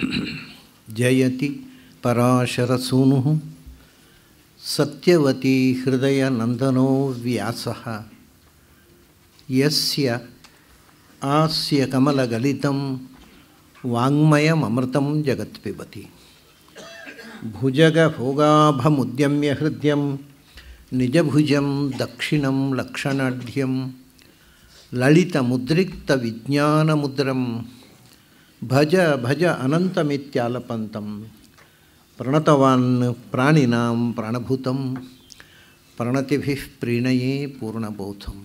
जयति पराशरसूनु सत्यवती हृदय नंदनो व्यास यस्य भुजगभोगाभ मुद्यम्य हृदय निजभुज दक्षिण हृदयं ललित मुद्रिक्त विज्ञान मुद्रम भज भज अनन्तमित्यालपन्तं प्रणतवान्न प्राणिनां प्राणभूतं प्रणति प्रीणये पूर्णबोधम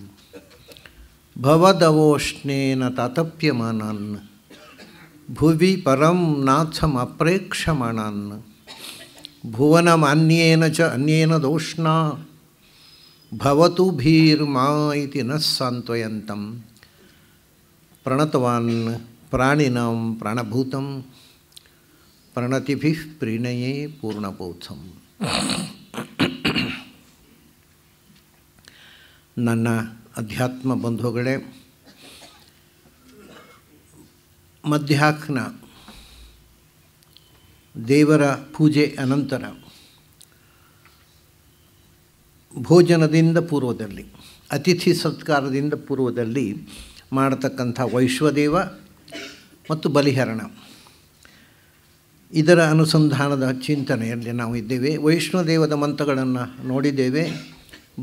भवदवोष्णेन तातप्यमानान् भुवि परं नाथमप्रेक्षमाणान् भुवनमान्येन च अन्येन दोष्णा भवतु भीर्मा इति न सान्त्वयन्तं प्रणतवान् ಪ್ರಾಣಿನಾಂ ಪ್ರಾಣಭೂತಂ ಪ್ರಣತಿಭಿ ಪ್ರೀಣಯೇ ಪೂರ್ಣಪೌಥಂ ನನ್ನ ಅಧ್ಯಾತ್ಮ ಬಂಧುಗಳೇ ಮಧ್ಯಾಹ್ನ ದೇವರ ಪೂಜೆ ಅನಂತರ ಭೋಜನದಿಂದ ಪೂರ್ವದಲ್ಲಿ ಅತಿಥಿ ಸತ್ಕಾರದಿಂದ ಪೂರ್ವದಲ್ಲಿ ಮಾಡತಕ್ಕಂಥ ವೈಶ್ವದೇವ ಮತ್ತು ಬಲಿಹರಣ ಇದರ ಅನುಸಂಧಾನದ ಚಿಂತನೆಯಲ್ಲಿ ನಾವು ಇದ್ದೇವೆ ವೈಷ್ಣೋದೇವದ ಮಂತ್ರಗಳನ್ನು ನೋಡಿದ್ದೇವೆ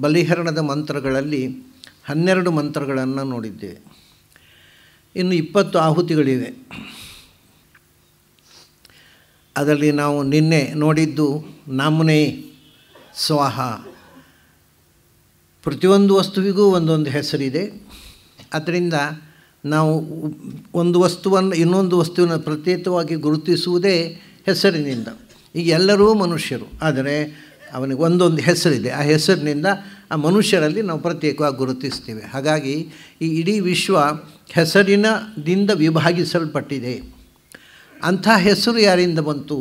ಬಲಿಹರಣದ ಮಂತ್ರಗಳಲ್ಲಿ ಹನ್ನೆರಡು ಮಂತ್ರಗಳನ್ನು ನೋಡಿದ್ದೇವೆ ಇನ್ನು ಇಪ್ಪತ್ತು ಆಹುತಿಗಳಿವೆ ಅದರಲ್ಲಿ ನಾವು ನಿನ್ನೆ ನೋಡಿದ್ದು ನಾಮನೇ ಸ್ವಾಹ ಪ್ರತಿಯೊಂದು ವಸ್ತುವಿಗೂ ಒಂದೊಂದು ಹೆಸರಿದೆ ಅದರಿಂದ ನಾವು ಒಂದು ವಸ್ತುವನ್ನು ಇನ್ನೊಂದು ವಸ್ತುವನ್ನು ಪ್ರತ್ಯೇಕವಾಗಿ ಗುರುತಿಸುವುದೇ ಹೆಸರಿನಿಂದ ಈಗ ಎಲ್ಲರೂ ಮನುಷ್ಯರು ಆದರೆ ಅವನಿಗೆ ಒಂದೊಂದು ಹೆಸರಿದೆ ಆ ಹೆಸರಿನಿಂದ ಆ ಮನುಷ್ಯರಲ್ಲಿ ನಾವು ಪ್ರತ್ಯೇಕವಾಗಿ ಗುರುತಿಸ್ತೇವೆ ಹಾಗಾಗಿ ಈ ಇಡೀ ವಿಶ್ವ ಹೆಸರಿನದಿಂದ ವಿಭಾಗಿಸಲ್ಪಟ್ಟಿದೆ ಅಂಥ ಹೆಸರು ಯಾರಿಂದ ಬಂತು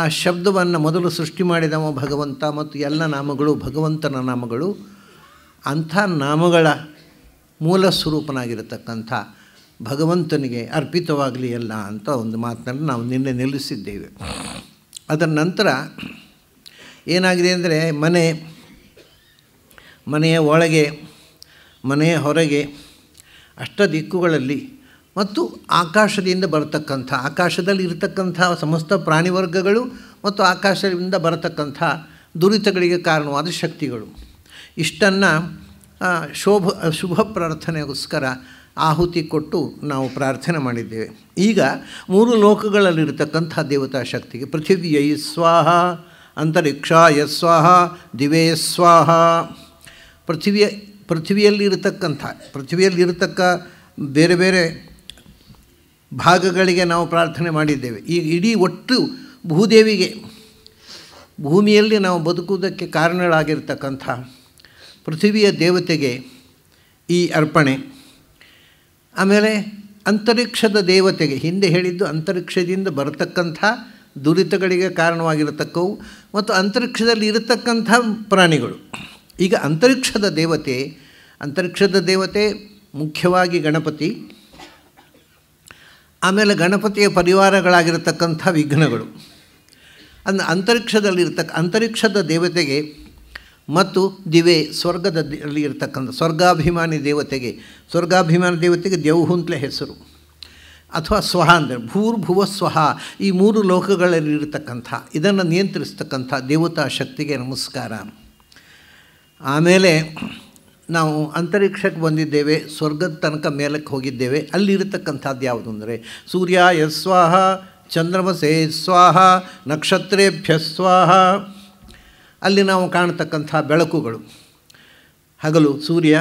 ಆ ಶಬ್ದವನ್ನು ಮೊದಲು ಸೃಷ್ಟಿ ಮಾಡಿದವ ಭಗವಂತ ಮತ್ತು ಎಲ್ಲ ನಾಮಗಳು ಭಗವಂತನ ನಾಮಗಳು ಅಂಥ ನಾಮಗಳ ಮೂಲ ಸ್ವರೂಪನಾಗಿರತಕ್ಕಂಥ ಭಗವಂತನಿಗೆ ಅರ್ಪಿತವಾಗಲಿ ಅಲ್ಲ ಅಂತ ಒಂದು ಮಾತನ್ನು ನಾವು ನಿನ್ನೆ ನಿಲ್ಲಿಸಿದ್ದೇವೆ ಅದರ ನಂತರ ಏನಾಗಿದೆ ಅಂದರೆ ಮನೆ ಮನೆಯ ಒಳಗೆ ಮನೆಯ ಹೊರಗೆ ಅಷ್ಟ ದಿಕ್ಕುಗಳಲ್ಲಿ ಮತ್ತು ಆಕಾಶದಿಂದ ಬರತಕ್ಕಂಥ ಆಕಾಶದಲ್ಲಿ ಇರತಕ್ಕಂಥ ಸಮಸ್ತ ಪ್ರಾಣಿವರ್ಗಗಳು ಮತ್ತು ಆಕಾಶದಿಂದ ಬರತಕ್ಕಂಥ ದುರಿತಗಳಿಗೆ ಕಾರಣವಾದ ಶಕ್ತಿಗಳು ಇಷ್ಟನ್ನು ಶೋಭ ಶುಭ ಪ್ರಾರ್ಥನೆಗೋಸ್ಕರ ಆಹುತಿ ಕೊಟ್ಟು ನಾವು ಪ್ರಾರ್ಥನೆ ಮಾಡಿದ್ದೇವೆ ಈಗ ಮೂರು ಲೋಕಗಳಲ್ಲಿರತಕ್ಕಂಥ ದೇವತಾ ಶಕ್ತಿಗೆ ಪೃಥಿವಿಯೈ ಸ್ವಾಹ ಅಂತರಿಕ್ಷ ಸ್ವಾಹ ದಿವೇ ಸ್ವಾಹ ಪೃಥಿವಿಯ ಪೃಥ್ವಿಯಲ್ಲಿರತಕ್ಕಂಥ ಪೃಥ್ವಿಯಲ್ಲಿರತಕ್ಕ ಬೇರೆ ಬೇರೆ ಭಾಗಗಳಿಗೆ ನಾವು ಪ್ರಾರ್ಥನೆ ಮಾಡಿದ್ದೇವೆ ಈ ಇಡೀ ಒಟ್ಟು ಭೂದೇವಿಗೆ ಭೂಮಿಯಲ್ಲಿ ನಾವು ಬದುಕುವುದಕ್ಕೆ ಕಾರಣಗಳಾಗಿರ್ತಕ್ಕಂಥ ಪೃಥ್ವಿಯ ದೇವತೆಗೆ ಈ ಅರ್ಪಣೆ ಆಮೇಲೆ ಅಂತರಿಕ್ಷದ ದೇವತೆಗೆ ಹಿಂದೆ ಹೇಳಿದ್ದು ಅಂತರಿಕ್ಷದಿಂದ ಬರತಕ್ಕಂಥ ದುರಿತಗಳಿಗೆ ಕಾರಣವಾಗಿರತಕ್ಕವು ಮತ್ತು ಅಂತರಿಕ್ಷದಲ್ಲಿ ಇರತಕ್ಕಂಥ ಪ್ರಾಣಿಗಳು ಈಗ ಅಂತರಿಕ್ಷದ ದೇವತೆ ಅಂತರಿಕ್ಷದ ದೇವತೆ ಮುಖ್ಯವಾಗಿ ಗಣಪತಿ ಆಮೇಲೆ ಗಣಪತಿಯ ಪರಿವಾರಗಳಾಗಿರತಕ್ಕಂಥ ವಿಘ್ನಗಳು ಅಂದರೆ ಅಂತರಿಕ್ಷದಲ್ಲಿರ್ತಕ್ಕ ಅಂತರಿಕ್ಷದ ದೇವತೆಗೆ ಮತ್ತು ದಿವೆ ಸ್ವರ್ಗದಲ್ಲಿ ಇರತಕ್ಕಂಥ ಸ್ವರ್ಗಾಭಿಮಾನಿ ದೇವತೆಗೆ ಸ್ವರ್ಗಾಭಿಮಾನಿ ದೇವತೆಗೆ ದೇವಹುಂತ್ಲೆ ಹೆಸರು ಅಥವಾ ಸ್ವಹ ಅಂದರೆ ಭೂರ್ಭುವ ಸ್ವಹ ಈ ಮೂರು ಲೋಕಗಳಲ್ಲಿರತಕ್ಕಂಥ ಇದನ್ನು ನಿಯಂತ್ರಿಸ್ತಕ್ಕಂಥ ದೇವತಾ ಶಕ್ತಿಗೆ ನಮಸ್ಕಾರ ಆಮೇಲೆ ನಾವು ಅಂತರಿಕ್ಷಕ್ಕೆ ಬಂದಿದ್ದೇವೆ ಸ್ವರ್ಗದ ತನಕ ಮೇಲಕ್ಕೆ ಹೋಗಿದ್ದೇವೆ ಅಲ್ಲಿರತಕ್ಕಂಥದ್ದು ಯಾವುದು ಅಂದರೆ ಸೂರ್ಯ ಯಸ್ವಾಹ ಚಂದ್ರಮಸೇ ಸ್ವಾಹ ನಕ್ಷತ್ರೇಭ್ಯ ಸ್ವಾಹ ಅಲ್ಲಿ ನಾವು ಕಾಣತಕ್ಕಂಥ ಬೆಳಕುಗಳು ಹಗಲು ಸೂರ್ಯ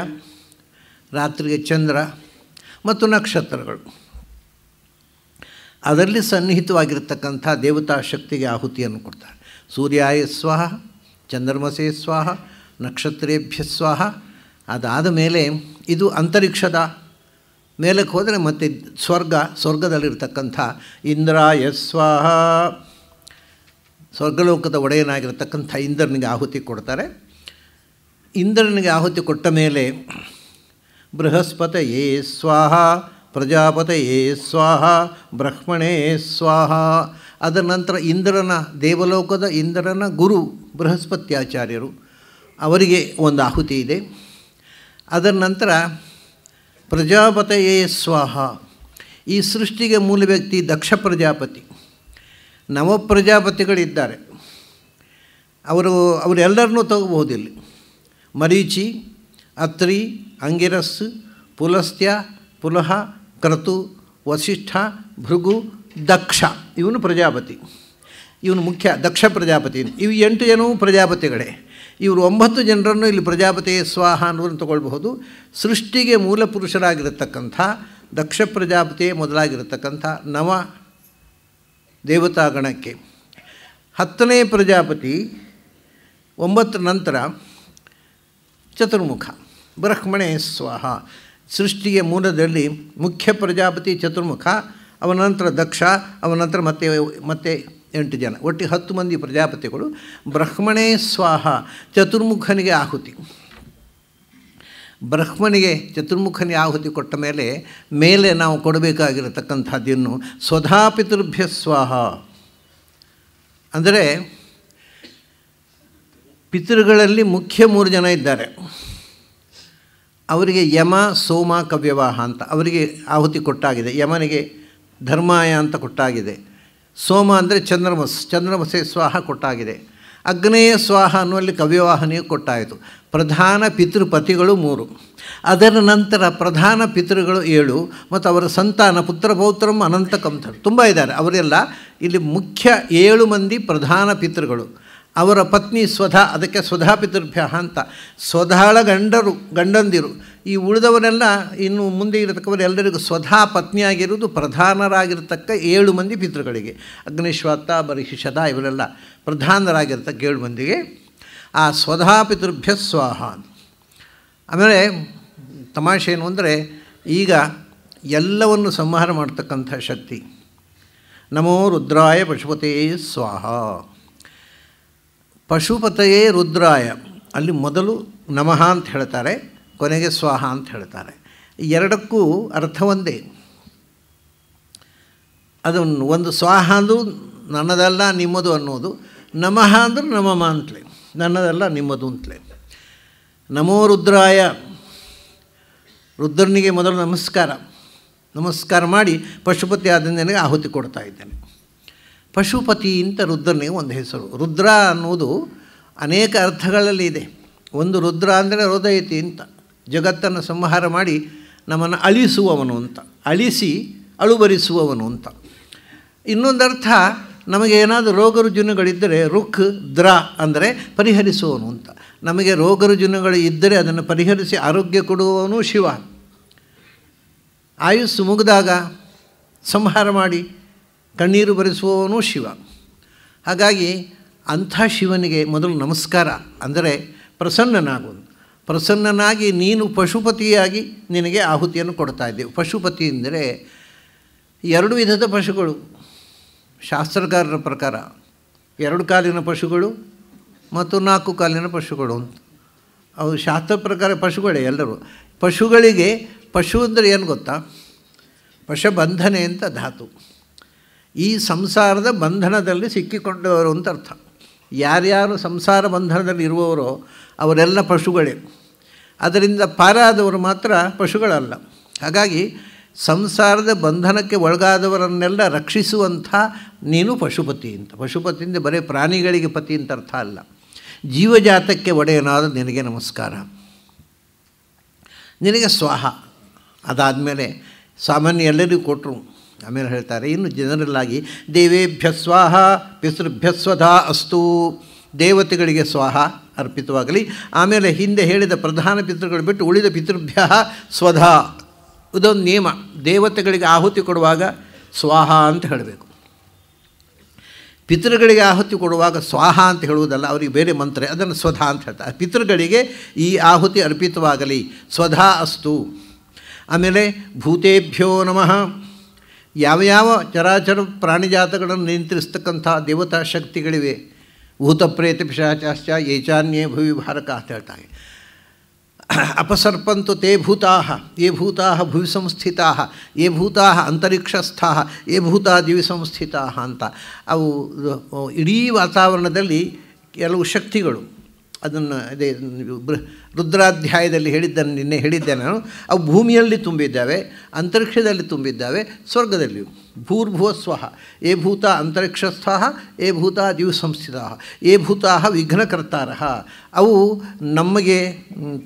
ರಾತ್ರಿಗೆ ಚಂದ್ರ ಮತ್ತು ನಕ್ಷತ್ರಗಳು ಅದರಲ್ಲಿ ಸನ್ನಿಹಿತವಾಗಿರತಕ್ಕಂಥ ದೇವತಾ ಶಕ್ತಿಗೆ ಆಹುತಿಯನ್ನು ಕೊಡ್ತಾರೆ ಸೂರ್ಯಾಯ ಸ್ವಾಹ ಚಂದ್ರಮಸೇ ಸ್ವಾಹ ನಕ್ಷತ್ರೇಭ್ಯ ಸ್ವಾಹ ಅದಾದ ಮೇಲೆ ಇದು ಅಂತರಿಕ್ಷದ ಮೇಲಕ್ಕೆ ಹೋದರೆ ಮತ್ತೆ ಸ್ವರ್ಗ ಸ್ವರ್ಗದಲ್ಲಿರ್ತಕ್ಕಂಥ ಇಂದ್ರಾಯ ಸ್ವಾಹ ಸ್ವರ್ಗಲೋಕದ ಒಡೆಯನಾಗಿರತಕ್ಕಂಥ ಇಂದ್ರನಿಗೆ ಆಹುತಿ ಕೊಡ್ತಾರೆ ಇಂದ್ರನಿಗೆ ಆಹುತಿ ಕೊಟ್ಟ ಮೇಲೆ ಬೃಹಸ್ಪತ ಏ ಸ್ವಾಹ ಪ್ರಜಾಪತ ಏ ಸ್ವಾಹ ಬ್ರಹ್ಮಣೇ ಸ್ವಾಹ ಅದರ ನಂತರ ಇಂದ್ರನ ದೇವಲೋಕದ ಇಂದ್ರನ ಗುರು ಬೃಹಸ್ಪತ್ಯಾಚಾರ್ಯರು ಅವರಿಗೆ ಒಂದು ಆಹುತಿ ಇದೆ ಅದರ ನಂತರ ಪ್ರಜಾಪತ ಏ ಸ್ವಾಹ ಈ ಸೃಷ್ಟಿಗೆ ಮೂಲ ವ್ಯಕ್ತಿ ದಕ್ಷ ಪ್ರಜಾಪತಿ ನವಪ್ರಜಾಪತಿಗಳಿದ್ದಾರೆ ಅವರು ಅವರೆಲ್ಲರನ್ನೂ ತಗೋಬಹುದು ಇಲ್ಲಿ ಮರೀಚಿ ಅತ್ರಿ ಅಂಗಿರಸ್ ಪುಲಸ್ತ್ಯ ಪುಲಹ ಕ್ರತು ವಸಿಷ್ಠ ಭೃಗು ದಕ್ಷ ಇವನು ಪ್ರಜಾಪತಿ ಇವನು ಮುಖ್ಯ ದಕ್ಷ ಪ್ರಜಾಪತಿ ಇವು ಎಂಟು ಜನವೂ ಪ್ರಜಾಪತಿಗಳೇ ಇವರು ಒಂಬತ್ತು ಜನರನ್ನು ಇಲ್ಲಿ ಪ್ರಜಾಪತಿ ಸ್ವಾಹ ಅನ್ನೋದನ್ನು ತಗೊಳ್ಬಹುದು ಸೃಷ್ಟಿಗೆ ಮೂಲ ಪುರುಷರಾಗಿರತಕ್ಕಂಥ ದಕ್ಷ ಪ್ರಜಾಪತಿಯೇ ಮೊದಲಾಗಿರತಕ್ಕಂಥ ನವ ದೇವತಾ ಗಣಕ್ಕೆ ಹತ್ತನೇ ಪ್ರಜಾಪತಿ ಒಂಬತ್ತರ ನಂತರ ಚತುರ್ಮುಖ ಬ್ರಹ್ಮಣೆ ಸ್ವಾಹ ಸೃಷ್ಟಿಯ ಮೂಲದಲ್ಲಿ ಮುಖ್ಯ ಪ್ರಜಾಪತಿ ಚತುರ್ಮುಖ ಅವನ ನಂತರ ದಕ್ಷ ಅವನ ನಂತರ ಮತ್ತೆ ಮತ್ತೆ ಎಂಟು ಜನ ಒಟ್ಟಿಗೆ ಹತ್ತು ಮಂದಿ ಪ್ರಜಾಪತಿಗಳು ಬ್ರಹ್ಮಣೇ ಸ್ವಾಹ ಚತುರ್ಮುಖನಿಗೆ ಆಹುತಿ ಬ್ರಹ್ಮನಿಗೆ ಚತುರ್ಮುಖನಿಗೆ ಆಹುತಿ ಕೊಟ್ಟ ಮೇಲೆ ಮೇಲೆ ನಾವು ಕೊಡಬೇಕಾಗಿರತಕ್ಕಂಥದ್ದನ್ನು ಸ್ವಧಾ ಪಿತೃಭ್ಯ ಸ್ವಾಹ ಅಂದರೆ ಪಿತೃಗಳಲ್ಲಿ ಮುಖ್ಯ ಮೂರು ಜನ ಇದ್ದಾರೆ ಅವರಿಗೆ ಯಮ ಸೋಮ ಕವ್ಯವಾಹ ಅಂತ ಅವರಿಗೆ ಆಹುತಿ ಕೊಟ್ಟಾಗಿದೆ ಯಮನಿಗೆ ಧರ್ಮಾಯ ಅಂತ ಕೊಟ್ಟಾಗಿದೆ ಸೋಮ ಅಂದರೆ ಚಂದ್ರಮಸ್ ಚಂದ್ರಮಸೆ ಸ್ವಾಹ ಕೊಟ್ಟಾಗಿದೆ ಅಗ್ನೇಯ ಸ್ವಾಹ ಅನ್ನುವಲ್ಲಿ ಕವ್ಯವಾಹನೆಯು ಕೊಟ್ಟಾಯಿತು ಪ್ರಧಾನ ಪಿತೃಪತಿಗಳು ಮೂರು ಅದರ ನಂತರ ಪ್ರಧಾನ ಪಿತೃಗಳು ಏಳು ಮತ್ತು ಅವರ ಸಂತಾನ ಪುತ್ರ ಪೌತ್ರಂ ಅನಂತ ಕಂಥರು ತುಂಬ ಇದ್ದಾರೆ ಅವರೆಲ್ಲ ಇಲ್ಲಿ ಮುಖ್ಯ ಏಳು ಮಂದಿ ಪ್ರಧಾನ ಪಿತೃಗಳು ಅವರ ಪತ್ನಿ ಸ್ವಧಾ ಅದಕ್ಕೆ ಸ್ವಧಾ ಪಿತೃಭ್ಯ ಅಂತ ಸ್ವಧಾಳ ಗಂಡರು ಗಂಡಂದಿರು ಈ ಉಳಿದವರೆಲ್ಲ ಇನ್ನು ಮುಂದೆ ಇರತಕ್ಕವರು ಎಲ್ಲರಿಗೂ ಸ್ವಧಾ ಪತ್ನಿಯಾಗಿರುವುದು ಪ್ರಧಾನರಾಗಿರ್ತಕ್ಕ ಏಳು ಮಂದಿ ಪಿತೃಗಳಿಗೆ ಅಗ್ನಿಶ್ವತ್ಥ ಬರಿಷದ ಇವರೆಲ್ಲ ಪ್ರಧಾನರಾಗಿರ್ತಕ್ಕ ಏಳು ಮಂದಿಗೆ ಆ ಸ್ವಧಾ ಪಿತೃಭ್ಯ ಸ್ವಾಹ ಆಮೇಲೆ ತಮಾಷೆ ಏನು ಅಂದರೆ ಈಗ ಎಲ್ಲವನ್ನು ಸಂಹಾರ ಮಾಡ್ತಕ್ಕಂಥ ಶಕ್ತಿ ನಮೋ ರುದ್ರಾಯ ಪಶುಪತೆಯೇ ಸ್ವಾಹ ಪಶುಪತೆಯೇ ರುದ್ರಾಯ ಅಲ್ಲಿ ಮೊದಲು ನಮಃ ಅಂತ ಹೇಳ್ತಾರೆ ಕೊನೆಗೆ ಸ್ವಾಹ ಅಂತ ಹೇಳ್ತಾರೆ ಎರಡಕ್ಕೂ ಅರ್ಥ ಒಂದೇ ಅದನ್ನು ಒಂದು ಸ್ವಾಹ ಅಂದರೂ ನನ್ನದಲ್ಲ ನಿಮ್ಮದು ಅನ್ನೋದು ನಮಃ ಅಂದ್ರೆ ನಮಮ ಅಂತಲೇ ನನ್ನದೆಲ್ಲ ನಿಮ್ಮದು ಅಂತಲೇ ನಮೋ ರುದ್ರಾಯ ರುದ್ರನಿಗೆ ಮೊದಲು ನಮಸ್ಕಾರ ನಮಸ್ಕಾರ ಮಾಡಿ ಪಶುಪತಿ ನನಗೆ ಆಹುತಿ ಕೊಡ್ತಾ ಇದ್ದೇನೆ ಪಶುಪತಿ ಅಂತ ರುದ್ರನಿಗೆ ಒಂದು ಹೆಸರು ರುದ್ರ ಅನ್ನೋದು ಅನೇಕ ಅರ್ಥಗಳಲ್ಲಿ ಇದೆ ಒಂದು ರುದ್ರ ಅಂದರೆ ಹೃದಯತಿ ಅಂತ ಜಗತ್ತನ್ನು ಸಂಹಾರ ಮಾಡಿ ನಮ್ಮನ್ನು ಅಳಿಸುವವನು ಅಂತ ಅಳಿಸಿ ಅಳುಬರಿಸುವವನು ಅಂತ ಇನ್ನೊಂದು ಅರ್ಥ ನಮಗೆ ಏನಾದರೂ ರೋಗ ರುಜುನಗಳಿದ್ದರೆ ರುಖ್ ದ್ರ ಅಂದರೆ ಪರಿಹರಿಸುವನು ಅಂತ ನಮಗೆ ರೋಗರುಜುನುಗಳು ಇದ್ದರೆ ಅದನ್ನು ಪರಿಹರಿಸಿ ಆರೋಗ್ಯ ಕೊಡುವವನು ಶಿವ ಆಯುಸ್ಸು ಮುಗಿದಾಗ ಸಂಹಾರ ಮಾಡಿ ಕಣ್ಣೀರು ಬರೆಸುವವನು ಶಿವ ಹಾಗಾಗಿ ಅಂಥ ಶಿವನಿಗೆ ಮೊದಲು ನಮಸ್ಕಾರ ಅಂದರೆ ಪ್ರಸನ್ನನಾಗುವುದು ಪ್ರಸನ್ನನಾಗಿ ನೀನು ಪಶುಪತಿಯಾಗಿ ನಿನಗೆ ಆಹುತಿಯನ್ನು ಕೊಡ್ತಾ ಇದ್ದೇವೆ ಪಶುಪತಿ ಎಂದರೆ ಎರಡು ವಿಧದ ಪಶುಗಳು ಶಾಸ್ತ್ರಕಾರರ ಪ್ರಕಾರ ಎರಡು ಕಾಲಿನ ಪಶುಗಳು ಮತ್ತು ನಾಲ್ಕು ಕಾಲಿನ ಪಶುಗಳು ಅಂತ ಅವು ಶಾಸ್ತ್ರ ಪ್ರಕಾರ ಪಶುಗಳೇ ಎಲ್ಲರೂ ಪಶುಗಳಿಗೆ ಪಶು ಅಂದರೆ ಏನು ಗೊತ್ತಾ ಬಂಧನೆ ಅಂತ ಧಾತು ಈ ಸಂಸಾರದ ಬಂಧನದಲ್ಲಿ ಸಿಕ್ಕಿಕೊಂಡವರು ಅಂತ ಅರ್ಥ ಯಾರ್ಯಾರು ಸಂಸಾರ ಬಂಧನದಲ್ಲಿ ಇರುವವರೋ ಅವರೆಲ್ಲ ಪಶುಗಳೇ ಅದರಿಂದ ಪಾರಾದವರು ಮಾತ್ರ ಪಶುಗಳಲ್ಲ ಹಾಗಾಗಿ ಸಂಸಾರದ ಬಂಧನಕ್ಕೆ ಒಳಗಾದವರನ್ನೆಲ್ಲ ರಕ್ಷಿಸುವಂಥ ನೀನು ಪಶುಪತಿ ಅಂತ ಪಶುಪತಿ ಅಂದರೆ ಬರೀ ಪ್ರಾಣಿಗಳಿಗೆ ಪತಿ ಅಂತ ಅರ್ಥ ಅಲ್ಲ ಜೀವಜಾತಕ್ಕೆ ಒಡೆಯನಾದ ನಿನಗೆ ನಮಸ್ಕಾರ ನಿನಗೆ ಸ್ವಾಹ ಅದಾದಮೇಲೆ ಸಾಮಾನ್ಯ ಎಲ್ಲರಿಗೂ ಕೊಟ್ಟರು ಆಮೇಲೆ ಹೇಳ್ತಾರೆ ಇನ್ನು ಜನರಲ್ಲಾಗಿ ದೇವೇಭ್ಯ ಸ್ವಾಹ ಪಿತೃಭ್ಯ ಸ್ವಧಾ ಅಸ್ತು ದೇವತೆಗಳಿಗೆ ಸ್ವಾಹ ಅರ್ಪಿತವಾಗಲಿ ಆಮೇಲೆ ಹಿಂದೆ ಹೇಳಿದ ಪ್ರಧಾನ ಪಿತೃಗಳು ಬಿಟ್ಟು ಉಳಿದ ಪಿತೃಭ್ಯ ಸ್ವಧಾ ಇದೊಂದು ನಿಯಮ ದೇವತೆಗಳಿಗೆ ಆಹುತಿ ಕೊಡುವಾಗ ಸ್ವಾಹ ಅಂತ ಹೇಳಬೇಕು ಪಿತೃಗಳಿಗೆ ಆಹುತಿ ಕೊಡುವಾಗ ಸ್ವಾಹ ಅಂತ ಹೇಳುವುದಲ್ಲ ಅವರಿಗೆ ಬೇರೆ ಮಂತ್ರ ಅದನ್ನು ಸ್ವಧಾ ಅಂತ ಹೇಳ್ತಾರೆ ಪಿತೃಗಳಿಗೆ ಈ ಆಹುತಿ ಅರ್ಪಿತವಾಗಲಿ ಸ್ವಧಾ ಅಸ್ತು ಆಮೇಲೆ ಭೂತೇಭ್ಯೋ ನಮಃ ಯಾವ ಯಾವ ಚರಾಚರ ಪ್ರಾಣಿಜಾತಗಳನ್ನು ನಿಯಂತ್ರಿಸ್ತಕ್ಕಂಥ ದೇವತಾ ಶಕ್ತಿಗಳಿವೆ ಭೂತಪ್ರೇತ ಪಿಶಾಚಾಶ್ಚ ಭವಿ ಭಾರಕ ಅಂತ ಹೇಳ್ತಾರೆ ಅಪಸರ್ಪಂತು ತೇ ಭೂತಾ ಯೇ ಭೂತಾ ಭುವಿ ಸಂಸ್ಥಿತಾ ಯೇ ಭೂತಾ ಅಂತರಿಕ್ಷಸ್ಥಾ ಯೇ ಭೂತ ದಿವಿ ಸಂಸ್ಥಿತಾ ಅಂತ ಅವು ಇಡೀ ವಾತಾವರಣದಲ್ಲಿ ಕೆಲವು ಶಕ್ತಿಗಳು ಅದನ್ನು ಅದೇ ರುದ್ರಾಧ್ಯಾಯದಲ್ಲಿ ಹೇಳಿದ್ದನ್ನು ನಿನ್ನೆ ಹೇಳಿದ್ದೆ ನಾನು ಅವು ಭೂಮಿಯಲ್ಲಿ ತುಂಬಿದ್ದಾವೆ ಅಂತರಿಕ್ಷದಲ್ಲಿ ತುಂಬಿದ್ದಾವೆ ಸ್ವರ್ಗದಲ್ಲಿಯೂ ಭೂರ್ಭುವಸ್ವ ಏ ಭೂತ ಅಂತರಿಕ್ಷಸ್ಥಃ ಏ ಭೂತ ಸಂಸ್ಥಿತ ಏ ಭೂತಾ ವಿಘ್ನಕರ್ತಾರಃ ಅವು ನಮಗೆ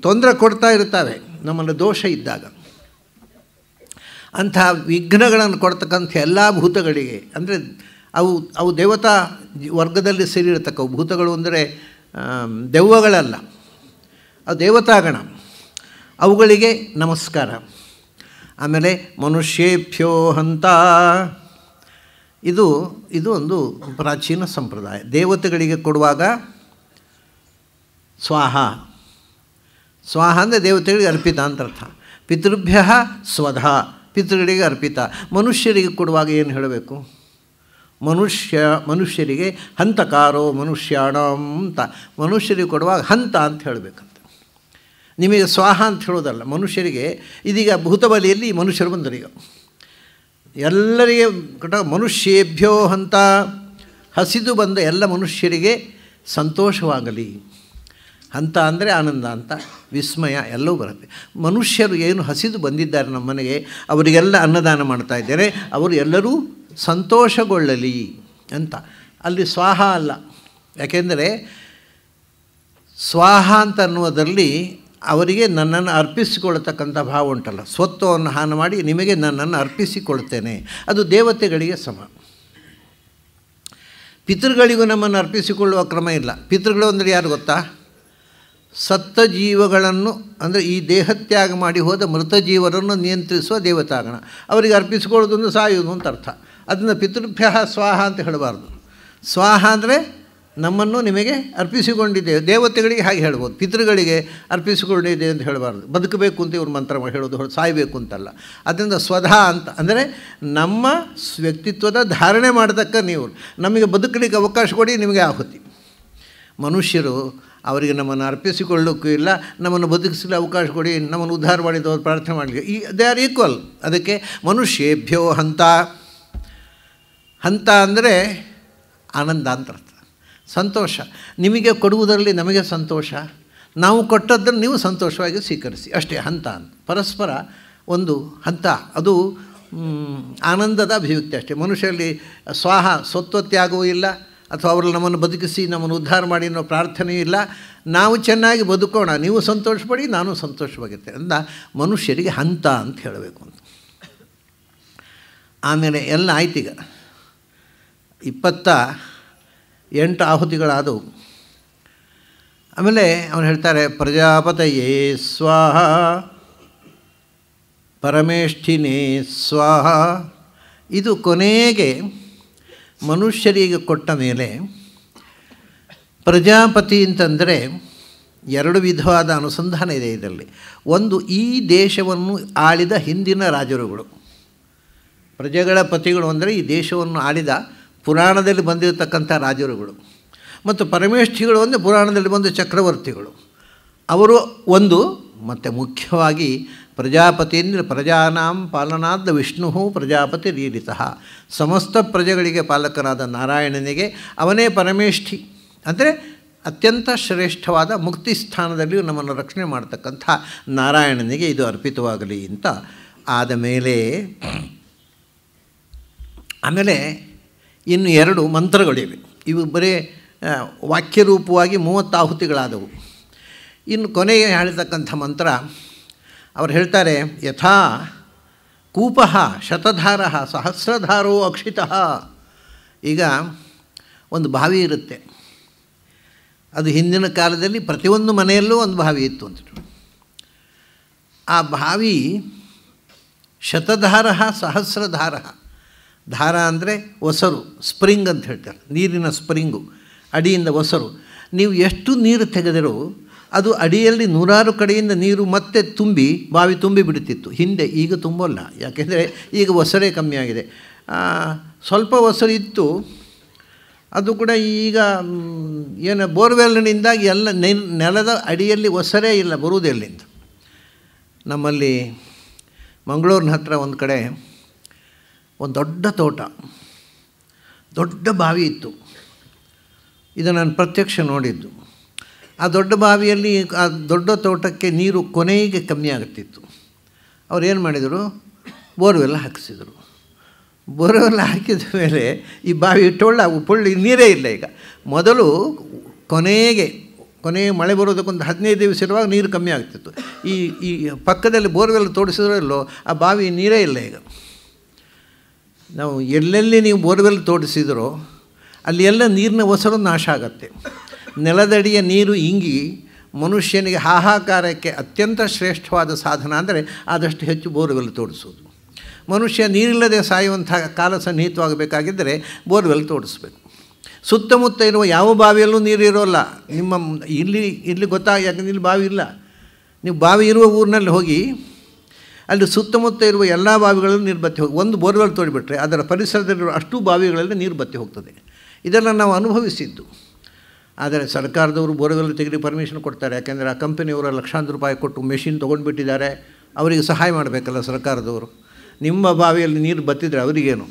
ತೊಂದರೆ ಕೊಡ್ತಾ ಇರ್ತವೆ ನಮ್ಮಲ್ಲಿ ದೋಷ ಇದ್ದಾಗ ಅಂಥ ವಿಘ್ನಗಳನ್ನು ಕೊಡ್ತಕ್ಕಂಥ ಎಲ್ಲ ಭೂತಗಳಿಗೆ ಅಂದರೆ ಅವು ಅವು ದೇವತಾ ವರ್ಗದಲ್ಲಿ ಸೇರಿರತಕ್ಕವು ಭೂತಗಳು ಅಂದರೆ ದೆವ್ವಗಳಲ್ಲ ಅವು ದೇವತಾಗಣ ಅವುಗಳಿಗೆ ನಮಸ್ಕಾರ ಆಮೇಲೆ ಮನುಷ್ಯೇಭ್ಯೋ ಹಂತ ಇದು ಇದು ಒಂದು ಪ್ರಾಚೀನ ಸಂಪ್ರದಾಯ ದೇವತೆಗಳಿಗೆ ಕೊಡುವಾಗ ಸ್ವಾಹ ಸ್ವಾಹ ಅಂದರೆ ದೇವತೆಗಳಿಗೆ ಅರ್ಪಿತ ಅಂತ ಅರ್ಥ ಪಿತೃಭ್ಯ ಸ್ವಧ ಪಿತೃಗಳಿಗೆ ಅರ್ಪಿತ ಮನುಷ್ಯರಿಗೆ ಕೊಡುವಾಗ ಏನು ಹೇಳಬೇಕು ಮನುಷ್ಯ ಮನುಷ್ಯರಿಗೆ ಹಂತಕಾರೋ ಮನುಷ್ಯಾಣಂತ ಮನುಷ್ಯರಿಗೆ ಕೊಡುವಾಗ ಹಂತ ಅಂತ ಹೇಳಬೇಕು ನಿಮಗೆ ಸ್ವಾಹ ಅಂತ ಹೇಳೋದಲ್ಲ ಮನುಷ್ಯರಿಗೆ ಇದೀಗ ಭೂತಬಲಿಯಲ್ಲಿ ಮನುಷ್ಯರು ಬಂದರು ಈಗ ಎಲ್ಲರಿಗೆ ಕಟ್ಟ ಮನುಷ್ಯೇಭ್ಯೋ ಅಂತ ಹಸಿದು ಬಂದ ಎಲ್ಲ ಮನುಷ್ಯರಿಗೆ ಸಂತೋಷವಾಗಲಿ ಅಂತ ಅಂದರೆ ಆನಂದ ಅಂತ ವಿಸ್ಮಯ ಎಲ್ಲವೂ ಬರುತ್ತೆ ಮನುಷ್ಯರು ಏನು ಹಸಿದು ಬಂದಿದ್ದಾರೆ ನಮ್ಮ ಮನೆಗೆ ಅವರಿಗೆಲ್ಲ ಅನ್ನದಾನ ಮಾಡ್ತಾ ಇದ್ದಾರೆ ಅವರು ಎಲ್ಲರೂ ಸಂತೋಷಗೊಳ್ಳಲಿ ಅಂತ ಅಲ್ಲಿ ಸ್ವಾಹ ಅಲ್ಲ ಯಾಕೆಂದರೆ ಸ್ವಾಹ ಅಂತ ಅನ್ನುವುದರಲ್ಲಿ ಅವರಿಗೆ ನನ್ನನ್ನು ಅರ್ಪಿಸಿಕೊಳ್ಳತಕ್ಕಂಥ ಭಾವ ಉಂಟಲ್ಲ ಸ್ವತ್ವವನ್ನು ಹಾನ ಮಾಡಿ ನಿಮಗೆ ನನ್ನನ್ನು ಅರ್ಪಿಸಿಕೊಳ್ತೇನೆ ಅದು ದೇವತೆಗಳಿಗೆ ಸಮ ಪಿತೃಗಳಿಗೂ ನಮ್ಮನ್ನು ಅರ್ಪಿಸಿಕೊಳ್ಳುವ ಕ್ರಮ ಇಲ್ಲ ಪಿತೃಗಳು ಅಂದರೆ ಯಾರು ಗೊತ್ತಾ ಸತ್ತ ಜೀವಗಳನ್ನು ಅಂದರೆ ಈ ದೇಹತ್ಯಾಗ ಮಾಡಿ ಹೋದ ಮೃತ ಜೀವರನ್ನು ನಿಯಂತ್ರಿಸುವ ದೇವತಾಗಣ ಅವರಿಗೆ ಅರ್ಪಿಸಿಕೊಳ್ಳೋದನ್ನು ಸಾಯೋದು ಅಂತ ಅರ್ಥ ಅದನ್ನು ಪಿತೃಭ್ಯ ಸ್ವಾಹ ಅಂತ ಹೇಳಬಾರ್ದು ಸ್ವಾಹ ಅಂದರೆ ನಮ್ಮನ್ನು ನಿಮಗೆ ಅರ್ಪಿಸಿಕೊಂಡಿದ್ದೇವೆ ದೇವತೆಗಳಿಗೆ ಹಾಗೆ ಹೇಳ್ಬೋದು ಪಿತೃಗಳಿಗೆ ಅರ್ಪಿಸಿಕೊಂಡಿದ್ದೇವೆ ಅಂತ ಹೇಳಬಾರ್ದು ಬದುಕಬೇಕು ಅಂತ ಇವ್ರ ಮಂತ್ರ ಹೇಳೋದು ಸಾಯಬೇಕು ಅಂತಲ್ಲ ಅದರಿಂದ ಸ್ವಧಾ ಅಂತ ಅಂದರೆ ನಮ್ಮ ವ್ಯಕ್ತಿತ್ವದ ಧಾರಣೆ ಮಾಡತಕ್ಕ ನೀವು ನಮಗೆ ಬದುಕಲಿಕ್ಕೆ ಅವಕಾಶ ಕೊಡಿ ನಿಮಗೆ ಆಹುತಿ ಮನುಷ್ಯರು ಅವರಿಗೆ ನಮ್ಮನ್ನು ಅರ್ಪಿಸಿಕೊಳ್ಳೋಕ್ಕೂ ಇಲ್ಲ ನಮ್ಮನ್ನು ಬದುಕಿಸಲು ಅವಕಾಶ ಕೊಡಿ ನಮ್ಮನ್ನು ಉದ್ಧಾರ ಮಾಡಿದವರು ಪ್ರಾರ್ಥನೆ ಮಾಡಲಿ ಈ ದೇ ಆರ್ ಈಕ್ವಲ್ ಅದಕ್ಕೆ ಮನುಷ್ಯೇಭ್ಯೋ ಹಂತ ಹಂತ ಅಂದರೆ ಆನಂದ ಅಂತ ಸಂತೋಷ ನಿಮಗೆ ಕೊಡುವುದರಲ್ಲಿ ನಮಗೆ ಸಂತೋಷ ನಾವು ಕೊಟ್ಟದ್ದನ್ನು ನೀವು ಸಂತೋಷವಾಗಿ ಸ್ವೀಕರಿಸಿ ಅಷ್ಟೇ ಹಂತ ಅಂತ ಪರಸ್ಪರ ಒಂದು ಹಂತ ಅದು ಆನಂದದ ಅಭಿವ್ಯಕ್ತಿ ಅಷ್ಟೇ ಮನುಷ್ಯರಲ್ಲಿ ಸ್ವಾಹ ಸ್ವತ್ವತ್ಯಾಗವೂ ಇಲ್ಲ ಅಥವಾ ಅವರು ನಮ್ಮನ್ನು ಬದುಕಿಸಿ ನಮ್ಮನ್ನು ಉದ್ಧಾರ ಮಾಡಿ ಅನ್ನೋ ಪ್ರಾರ್ಥನೆಯೂ ಇಲ್ಲ ನಾವು ಚೆನ್ನಾಗಿ ಬದುಕೋಣ ನೀವು ಸಂತೋಷಪಡಿ ನಾನು ಸಂತೋಷವಾಗುತ್ತೆ ಅಂತ ಮನುಷ್ಯರಿಗೆ ಹಂತ ಅಂತ ಹೇಳಬೇಕು ಅಂತ ಆಮೇಲೆ ಎಲ್ಲ ಆಯ್ತೀಗ ಇಪ್ಪತ್ತ ಎಂಟು ಆಹುತಿಗಳಾದವು ಆಮೇಲೆ ಅವನು ಹೇಳ್ತಾರೆ ಪ್ರಜಾಪತಯೇ ಸ್ವಾಹ ಪರಮೇಷ್ಠಿನೇ ಸ್ವಾಹ ಇದು ಕೊನೆಗೆ ಮನುಷ್ಯರಿಗೆ ಕೊಟ್ಟ ಮೇಲೆ ಪ್ರಜಾಪತಿ ಅಂತಂದರೆ ಎರಡು ವಿಧವಾದ ಅನುಸಂಧಾನ ಇದೆ ಇದರಲ್ಲಿ ಒಂದು ಈ ದೇಶವನ್ನು ಆಳಿದ ಹಿಂದಿನ ರಾಜರುಗಳು ಪ್ರಜೆಗಳ ಪತಿಗಳು ಅಂದರೆ ಈ ದೇಶವನ್ನು ಆಳಿದ ಪುರಾಣದಲ್ಲಿ ಬಂದಿರತಕ್ಕಂಥ ರಾಜರುಗಳು ಮತ್ತು ಪರಮೇಷ್ಠಿಗಳು ಅಂದರೆ ಪುರಾಣದಲ್ಲಿ ಬಂದ ಚಕ್ರವರ್ತಿಗಳು ಅವರು ಒಂದು ಮತ್ತು ಮುಖ್ಯವಾಗಿ ಪ್ರಜಾಪತಿ ಅಂದರೆ ಪ್ರಜಾನಾಂ ಪಾಲನಾದ ವಿಷ್ಣು ಪ್ರಜಾಪತಿ ರೀಡಿತ ಸಮಸ್ತ ಪ್ರಜೆಗಳಿಗೆ ಪಾಲಕನಾದ ನಾರಾಯಣನಿಗೆ ಅವನೇ ಪರಮೇಷ್ಠಿ ಅಂದರೆ ಅತ್ಯಂತ ಶ್ರೇಷ್ಠವಾದ ಮುಕ್ತಿ ಸ್ಥಾನದಲ್ಲಿಯೂ ನಮ್ಮನ್ನು ರಕ್ಷಣೆ ಮಾಡ್ತಕ್ಕಂಥ ನಾರಾಯಣನಿಗೆ ಇದು ಅರ್ಪಿತವಾಗಲಿ ಅಂತ ಆದ ಆಮೇಲೆ ಇನ್ನು ಎರಡು ಮಂತ್ರಗಳಿವೆ ಇವು ಬರೀ ವಾಕ್ಯರೂಪವಾಗಿ ಮೂವತ್ತು ಆಹುತಿಗಳಾದವು ಇನ್ನು ಕೊನೆಗೆ ಹೇಳ್ತಕ್ಕಂಥ ಮಂತ್ರ ಅವ್ರು ಹೇಳ್ತಾರೆ ಯಥಾ ಕೂಪ ಶತಧಾರ ಸಹಸ್ರಧಾರೋ ಅಕ್ಷಿತ ಈಗ ಒಂದು ಬಾವಿ ಇರುತ್ತೆ ಅದು ಹಿಂದಿನ ಕಾಲದಲ್ಲಿ ಪ್ರತಿಯೊಂದು ಮನೆಯಲ್ಲೂ ಒಂದು ಬಾವಿ ಇತ್ತು ಅಂತ ಆ ಬಾವಿ ಶತಧಾರ ಸಹಸ್ರಧಾರ ಧಾರ ಅಂದರೆ ಒಸರು ಸ್ಪ್ರಿಂಗ್ ಅಂತ ಹೇಳ್ತಾರೆ ನೀರಿನ ಸ್ಪ್ರಿಂಗು ಅಡಿಯಿಂದ ಒಸರು ನೀವು ಎಷ್ಟು ನೀರು ತೆಗೆದರೂ ಅದು ಅಡಿಯಲ್ಲಿ ನೂರಾರು ಕಡೆಯಿಂದ ನೀರು ಮತ್ತೆ ತುಂಬಿ ಬಾವಿ ತುಂಬಿ ಬಿಡುತ್ತಿತ್ತು ಹಿಂದೆ ಈಗ ತುಂಬಲ್ಲ ಯಾಕೆಂದರೆ ಈಗ ಒಸರೇ ಕಮ್ಮಿಯಾಗಿದೆ ಸ್ವಲ್ಪ ಒಸರು ಇತ್ತು ಅದು ಕೂಡ ಈಗ ಏನು ಬೋರ್ವೆಲ್ನಿಂದಾಗಿ ಎಲ್ಲ ನೆಲದ ಅಡಿಯಲ್ಲಿ ಒಸರೇ ಇಲ್ಲ ಬರುವುದಿಲ್ಲ ನಮ್ಮಲ್ಲಿ ಮಂಗಳೂರಿನ ಹತ್ರ ಒಂದು ಕಡೆ ಒಂದು ದೊಡ್ಡ ತೋಟ ದೊಡ್ಡ ಬಾವಿ ಇತ್ತು ಇದು ನಾನು ಪ್ರತ್ಯಕ್ಷ ನೋಡಿದ್ದು ಆ ದೊಡ್ಡ ಬಾವಿಯಲ್ಲಿ ಆ ದೊಡ್ಡ ತೋಟಕ್ಕೆ ನೀರು ಕೊನೆಗೆ ಕಮ್ಮಿ ಆಗುತ್ತಿತ್ತು ಅವ್ರು ಏನು ಮಾಡಿದರು ಬೋರ್ವೆಲ್ಲ ಹಾಕಿಸಿದರು ಬೋರ್ವೆಲ್ಲ ಹಾಕಿದ ಮೇಲೆ ಈ ಬಾವಿ ಟೊಳ್ಳ ಪುಳ್ಳಿ ನೀರೇ ಇಲ್ಲ ಈಗ ಮೊದಲು ಕೊನೆಗೆ ಕೊನೆಗೆ ಮಳೆ ಬರೋದಕ್ಕೊಂದು ಹದಿನೈದು ದಿವಸ ಇರುವಾಗ ನೀರು ಕಮ್ಮಿ ಆಗ್ತಿತ್ತು ಈ ಈ ಪಕ್ಕದಲ್ಲಿ ಬೋರ್ವೆಲ್ ತೋಡಿಸಿದ್ರಲ್ಲೋ ಆ ಬಾವಿ ನೀರೇ ಇಲ್ಲ ಈಗ ನಾವು ಎಲ್ಲೆಲ್ಲಿ ನೀವು ಬೋರ್ವೆಲ್ ತೋಡಿಸಿದ್ರೋ ಅಲ್ಲಿ ಎಲ್ಲ ನೀರಿನ ಒಸರು ನಾಶ ಆಗತ್ತೆ ನೆಲದಡಿಯ ನೀರು ಇಂಗಿ ಮನುಷ್ಯನಿಗೆ ಹಾಹಾಕಾರಕ್ಕೆ ಅತ್ಯಂತ ಶ್ರೇಷ್ಠವಾದ ಸಾಧನ ಅಂದರೆ ಆದಷ್ಟು ಹೆಚ್ಚು ಬೋರ್ವೆಲ್ ತೋಡಿಸೋದು ಮನುಷ್ಯ ನೀರಿಲ್ಲದೆ ಸಾಯುವಂಥ ಕಾಲ ಸನ್ನಿಹಿತವಾಗಬೇಕಾಗಿದ್ದರೆ ಬೋರ್ವೆಲ್ ತೋಡಿಸ್ಬೇಕು ಸುತ್ತಮುತ್ತ ಇರುವ ಯಾವ ಬಾವಿಯಲ್ಲೂ ನೀರಿರೋಲ್ಲ ನಿಮ್ಮ ಇಲ್ಲಿ ಇಲ್ಲಿ ಗೊತ್ತಾಗ ಯಾಕಂದ್ರೆ ಇಲ್ಲಿ ಬಾವಿ ಇಲ್ಲ ನೀವು ಬಾವಿ ಇರುವ ಊರಿನಲ್ಲಿ ಹೋಗಿ ಅಲ್ಲಿ ಸುತ್ತಮುತ್ತ ಇರುವ ಎಲ್ಲ ಬಾವಿಗಳಲ್ಲೂ ನೀರು ಬತ್ತಿ ಹೋಗಿ ಒಂದು ಬೋರ್ವೆಲ್ ತೋಡಿಬಿಟ್ರೆ ಅದರ ಪರಿಸರದಲ್ಲಿರುವ ಅಷ್ಟು ಬಾವಿಗಳಲ್ಲಿ ನೀರು ಬತ್ತಿ ಹೋಗ್ತದೆ ಇದನ್ನು ನಾವು ಅನುಭವಿಸಿದ್ದು ಆದರೆ ಸರ್ಕಾರದವರು ಬೋರ್ವೆಲ್ ತೆಗೆದು ಪರ್ಮಿಷನ್ ಕೊಡ್ತಾರೆ ಯಾಕೆಂದರೆ ಆ ಕಂಪನಿಯವರು ಲಕ್ಷಾಂತರ ರೂಪಾಯಿ ಕೊಟ್ಟು ಮೆಷಿನ್ ತೊಗೊಂಡ್ಬಿಟ್ಟಿದ್ದಾರೆ ಅವರಿಗೆ ಸಹಾಯ ಮಾಡಬೇಕಲ್ಲ ಸರ್ಕಾರದವರು ನಿಮ್ಮ ಬಾವಿಯಲ್ಲಿ ನೀರು ಬತ್ತಿದರೆ ಅವರಿಗೇನು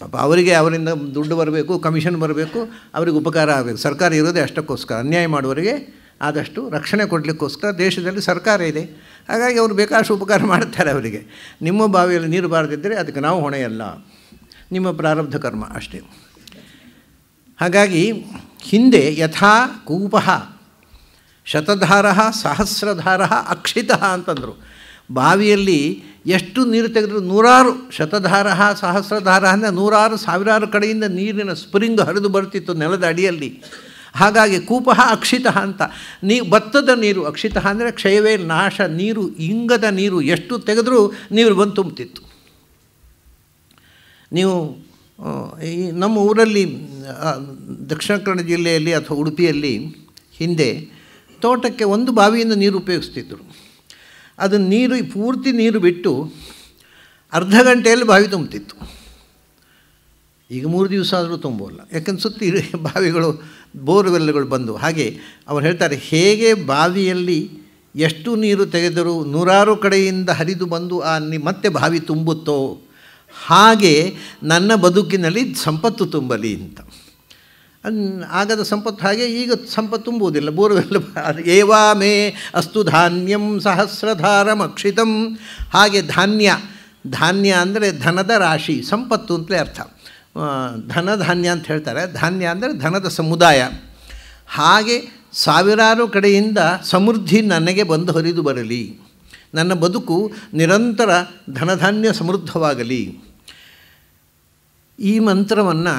ಪಾಪ ಅವರಿಗೆ ಅವರಿಂದ ದುಡ್ಡು ಬರಬೇಕು ಕಮಿಷನ್ ಬರಬೇಕು ಅವರಿಗೆ ಉಪಕಾರ ಆಗಬೇಕು ಸರ್ಕಾರ ಇರೋದೇ ಅಷ್ಟಕ್ಕೋಸ್ಕರ ಅನ್ಯಾಯ ಮಾಡುವವರಿಗೆ ಆದಷ್ಟು ರಕ್ಷಣೆ ಕೊಡಲಿಕ್ಕೋಸ್ಕರ ದೇಶದಲ್ಲಿ ಸರ್ಕಾರ ಇದೆ ಹಾಗಾಗಿ ಅವರು ಬೇಕಾದಷ್ಟು ಉಪಕಾರ ಮಾಡ್ತಾರೆ ಅವರಿಗೆ ನಿಮ್ಮ ಬಾವಿಯಲ್ಲಿ ನೀರು ಬಾರದಿದ್ದರೆ ಅದಕ್ಕೆ ನಾವು ಹೊಣೆಯಲ್ಲ ನಿಮ್ಮ ಪ್ರಾರಬ್ಧ ಕರ್ಮ ಅಷ್ಟೇ ಹಾಗಾಗಿ ಹಿಂದೆ ಯಥಾ ಕೂಪ ಶತಧಾರ ಸಹಸ್ರಧಾರ ಅಕ್ಷಿತ ಅಂತಂದರು ಬಾವಿಯಲ್ಲಿ ಎಷ್ಟು ನೀರು ತೆಗೆದರೂ ನೂರಾರು ಶತಧಾರ ಸಹಸ್ರಧಾರ ಅಂದರೆ ನೂರಾರು ಸಾವಿರಾರು ಕಡೆಯಿಂದ ನೀರಿನ ಸ್ಪ್ರಿಂಗ್ ಹರಿದು ಬರ್ತಿತ್ತು ನೆಲದ ಅಡಿಯಲ್ಲಿ ಹಾಗಾಗಿ ಕೂಪ ಅಕ್ಷಿತ ಅಂತ ನೀ ಭತ್ತದ ನೀರು ಅಕ್ಷಿತ ಅಂದರೆ ಕ್ಷಯವೇ ನಾಶ ನೀರು ಇಂಗದ ನೀರು ಎಷ್ಟು ತೆಗೆದರೂ ನೀರು ಬಂದು ತುಂಬುತ್ತಿತ್ತು ನೀವು ಈ ನಮ್ಮ ಊರಲ್ಲಿ ದಕ್ಷಿಣ ಕನ್ನಡ ಜಿಲ್ಲೆಯಲ್ಲಿ ಅಥವಾ ಉಡುಪಿಯಲ್ಲಿ ಹಿಂದೆ ತೋಟಕ್ಕೆ ಒಂದು ಬಾವಿಯಿಂದ ನೀರು ಉಪಯೋಗಿಸ್ತಿದ್ದರು ಅದು ನೀರು ಪೂರ್ತಿ ನೀರು ಬಿಟ್ಟು ಅರ್ಧ ಗಂಟೆಯಲ್ಲಿ ಬಾವಿ ತುಂಬುತ್ತಿತ್ತು ಈಗ ಮೂರು ದಿವಸ ಆದರೂ ತುಂಬೋಲ್ಲ ಯಾಕಂದ್ರೆ ಸುತ್ತಿ ಬಾವಿಗಳು ಬೋರ್ವೆಲ್ಗಳು ಬಂದು ಹಾಗೆ ಅವ್ರು ಹೇಳ್ತಾರೆ ಹೇಗೆ ಬಾವಿಯಲ್ಲಿ ಎಷ್ಟು ನೀರು ತೆಗೆದರೂ ನೂರಾರು ಕಡೆಯಿಂದ ಹರಿದು ಬಂದು ಆ ಮತ್ತೆ ಬಾವಿ ತುಂಬುತ್ತೋ ಹಾಗೆ ನನ್ನ ಬದುಕಿನಲ್ಲಿ ಸಂಪತ್ತು ತುಂಬಲಿ ಅಂತ ಆಗದ ಸಂಪತ್ತು ಹಾಗೆ ಈಗ ಸಂಪತ್ತು ತುಂಬುವುದಿಲ್ಲ ಬೋರ್ವೆಲ್ ಏವಾ ಮೇ ಅಸ್ತು ಧಾನ್ಯಂ ಮಕ್ಷಿತಂ ಹಾಗೆ ಧಾನ್ಯ ಧಾನ್ಯ ಅಂದರೆ ಧನದ ರಾಶಿ ಸಂಪತ್ತು ಅಂತಲೇ ಅರ್ಥ ಧನ ಧಾನ್ಯ ಅಂತ ಹೇಳ್ತಾರೆ ಧಾನ್ಯ ಅಂದರೆ ಧನದ ಸಮುದಾಯ ಹಾಗೆ ಸಾವಿರಾರು ಕಡೆಯಿಂದ ಸಮೃದ್ಧಿ ನನಗೆ ಬಂದು ಹರಿದು ಬರಲಿ ನನ್ನ ಬದುಕು ನಿರಂತರ ಧನಧಾನ್ಯ ಸಮೃದ್ಧವಾಗಲಿ ಈ ಮಂತ್ರವನ್ನು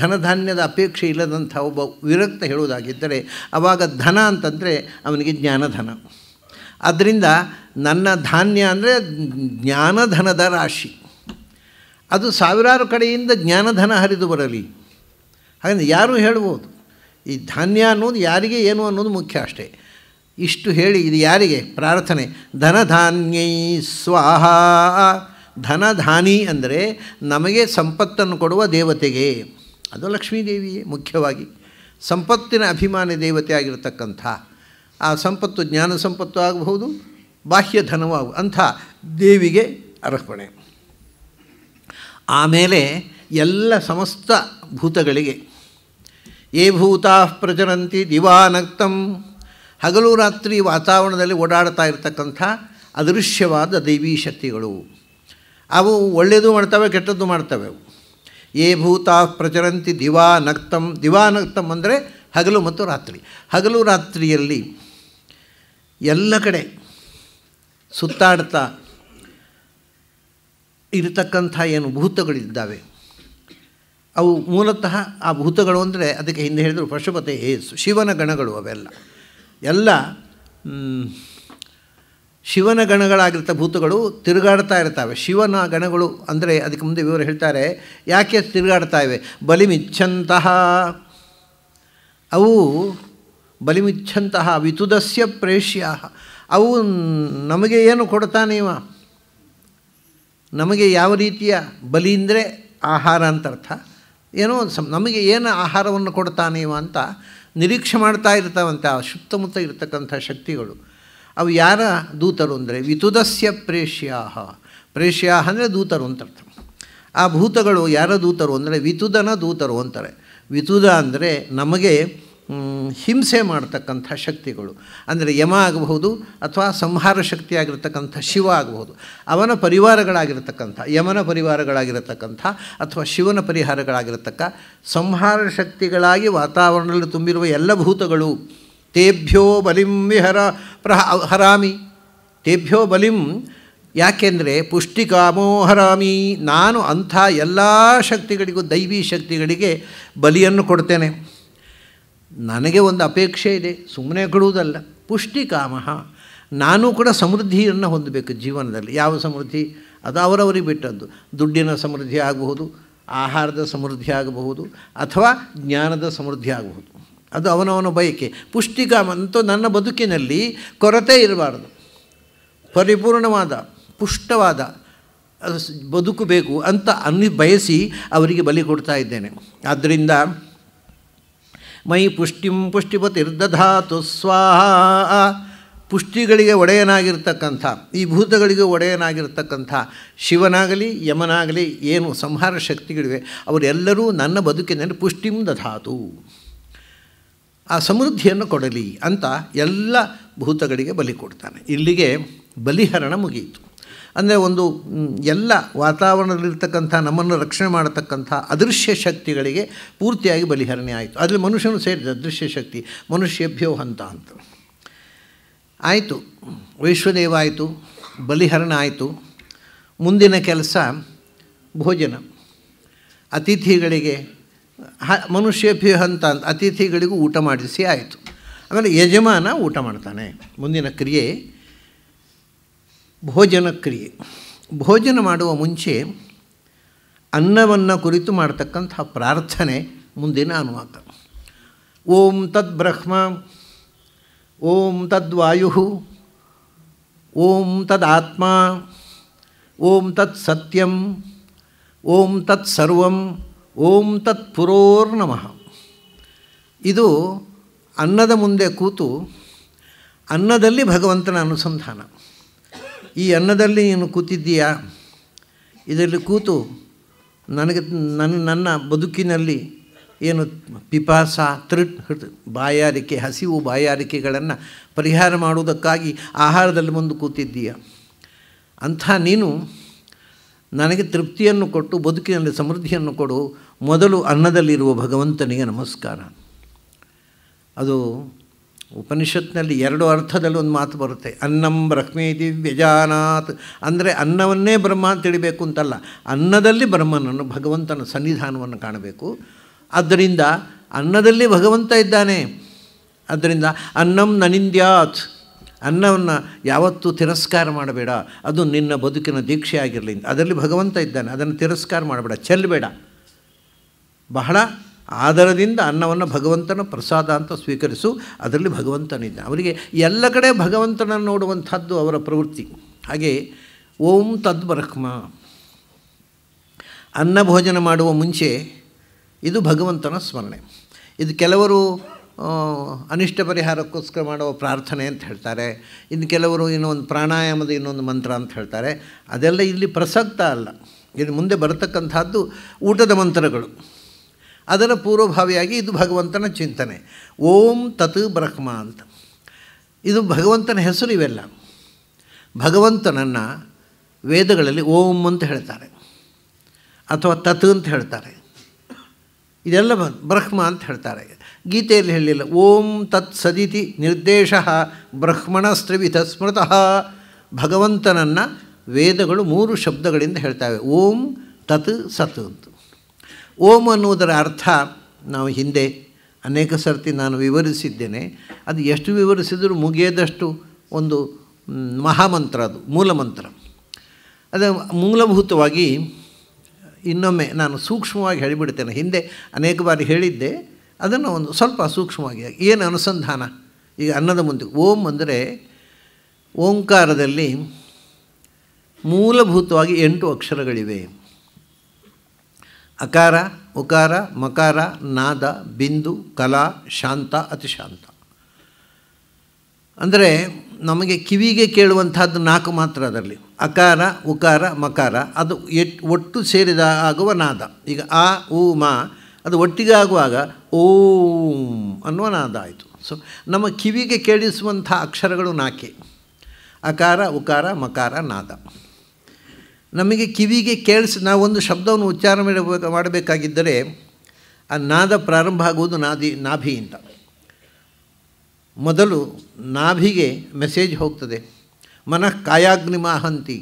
ಧನಧಾನ್ಯದ ಅಪೇಕ್ಷೆ ಇಲ್ಲದಂಥ ಒಬ್ಬ ವಿರಕ್ತ ಹೇಳುವುದಾಗಿದ್ದರೆ ಆವಾಗ ಧನ ಅಂತಂದರೆ ಅವನಿಗೆ ಜ್ಞಾನಧನ ಅದರಿಂದ ನನ್ನ ಧಾನ್ಯ ಅಂದರೆ ಜ್ಞಾನಧನದ ರಾಶಿ ಅದು ಸಾವಿರಾರು ಕಡೆಯಿಂದ ಜ್ಞಾನಧನ ಹರಿದು ಬರಲಿ ಹಾಗೆ ಯಾರೂ ಹೇಳ್ಬೋದು ಈ ಧಾನ್ಯ ಅನ್ನೋದು ಯಾರಿಗೆ ಏನು ಅನ್ನೋದು ಮುಖ್ಯ ಅಷ್ಟೇ ಇಷ್ಟು ಹೇಳಿ ಇದು ಯಾರಿಗೆ ಪ್ರಾರ್ಥನೆ ಧನಧಾನ್ಯೈ ಸ್ವಾಹ ಧನಧಾನಿ ಅಂದರೆ ನಮಗೆ ಸಂಪತ್ತನ್ನು ಕೊಡುವ ದೇವತೆಗೆ ಅದು ಲಕ್ಷ್ಮೀದೇವಿಯೇ ಮುಖ್ಯವಾಗಿ ಸಂಪತ್ತಿನ ಅಭಿಮಾನಿ ದೇವತೆ ಆಗಿರತಕ್ಕಂಥ ಆ ಸಂಪತ್ತು ಜ್ಞಾನ ಸಂಪತ್ತು ಆಗಬಹುದು ಬಾಹ್ಯ ಆಗ ಅಂಥ ದೇವಿಗೆ ಅರ್ಪಣೆ ಆಮೇಲೆ ಎಲ್ಲ ಸಮಸ್ತ ಭೂತಗಳಿಗೆ ಏ ಭೂತಾ ಪ್ರಚರಂತಿ ದಿವಾನಕ್ತಂ ಹಗಲು ರಾತ್ರಿ ವಾತಾವರಣದಲ್ಲಿ ಓಡಾಡ್ತಾ ಇರತಕ್ಕಂಥ ಅದೃಶ್ಯವಾದ ದೈವೀ ಶಕ್ತಿಗಳು ಅವು ಒಳ್ಳೆಯದು ಮಾಡ್ತವೆ ಕೆಟ್ಟದ್ದು ಮಾಡ್ತವೆ ಅವು ಏ ಭೂತ ಪ್ರಚರಂತಿ ದಿವಾ ನಕ್ತಂ ದಿವಾ ಅಂದರೆ ಹಗಲು ಮತ್ತು ರಾತ್ರಿ ಹಗಲು ರಾತ್ರಿಯಲ್ಲಿ ಎಲ್ಲ ಕಡೆ ಸುತ್ತಾಡ್ತಾ ಇರತಕ್ಕಂಥ ಏನು ಭೂತಗಳಿದ್ದಾವೆ ಅವು ಮೂಲತಃ ಆ ಭೂತಗಳು ಅಂದರೆ ಅದಕ್ಕೆ ಹಿಂದೆ ಹೇಳಿದರು ಪಶುಪತಿ ಏಸು ಶಿವನ ಗಣಗಳು ಅವೆಲ್ಲ ಎಲ್ಲ ಶಿವನ ಗಣಗಳಾಗಿರ್ತ ಭೂತಗಳು ತಿರುಗಾಡ್ತಾ ಇರ್ತವೆ ಶಿವನ ಗಣಗಳು ಅಂದರೆ ಅದಕ್ಕೆ ಮುಂದೆ ವಿವರ ಹೇಳ್ತಾರೆ ಯಾಕೆ ತಿರುಗಾಡ್ತಾ ಇವೆ ಬಲಿಮಿಚ್ಛಂತಹ ಅವು ಬಲಿಮಿಚ್ಛಂತಹ ವಿತುದಸ್ಯ ಪ್ರೇಷ್ಯ ಅವು ನಮಗೆ ಏನು ಇವ ನಮಗೆ ಯಾವ ರೀತಿಯ ಬಲಿ ಅಂದರೆ ಆಹಾರ ಅಂತ ಅರ್ಥ ಏನೋ ಸಮ್ ನಮಗೆ ಏನು ಆಹಾರವನ್ನು ಕೊಡ್ತಾನೆ ಇವ ಅಂತ ನಿರೀಕ್ಷೆ ಮಾಡ್ತಾ ಇರ್ತಾವಂತೆ ಆ ಸುತ್ತಮುತ್ತ ಇರತಕ್ಕಂಥ ಶಕ್ತಿಗಳು ಅವು ಯಾರ ದೂತರು ಅಂದರೆ ವಿತುದಸ್ಯ ಪ್ರೇಷ್ಯಾಹ ಪ್ರೇಷ್ಯಾಹ ಅಂದರೆ ದೂತರು ಅಂತ ಅರ್ಥ ಆ ಭೂತಗಳು ಯಾರ ದೂತರು ಅಂದರೆ ವಿತುದನ ದೂತರು ಅಂತಾರೆ ವಿತುದ ಅಂದರೆ ನಮಗೆ ಹಿಂಸೆ ಮಾಡ್ತಕ್ಕಂಥ ಶಕ್ತಿಗಳು ಅಂದರೆ ಯಮ ಆಗಬಹುದು ಅಥವಾ ಸಂಹಾರ ಶಕ್ತಿಯಾಗಿರ್ತಕ್ಕಂಥ ಶಿವ ಆಗಬಹುದು ಅವನ ಪರಿವಾರಗಳಾಗಿರ್ತಕ್ಕಂಥ ಯಮನ ಪರಿವಾರಗಳಾಗಿರತಕ್ಕಂಥ ಅಥವಾ ಶಿವನ ಪರಿಹಾರಗಳಾಗಿರತಕ್ಕ ಸಂಹಾರ ಶಕ್ತಿಗಳಾಗಿ ವಾತಾವರಣದಲ್ಲಿ ತುಂಬಿರುವ ಎಲ್ಲ ಭೂತಗಳು ತೇಭ್ಯೋ ಬಲಿಂ ವಿಹರ ಪ್ರಹ ಹರಾಮಿ ತೇಭ್ಯೋ ಬಲಿಂ ಯಾಕೆಂದರೆ ಪುಷ್ಟಿಕಾಮೋಹರಾಮಿ ನಾನು ಅಂಥ ಎಲ್ಲ ಶಕ್ತಿಗಳಿಗೂ ದೈವಿ ಶಕ್ತಿಗಳಿಗೆ ಬಲಿಯನ್ನು ಕೊಡ್ತೇನೆ ನನಗೆ ಒಂದು ಅಪೇಕ್ಷೆ ಇದೆ ಸುಮ್ಮನೆ ಕೊಡುವುದಲ್ಲ ಪುಷ್ಟಿಕಾಮ ನಾನು ಕೂಡ ಸಮೃದ್ಧಿಯನ್ನು ಹೊಂದಬೇಕು ಜೀವನದಲ್ಲಿ ಯಾವ ಸಮೃದ್ಧಿ ಅದು ಅವರವರಿಗೆ ಬಿಟ್ಟದ್ದು ದುಡ್ಡಿನ ಸಮೃದ್ಧಿ ಆಗಬಹುದು ಆಹಾರದ ಸಮೃದ್ಧಿ ಆಗಬಹುದು ಅಥವಾ ಜ್ಞಾನದ ಸಮೃದ್ಧಿ ಆಗಬಹುದು ಅದು ಅವನವನ ಬಯಕೆ ಪುಷ್ಟಿಕಾಮ ಅಂತೂ ನನ್ನ ಬದುಕಿನಲ್ಲಿ ಕೊರತೆ ಇರಬಾರ್ದು ಪರಿಪೂರ್ಣವಾದ ಪುಷ್ಟವಾದ ಬದುಕು ಬೇಕು ಅಂತ ಅನ್ನಿ ಬಯಸಿ ಅವರಿಗೆ ಬಲಿ ಕೊಡ್ತಾ ಇದ್ದೇನೆ ಆದ್ದರಿಂದ ಮೈ ಪುಷ್ಟಿಂ ಪುಷ್ಟಿಪತಿರ್ದಧಾತು ಸ್ವಾಹ ಪುಷ್ಟಿಗಳಿಗೆ ಒಡೆಯನಾಗಿರ್ತಕ್ಕಂಥ ಈ ಭೂತಗಳಿಗೆ ಒಡೆಯನಾಗಿರ್ತಕ್ಕಂಥ ಶಿವನಾಗಲಿ ಯಮನಾಗಲಿ ಏನು ಸಂಹಾರ ಶಕ್ತಿಗಳಿವೆ ಅವರೆಲ್ಲರೂ ನನ್ನ ಬದುಕಿನಲ್ಲಿ ಪುಷ್ಟಿಂ ದಧಾತು ಆ ಸಮೃದ್ಧಿಯನ್ನು ಕೊಡಲಿ ಅಂತ ಎಲ್ಲ ಭೂತಗಳಿಗೆ ಬಲಿ ಕೊಡ್ತಾನೆ ಇಲ್ಲಿಗೆ ಬಲಿಹರಣ ಮುಗಿಯಿತು ಅಂದರೆ ಒಂದು ಎಲ್ಲ ವಾತಾವರಣದಲ್ಲಿರ್ತಕ್ಕಂಥ ನಮ್ಮನ್ನು ರಕ್ಷಣೆ ಮಾಡತಕ್ಕಂಥ ಅದೃಶ್ಯ ಶಕ್ತಿಗಳಿಗೆ ಪೂರ್ತಿಯಾಗಿ ಬಲಿಹರಣೆ ಆಯಿತು ಅದರಲ್ಲಿ ಮನುಷ್ಯನು ಸೇರಿದ ಅದೃಶ್ಯ ಶಕ್ತಿ ಮನುಷ್ಯಭ್ಯೋ ಹಂತ ಅಂತ ಆಯಿತು ವೈಶ್ವದೇವ ಆಯಿತು ಬಲಿಹರಣ ಆಯಿತು ಮುಂದಿನ ಕೆಲಸ ಭೋಜನ ಅತಿಥಿಗಳಿಗೆ ಹ ಮನುಷ್ಯಭ್ಯೋ ಹಂತ ಅಂತ ಅತಿಥಿಗಳಿಗೂ ಊಟ ಮಾಡಿಸಿ ಆಯಿತು ಆಮೇಲೆ ಯಜಮಾನ ಊಟ ಮಾಡ್ತಾನೆ ಮುಂದಿನ ಕ್ರಿಯೆ ಭೋಜನ ಕ್ರಿಯೆ ಭೋಜನ ಮಾಡುವ ಮುಂಚೆ ಅನ್ನವನ್ನು ಕುರಿತು ಮಾಡ್ತಕ್ಕಂಥ ಪ್ರಾರ್ಥನೆ ಮುಂದಿನ ಅನುವಾದ ಓಂ ತದ್ ಬ್ರಹ್ಮ ಓಂ ತದ್ವಾಯು ಓಂ ತದಾತ್ಮ ಓಂ ತತ್ ಸತ್ಯಂ ಓಂ ತತ್ ಸರ್ವಂ ಓಂ ತತ್ ನಮಃ ಇದು ಅನ್ನದ ಮುಂದೆ ಕೂತು ಅನ್ನದಲ್ಲಿ ಭಗವಂತನ ಅನುಸಂಧಾನ ಈ ಅನ್ನದಲ್ಲಿ ನೀನು ಕೂತಿದ್ದೀಯಾ ಇದರಲ್ಲಿ ಕೂತು ನನಗೆ ನನ್ನ ನನ್ನ ಬದುಕಿನಲ್ಲಿ ಏನು ಪಿಪಾಸ ತೃಟ್ ಬಾಯಾರಿಕೆ ಹಸಿವು ಬಾಯಾರಿಕೆಗಳನ್ನು ಪರಿಹಾರ ಮಾಡುವುದಕ್ಕಾಗಿ ಆಹಾರದಲ್ಲಿ ಮುಂದೆ ಕೂತಿದ್ದೀಯ ಅಂಥ ನೀನು ನನಗೆ ತೃಪ್ತಿಯನ್ನು ಕೊಟ್ಟು ಬದುಕಿನಲ್ಲಿ ಸಮೃದ್ಧಿಯನ್ನು ಕೊಡು ಮೊದಲು ಅನ್ನದಲ್ಲಿರುವ ಭಗವಂತನಿಗೆ ನಮಸ್ಕಾರ ಅದು ಉಪನಿಷತ್ನಲ್ಲಿ ಎರಡು ಅರ್ಥದಲ್ಲಿ ಒಂದು ಮಾತು ಬರುತ್ತೆ ಅನ್ನಂ ಬ್ರಹ್ಮೇತಿ ವ್ಯಜಾನಾತ್ ಅಂದರೆ ಅನ್ನವನ್ನೇ ಬ್ರಹ್ಮ ಅಂತ ತಿಳಿಬೇಕು ಅಂತಲ್ಲ ಅನ್ನದಲ್ಲಿ ಬ್ರಹ್ಮನನ್ನು ಭಗವಂತನ ಸನ್ನಿಧಾನವನ್ನು ಕಾಣಬೇಕು ಆದ್ದರಿಂದ ಅನ್ನದಲ್ಲಿ ಭಗವಂತ ಇದ್ದಾನೆ ಆದ್ದರಿಂದ ಅನ್ನಂ ನನಿಂದ್ಯಾತ್ ಅನ್ನವನ್ನು ಯಾವತ್ತೂ ತಿರಸ್ಕಾರ ಮಾಡಬೇಡ ಅದು ನಿನ್ನ ಬದುಕಿನ ದೀಕ್ಷೆ ಆಗಿರಲಿ ಅದರಲ್ಲಿ ಭಗವಂತ ಇದ್ದಾನೆ ಅದನ್ನು ತಿರಸ್ಕಾರ ಮಾಡಬೇಡ ಚೆಲ್ಲಬೇಡ ಬಹಳ ಆದರದಿಂದ ಅನ್ನವನ್ನು ಭಗವಂತನ ಪ್ರಸಾದ ಅಂತ ಸ್ವೀಕರಿಸು ಅದರಲ್ಲಿ ಭಗವಂತನಿದ್ದ ಅವರಿಗೆ ಎಲ್ಲ ಕಡೆ ಭಗವಂತನನ್ನು ನೋಡುವಂಥದ್ದು ಅವರ ಪ್ರವೃತ್ತಿ ಹಾಗೆ ಓಂ ತದ್ಬ್ರಹ್ಮ ಅನ್ನ ಭೋಜನ ಮಾಡುವ ಮುಂಚೆ ಇದು ಭಗವಂತನ ಸ್ಮರಣೆ ಇದು ಕೆಲವರು ಅನಿಷ್ಟ ಪರಿಹಾರಕ್ಕೋಸ್ಕರ ಮಾಡುವ ಪ್ರಾರ್ಥನೆ ಅಂತ ಹೇಳ್ತಾರೆ ಇನ್ನು ಕೆಲವರು ಇನ್ನೊಂದು ಪ್ರಾಣಾಯಾಮದ ಇನ್ನೊಂದು ಮಂತ್ರ ಅಂತ ಹೇಳ್ತಾರೆ ಅದೆಲ್ಲ ಇಲ್ಲಿ ಪ್ರಸಕ್ತ ಅಲ್ಲ ಇದು ಮುಂದೆ ಬರತಕ್ಕಂಥದ್ದು ಊಟದ ಮಂತ್ರಗಳು ಅದರ ಪೂರ್ವಭಾವಿಯಾಗಿ ಇದು ಭಗವಂತನ ಚಿಂತನೆ ಓಂ ತತ್ ಬ್ರಹ್ಮ ಅಂತ ಇದು ಭಗವಂತನ ಹೆಸರು ಇವೆಲ್ಲ ಭಗವಂತನನ್ನು ವೇದಗಳಲ್ಲಿ ಓಂ ಅಂತ ಹೇಳ್ತಾರೆ ಅಥವಾ ತತ್ ಅಂತ ಹೇಳ್ತಾರೆ ಇದೆಲ್ಲ ಬ್ರಹ್ಮ ಅಂತ ಹೇಳ್ತಾರೆ ಗೀತೆಯಲ್ಲಿ ಹೇಳಲಿಲ್ಲ ಓಂ ತತ್ ಸದಿತಿ ನಿರ್ದೇಶ ಬ್ರಹ್ಮಣ ಸ್ತ್ರಿವಿಧ ಸ್ಮೃತಃ ಭಗವಂತನನ್ನು ವೇದಗಳು ಮೂರು ಶಬ್ದಗಳಿಂದ ಹೇಳ್ತವೆ ಓಂ ತತ್ ಸತ್ ಅಂತ ಓಂ ಅನ್ನುವುದರ ಅರ್ಥ ನಾವು ಹಿಂದೆ ಅನೇಕ ಸರ್ತಿ ನಾನು ವಿವರಿಸಿದ್ದೇನೆ ಅದು ಎಷ್ಟು ವಿವರಿಸಿದರೂ ಮುಗಿಯದಷ್ಟು ಒಂದು ಮಹಾಮಂತ್ರ ಅದು ಮೂಲಮಂತ್ರ ಅದು ಮೂಲಭೂತವಾಗಿ ಇನ್ನೊಮ್ಮೆ ನಾನು ಸೂಕ್ಷ್ಮವಾಗಿ ಹೇಳಿಬಿಡ್ತೇನೆ ಹಿಂದೆ ಅನೇಕ ಬಾರಿ ಹೇಳಿದ್ದೆ ಅದನ್ನು ಒಂದು ಸ್ವಲ್ಪ ಸೂಕ್ಷ್ಮವಾಗಿ ಏನು ಅನುಸಂಧಾನ ಈಗ ಅನ್ನದ ಮುಂದೆ ಓಂ ಅಂದರೆ ಓಂಕಾರದಲ್ಲಿ ಮೂಲಭೂತವಾಗಿ ಎಂಟು ಅಕ್ಷರಗಳಿವೆ ಅಕಾರ ಉಕಾರ ಮಕಾರ ನಾದ ಬಿಂದು ಕಲಾ ಶಾಂತ ಶಾಂತ ಅಂದರೆ ನಮಗೆ ಕಿವಿಗೆ ಕೇಳುವಂಥದ್ದು ನಾಲ್ಕು ಮಾತ್ರ ಅದರಲ್ಲಿ ಅಕಾರ ಉಕಾರ ಮಕಾರ ಅದು ಎಟ್ ಒಟ್ಟು ಸೇರಿದ ಆಗುವ ನಾದ ಈಗ ಆ ಉ ಮಾ ಅದು ಒಟ್ಟಿಗೆ ಆಗುವಾಗ ಓಂ ಅನ್ನುವ ನಾದ ಆಯಿತು ಸೊ ನಮ್ಮ ಕಿವಿಗೆ ಕೇಳಿಸುವಂಥ ಅಕ್ಷರಗಳು ನಾಕೆ ಅಕಾರ ಉಕಾರ ಮಕಾರ ನಾದ ನಮಗೆ ಕಿವಿಗೆ ಕೇಳಿಸಿ ನಾವೊಂದು ಶಬ್ದವನ್ನು ಉಚ್ಚಾರ ಮಾಡಬೇಕು ಮಾಡಬೇಕಾಗಿದ್ದರೆ ಆ ನಾದ ಪ್ರಾರಂಭ ಆಗುವುದು ನಾದಿ ನಾಭಿಯಿಂದ ಮೊದಲು ನಾಭಿಗೆ ಮೆಸೇಜ್ ಹೋಗ್ತದೆ ಮನಃ ಕಾಯಾಗ್ನಿಮಾಹಂತಿ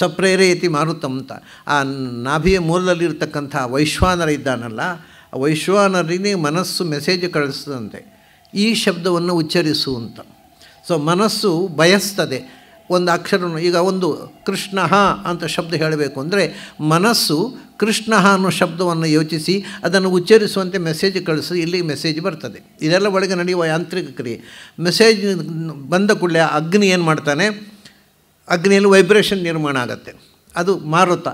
ಸಪ್ರೇರೇತಿ ಮಾರುತಂತ ಆ ನಾಭಿಯ ಮೂಲದಲ್ಲಿರ್ತಕ್ಕಂಥ ವೈಶ್ವಾನರ ಇದ್ದಾನಲ್ಲ ಆ ವೈಶ್ವಾನರಿಗೆ ಮನಸ್ಸು ಮೆಸೇಜ್ ಕಳಿಸ್ತದಂತೆ ಈ ಶಬ್ದವನ್ನು ಉಚ್ಚರಿಸು ಅಂತ ಸೊ ಮನಸ್ಸು ಬಯಸ್ತದೆ ಒಂದು ಅಕ್ಷರ ಈಗ ಒಂದು ಕೃಷ್ಣ ಅಂತ ಶಬ್ದ ಹೇಳಬೇಕು ಅಂದರೆ ಮನಸ್ಸು ಕೃಷ್ಣ ಅನ್ನೋ ಶಬ್ದವನ್ನು ಯೋಚಿಸಿ ಅದನ್ನು ಉಚ್ಚರಿಸುವಂತೆ ಮೆಸೇಜ್ ಕಳಿಸಿ ಇಲ್ಲಿ ಮೆಸೇಜ್ ಬರ್ತದೆ ಇದೆಲ್ಲ ಒಳಗೆ ನಡೆಯುವ ಯಾಂತ್ರಿಕ ಕ್ರಿಯೆ ಮೆಸೇಜ್ ಬಂದ ಕೂಡಲೇ ಅಗ್ನಿ ಏನು ಮಾಡ್ತಾನೆ ಅಗ್ನಿಯಲ್ಲಿ ವೈಬ್ರೇಷನ್ ನಿರ್ಮಾಣ ಆಗುತ್ತೆ ಅದು ಮಾರುತ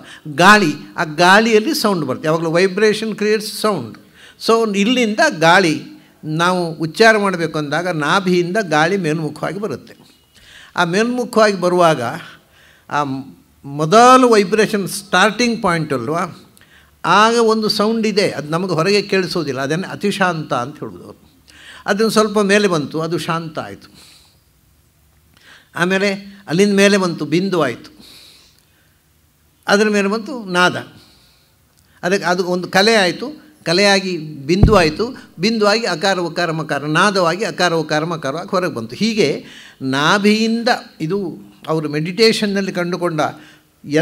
ಗಾಳಿ ಆ ಗಾಳಿಯಲ್ಲಿ ಸೌಂಡ್ ಬರುತ್ತೆ ಯಾವಾಗಲೂ ವೈಬ್ರೇಷನ್ ಕ್ರಿಯೇಟ್ಸ್ ಸೌಂಡ್ ಸೌಂಡ್ ಇಲ್ಲಿಂದ ಗಾಳಿ ನಾವು ಉಚ್ಚಾರ ಮಾಡಬೇಕು ಅಂದಾಗ ನಾಭಿಯಿಂದ ಗಾಳಿ ಮೇಲ್ಮುಖವಾಗಿ ಬರುತ್ತೆ ಆ ಮೇಲ್ಮುಖವಾಗಿ ಬರುವಾಗ ಆ ಮೊದಲು ವೈಬ್ರೇಷನ್ ಸ್ಟಾರ್ಟಿಂಗ್ ಪಾಯಿಂಟ್ ಅಲ್ವಾ ಆಗ ಒಂದು ಸೌಂಡ್ ಇದೆ ಅದು ನಮಗೆ ಹೊರಗೆ ಕೇಳಿಸೋದಿಲ್ಲ ಅದನ್ನು ಶಾಂತ ಅಂತ ಹೇಳ್ಬೋದು ಅವರು ಅದನ್ನು ಸ್ವಲ್ಪ ಮೇಲೆ ಬಂತು ಅದು ಶಾಂತ ಆಯಿತು ಆಮೇಲೆ ಅಲ್ಲಿಂದ ಮೇಲೆ ಬಂತು ಬಿಂದು ಆಯಿತು ಅದರ ಮೇಲೆ ಬಂತು ನಾದ ಅದಕ್ಕೆ ಅದು ಒಂದು ಕಲೆ ಆಯಿತು ಕಲೆಯಾಗಿ ಬಿಂದು ಆಯಿತು ಬಿಂದು ಅಕಾರ ಉಕಾರ ಮಕಾರ ನಾದವಾಗಿ ಅಕಾರ ಒಕಾರ ಮಕಾರವಾಗಿ ಹೊರಗೆ ಬಂತು ಹೀಗೆ ನಾಭಿಯಿಂದ ಇದು ಅವರು ಮೆಡಿಟೇಷನ್ನಲ್ಲಿ ಕಂಡುಕೊಂಡ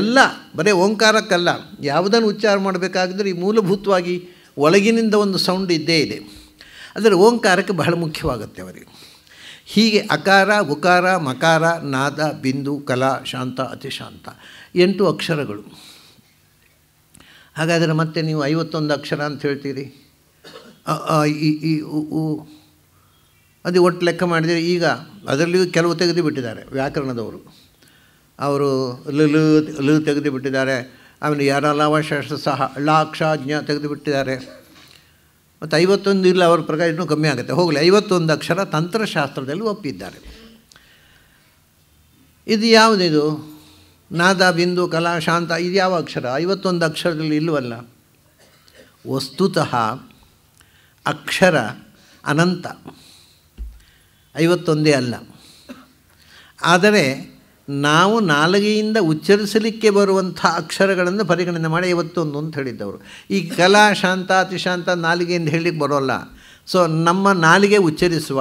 ಎಲ್ಲ ಬರೀ ಓಂಕಾರಕ್ಕಲ್ಲ ಯಾವುದನ್ನು ಉಚ್ಚಾರ ಮಾಡಬೇಕಾಗಿದ್ದರೆ ಈ ಮೂಲಭೂತವಾಗಿ ಒಳಗಿನಿಂದ ಒಂದು ಸೌಂಡ್ ಇದ್ದೇ ಇದೆ ಆದರೆ ಓಂಕಾರಕ್ಕೆ ಬಹಳ ಮುಖ್ಯವಾಗುತ್ತೆ ಅವರಿಗೆ ಹೀಗೆ ಅಕಾರ ಉಕಾರ ಮಕಾರ ನಾದ ಬಿಂದು ಕಲಾ ಶಾಂತ ಅತಿಶಾಂತ ಎಂಟು ಅಕ್ಷರಗಳು ಹಾಗಾದರೆ ಮತ್ತೆ ನೀವು ಐವತ್ತೊಂದು ಅಕ್ಷರ ಅಂತ ಹೇಳ್ತೀರಿ ಈ ಅದು ಒಟ್ಟು ಲೆಕ್ಕ ಮಾಡಿದರೆ ಈಗ ಅದರಲ್ಲಿಯೂ ಕೆಲವು ತೆಗೆದು ಬಿಟ್ಟಿದ್ದಾರೆ ವ್ಯಾಕರಣದವರು ಅವರು ಲು ಲು ತೆಗೆದು ಬಿಟ್ಟಿದ್ದಾರೆ ಆಮೇಲೆ ಯಾರ ಲಾವಶ ಸಹ ಲಾಕ್ಷಾಜ್ಞ ತೆಗೆದು ಬಿಟ್ಟಿದ್ದಾರೆ ಮತ್ತು ಐವತ್ತೊಂದು ಇಲ್ಲ ಅವ್ರ ಪ್ರಕಾರ ಇನ್ನೂ ಕಮ್ಮಿ ಆಗುತ್ತೆ ಹೋಗಲಿ ಐವತ್ತೊಂದು ಅಕ್ಷರ ತಂತ್ರಶಾಸ್ತ್ರದಲ್ಲಿ ಒಪ್ಪಿದ್ದಾರೆ ಇದು ಯಾವುದಿದು ನಾದ ಬಿಂದು ಕಲಾ ಶಾಂತ ಇದು ಯಾವ ಅಕ್ಷರ ಐವತ್ತೊಂದು ಅಕ್ಷರದಲ್ಲಿ ಇಲ್ಲವಲ್ಲ ವಸ್ತುತಃ ಅಕ್ಷರ ಅನಂತ ಐವತ್ತೊಂದೇ ಅಲ್ಲ ಆದರೆ ನಾವು ನಾಲಿಗೆಯಿಂದ ಉಚ್ಚರಿಸಲಿಕ್ಕೆ ಬರುವಂಥ ಅಕ್ಷರಗಳನ್ನು ಪರಿಗಣನೆ ಮಾಡಿ ಐವತ್ತೊಂದು ಅಂತ ಹೇಳಿದ್ದವರು ಈ ಕಲಾ ಶಾಂತ ಅತಿಶಾಂತ ನಾಲಿಗೆಯಿಂದ ಹೇಳಲಿಕ್ಕೆ ಬರೋಲ್ಲ ಸೊ ನಮ್ಮ ನಾಲಿಗೆ ಉಚ್ಚರಿಸುವ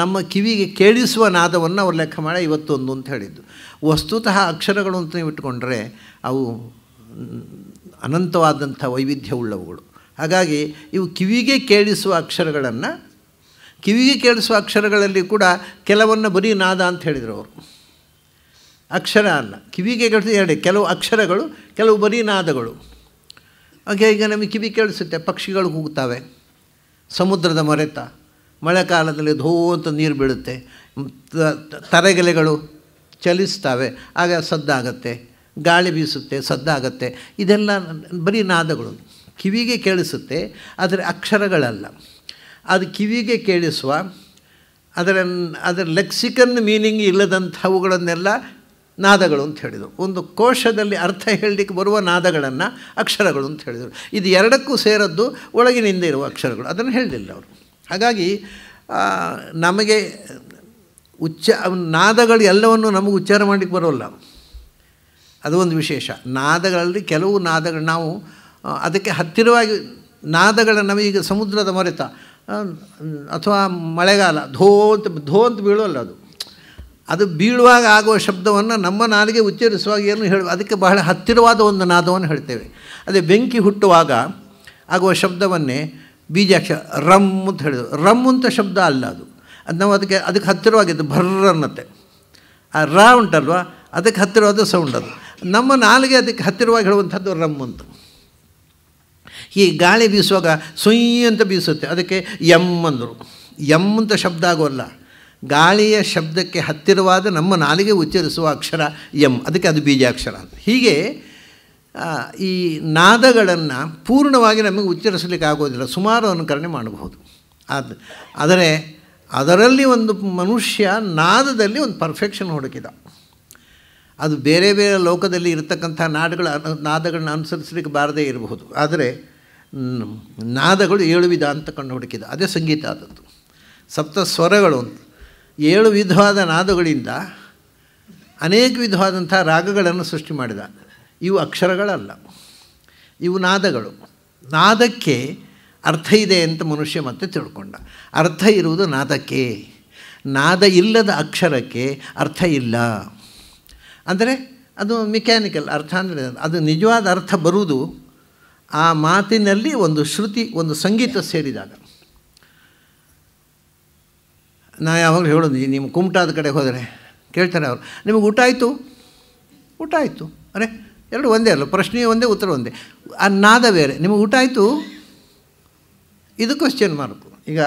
ನಮ್ಮ ಕಿವಿಗೆ ಕೇಳಿಸುವ ನಾದವನ್ನು ಅವ್ರು ಲೆಕ್ಕ ಮಾಡಿ ಇವತ್ತೊಂದು ಅಂತ ಹೇಳಿದ್ದು ವಸ್ತುತಃ ಅಕ್ಷರಗಳು ಅಂತ ನೀವು ಇಟ್ಕೊಂಡ್ರೆ ಅವು ಅನಂತವಾದಂಥ ವೈವಿಧ್ಯವುಳ್ಳವುಗಳು ಹಾಗಾಗಿ ಇವು ಕಿವಿಗೆ ಕೇಳಿಸುವ ಅಕ್ಷರಗಳನ್ನು ಕಿವಿಗೆ ಕೇಳಿಸುವ ಅಕ್ಷರಗಳಲ್ಲಿ ಕೂಡ ಕೆಲವನ್ನು ಬರೀ ನಾದ ಅಂತ ಹೇಳಿದರು ಅವರು ಅಕ್ಷರ ಅಲ್ಲ ಕಿವಿಗೆ ಕೇಳಿಸಿ ಹೇಳಿ ಕೆಲವು ಅಕ್ಷರಗಳು ಕೆಲವು ಬರೀ ನಾದಗಳು ಹಾಗೆ ಈಗ ನಮಗೆ ಕಿವಿ ಕೇಳಿಸುತ್ತೆ ಪಕ್ಷಿಗಳು ಕೂಗ್ತಾವೆ ಸಮುದ್ರದ ಮೊರೆತ ಮಳೆಗಾಲದಲ್ಲಿ ಕಾಲದಲ್ಲಿ ಅಂತ ನೀರು ಬೀಳುತ್ತೆ ತರೆಗೆಲೆಗಳು ಚಲಿಸ್ತವೆ ಆಗ ಸದ್ದಾಗತ್ತೆ ಗಾಳಿ ಬೀಸುತ್ತೆ ಸದ್ದಾಗತ್ತೆ ಇದೆಲ್ಲ ಬರೀ ನಾದಗಳು ಕಿವಿಗೆ ಕೇಳಿಸುತ್ತೆ ಆದರೆ ಅಕ್ಷರಗಳಲ್ಲ ಅದು ಕಿವಿಗೆ ಕೇಳಿಸುವ ಅದರ ಅದರ ಲೆಕ್ಸಿಕನ್ ಮೀನಿಂಗ್ ಇಲ್ಲದಂಥವುಗಳನ್ನೆಲ್ಲ ನಾದಗಳು ಅಂತ ಹೇಳಿದರು ಒಂದು ಕೋಶದಲ್ಲಿ ಅರ್ಥ ಹೇಳಲಿಕ್ಕೆ ಬರುವ ನಾದಗಳನ್ನು ಅಕ್ಷರಗಳು ಅಂತ ಹೇಳಿದರು ಇದು ಎರಡಕ್ಕೂ ಸೇರದ್ದು ಒಳಗಿನಿಂದ ಇರುವ ಅಕ್ಷರಗಳು ಅದನ್ನು ಹೇಳಲಿಲ್ಲ ಅವರು ಹಾಗಾಗಿ ನಮಗೆ ಉಚ್ಚ ನಾದಗಳು ಎಲ್ಲವನ್ನು ನಮಗೆ ಉಚ್ಚಾರ ಮಾಡಲಿಕ್ಕೆ ಬರೋಲ್ಲ ಅದು ಒಂದು ವಿಶೇಷ ನಾದಗಳಲ್ಲಿ ಕೆಲವು ನಾದಗಳು ನಾವು ಅದಕ್ಕೆ ಹತ್ತಿರವಾಗಿ ನಾದಗಳ ನಮಗೀಗ ಸಮುದ್ರದ ಮರೆತ ಅಥವಾ ಮಳೆಗಾಲ ಧೋ ಅಂತ ಧೋ ಅಂತ ಬೀಳೋಲ್ಲ ಅದು ಅದು ಬೀಳುವಾಗ ಆಗುವ ಶಬ್ದವನ್ನು ನಮ್ಮ ನಾಲಿಗೆ ಉಚ್ಚರಿಸುವಾಗ ಏನು ಹೇಳುವ ಅದಕ್ಕೆ ಬಹಳ ಹತ್ತಿರವಾದ ಒಂದು ನಾದವನ್ನು ಹೇಳ್ತೇವೆ ಅದೇ ಬೆಂಕಿ ಹುಟ್ಟುವಾಗ ಆಗುವ ಶಬ್ದವನ್ನೇ ಬೀಜಾಕ್ಷ ರಮ್ ಅಂತ ಹೇಳಿದ್ರು ರಮ್ ಅಂತ ಶಬ್ದ ಅಲ್ಲ ಅದು ಅದು ನಾವು ಅದಕ್ಕೆ ಅದಕ್ಕೆ ಹತ್ತಿರವಾಗಿದ್ದು ಭರ್ರ ಅನ್ನತ್ತೆ ಆ ರ ಉಂಟಲ್ವ ಅದಕ್ಕೆ ಹತ್ತಿರವಾದ ಸೌಂಡ್ ಅದು ನಮ್ಮ ನಾಲಿಗೆ ಅದಕ್ಕೆ ಹತ್ತಿರವಾಗಿ ಹೇಳುವಂಥದ್ದು ರಮ್ ಅಂತ ಈ ಗಾಳಿ ಬೀಸುವಾಗ ಸುಯ್ಯ ಅಂತ ಬೀಸುತ್ತೆ ಅದಕ್ಕೆ ಎಮ್ ಅಂದರು ಎಮ್ ಅಂತ ಶಬ್ದ ಆಗೋಲ್ಲ ಗಾಳಿಯ ಶಬ್ದಕ್ಕೆ ಹತ್ತಿರವಾದ ನಮ್ಮ ನಾಲಿಗೆ ಉಚ್ಚರಿಸುವ ಅಕ್ಷರ ಎಮ್ ಅದಕ್ಕೆ ಅದು ಬೀಜಾಕ್ಷರ ಅಂತ ಹೀಗೆ ಈ ನಾದಗಳನ್ನು ಪೂರ್ಣವಾಗಿ ನಮಗೆ ಉಚ್ಚರಿಸಲಿಕ್ಕೆ ಆಗೋದಿಲ್ಲ ಸುಮಾರು ಅನುಕರಣೆ ಮಾಡಬಹುದು ಅದು ಆದರೆ ಅದರಲ್ಲಿ ಒಂದು ಮನುಷ್ಯ ನಾದದಲ್ಲಿ ಒಂದು ಪರ್ಫೆಕ್ಷನ್ ಹುಡುಕಿದ ಅದು ಬೇರೆ ಬೇರೆ ಲೋಕದಲ್ಲಿ ಇರತಕ್ಕಂಥ ನಾಡುಗಳ ನಾದಗಳನ್ನ ಅನುಸರಿಸಲಿಕ್ಕೆ ಬಾರದೇ ಇರಬಹುದು ಆದರೆ ನಾದಗಳು ಏಳು ವಿಧ ಅಂತ ಕಂಡು ಹುಡುಕಿದ ಅದೇ ಸಂಗೀತ ಆದದ್ದು ಸಪ್ತ ಸ್ವರಗಳು ಏಳು ವಿಧವಾದ ನಾದಗಳಿಂದ ಅನೇಕ ವಿಧವಾದಂಥ ರಾಗಗಳನ್ನು ಸೃಷ್ಟಿ ಮಾಡಿದ ಇವು ಅಕ್ಷರಗಳಲ್ಲ ಇವು ನಾದಗಳು ನಾದಕ್ಕೆ ಅರ್ಥ ಇದೆ ಅಂತ ಮನುಷ್ಯ ಮತ್ತೆ ತಿಳ್ಕೊಂಡ ಅರ್ಥ ಇರುವುದು ನಾದಕ್ಕೆ ನಾದ ಇಲ್ಲದ ಅಕ್ಷರಕ್ಕೆ ಅರ್ಥ ಇಲ್ಲ ಅಂದರೆ ಅದು ಮೆಕ್ಯಾನಿಕಲ್ ಅರ್ಥ ಅಂದರೆ ಅದು ನಿಜವಾದ ಅರ್ಥ ಬರುವುದು ಆ ಮಾತಿನಲ್ಲಿ ಒಂದು ಶ್ರುತಿ ಒಂದು ಸಂಗೀತ ಸೇರಿದಾಗ ನಾ ಯಾವಾಗಲೂ ಹೇಳೋದು ನಿಮ್ಮ ಕುಮಟಾದ ಕಡೆ ಹೋದರೆ ಕೇಳ್ತಾರೆ ಅವರು ನಿಮಗೆ ಊಟ ಆಯಿತು ಊಟ ಆಯಿತು ಅರೆ ಎರಡು ಒಂದೇ ಅಲ್ಲ ಪ್ರಶ್ನೆ ಒಂದೇ ಉತ್ತರ ಒಂದೇ ಆ ನಾದ ಬೇರೆ ನಿಮಗೆ ಊಟ ಆಯಿತು ಇದು ಕ್ವಶನ್ ಮಾರ್ಕು ಈಗ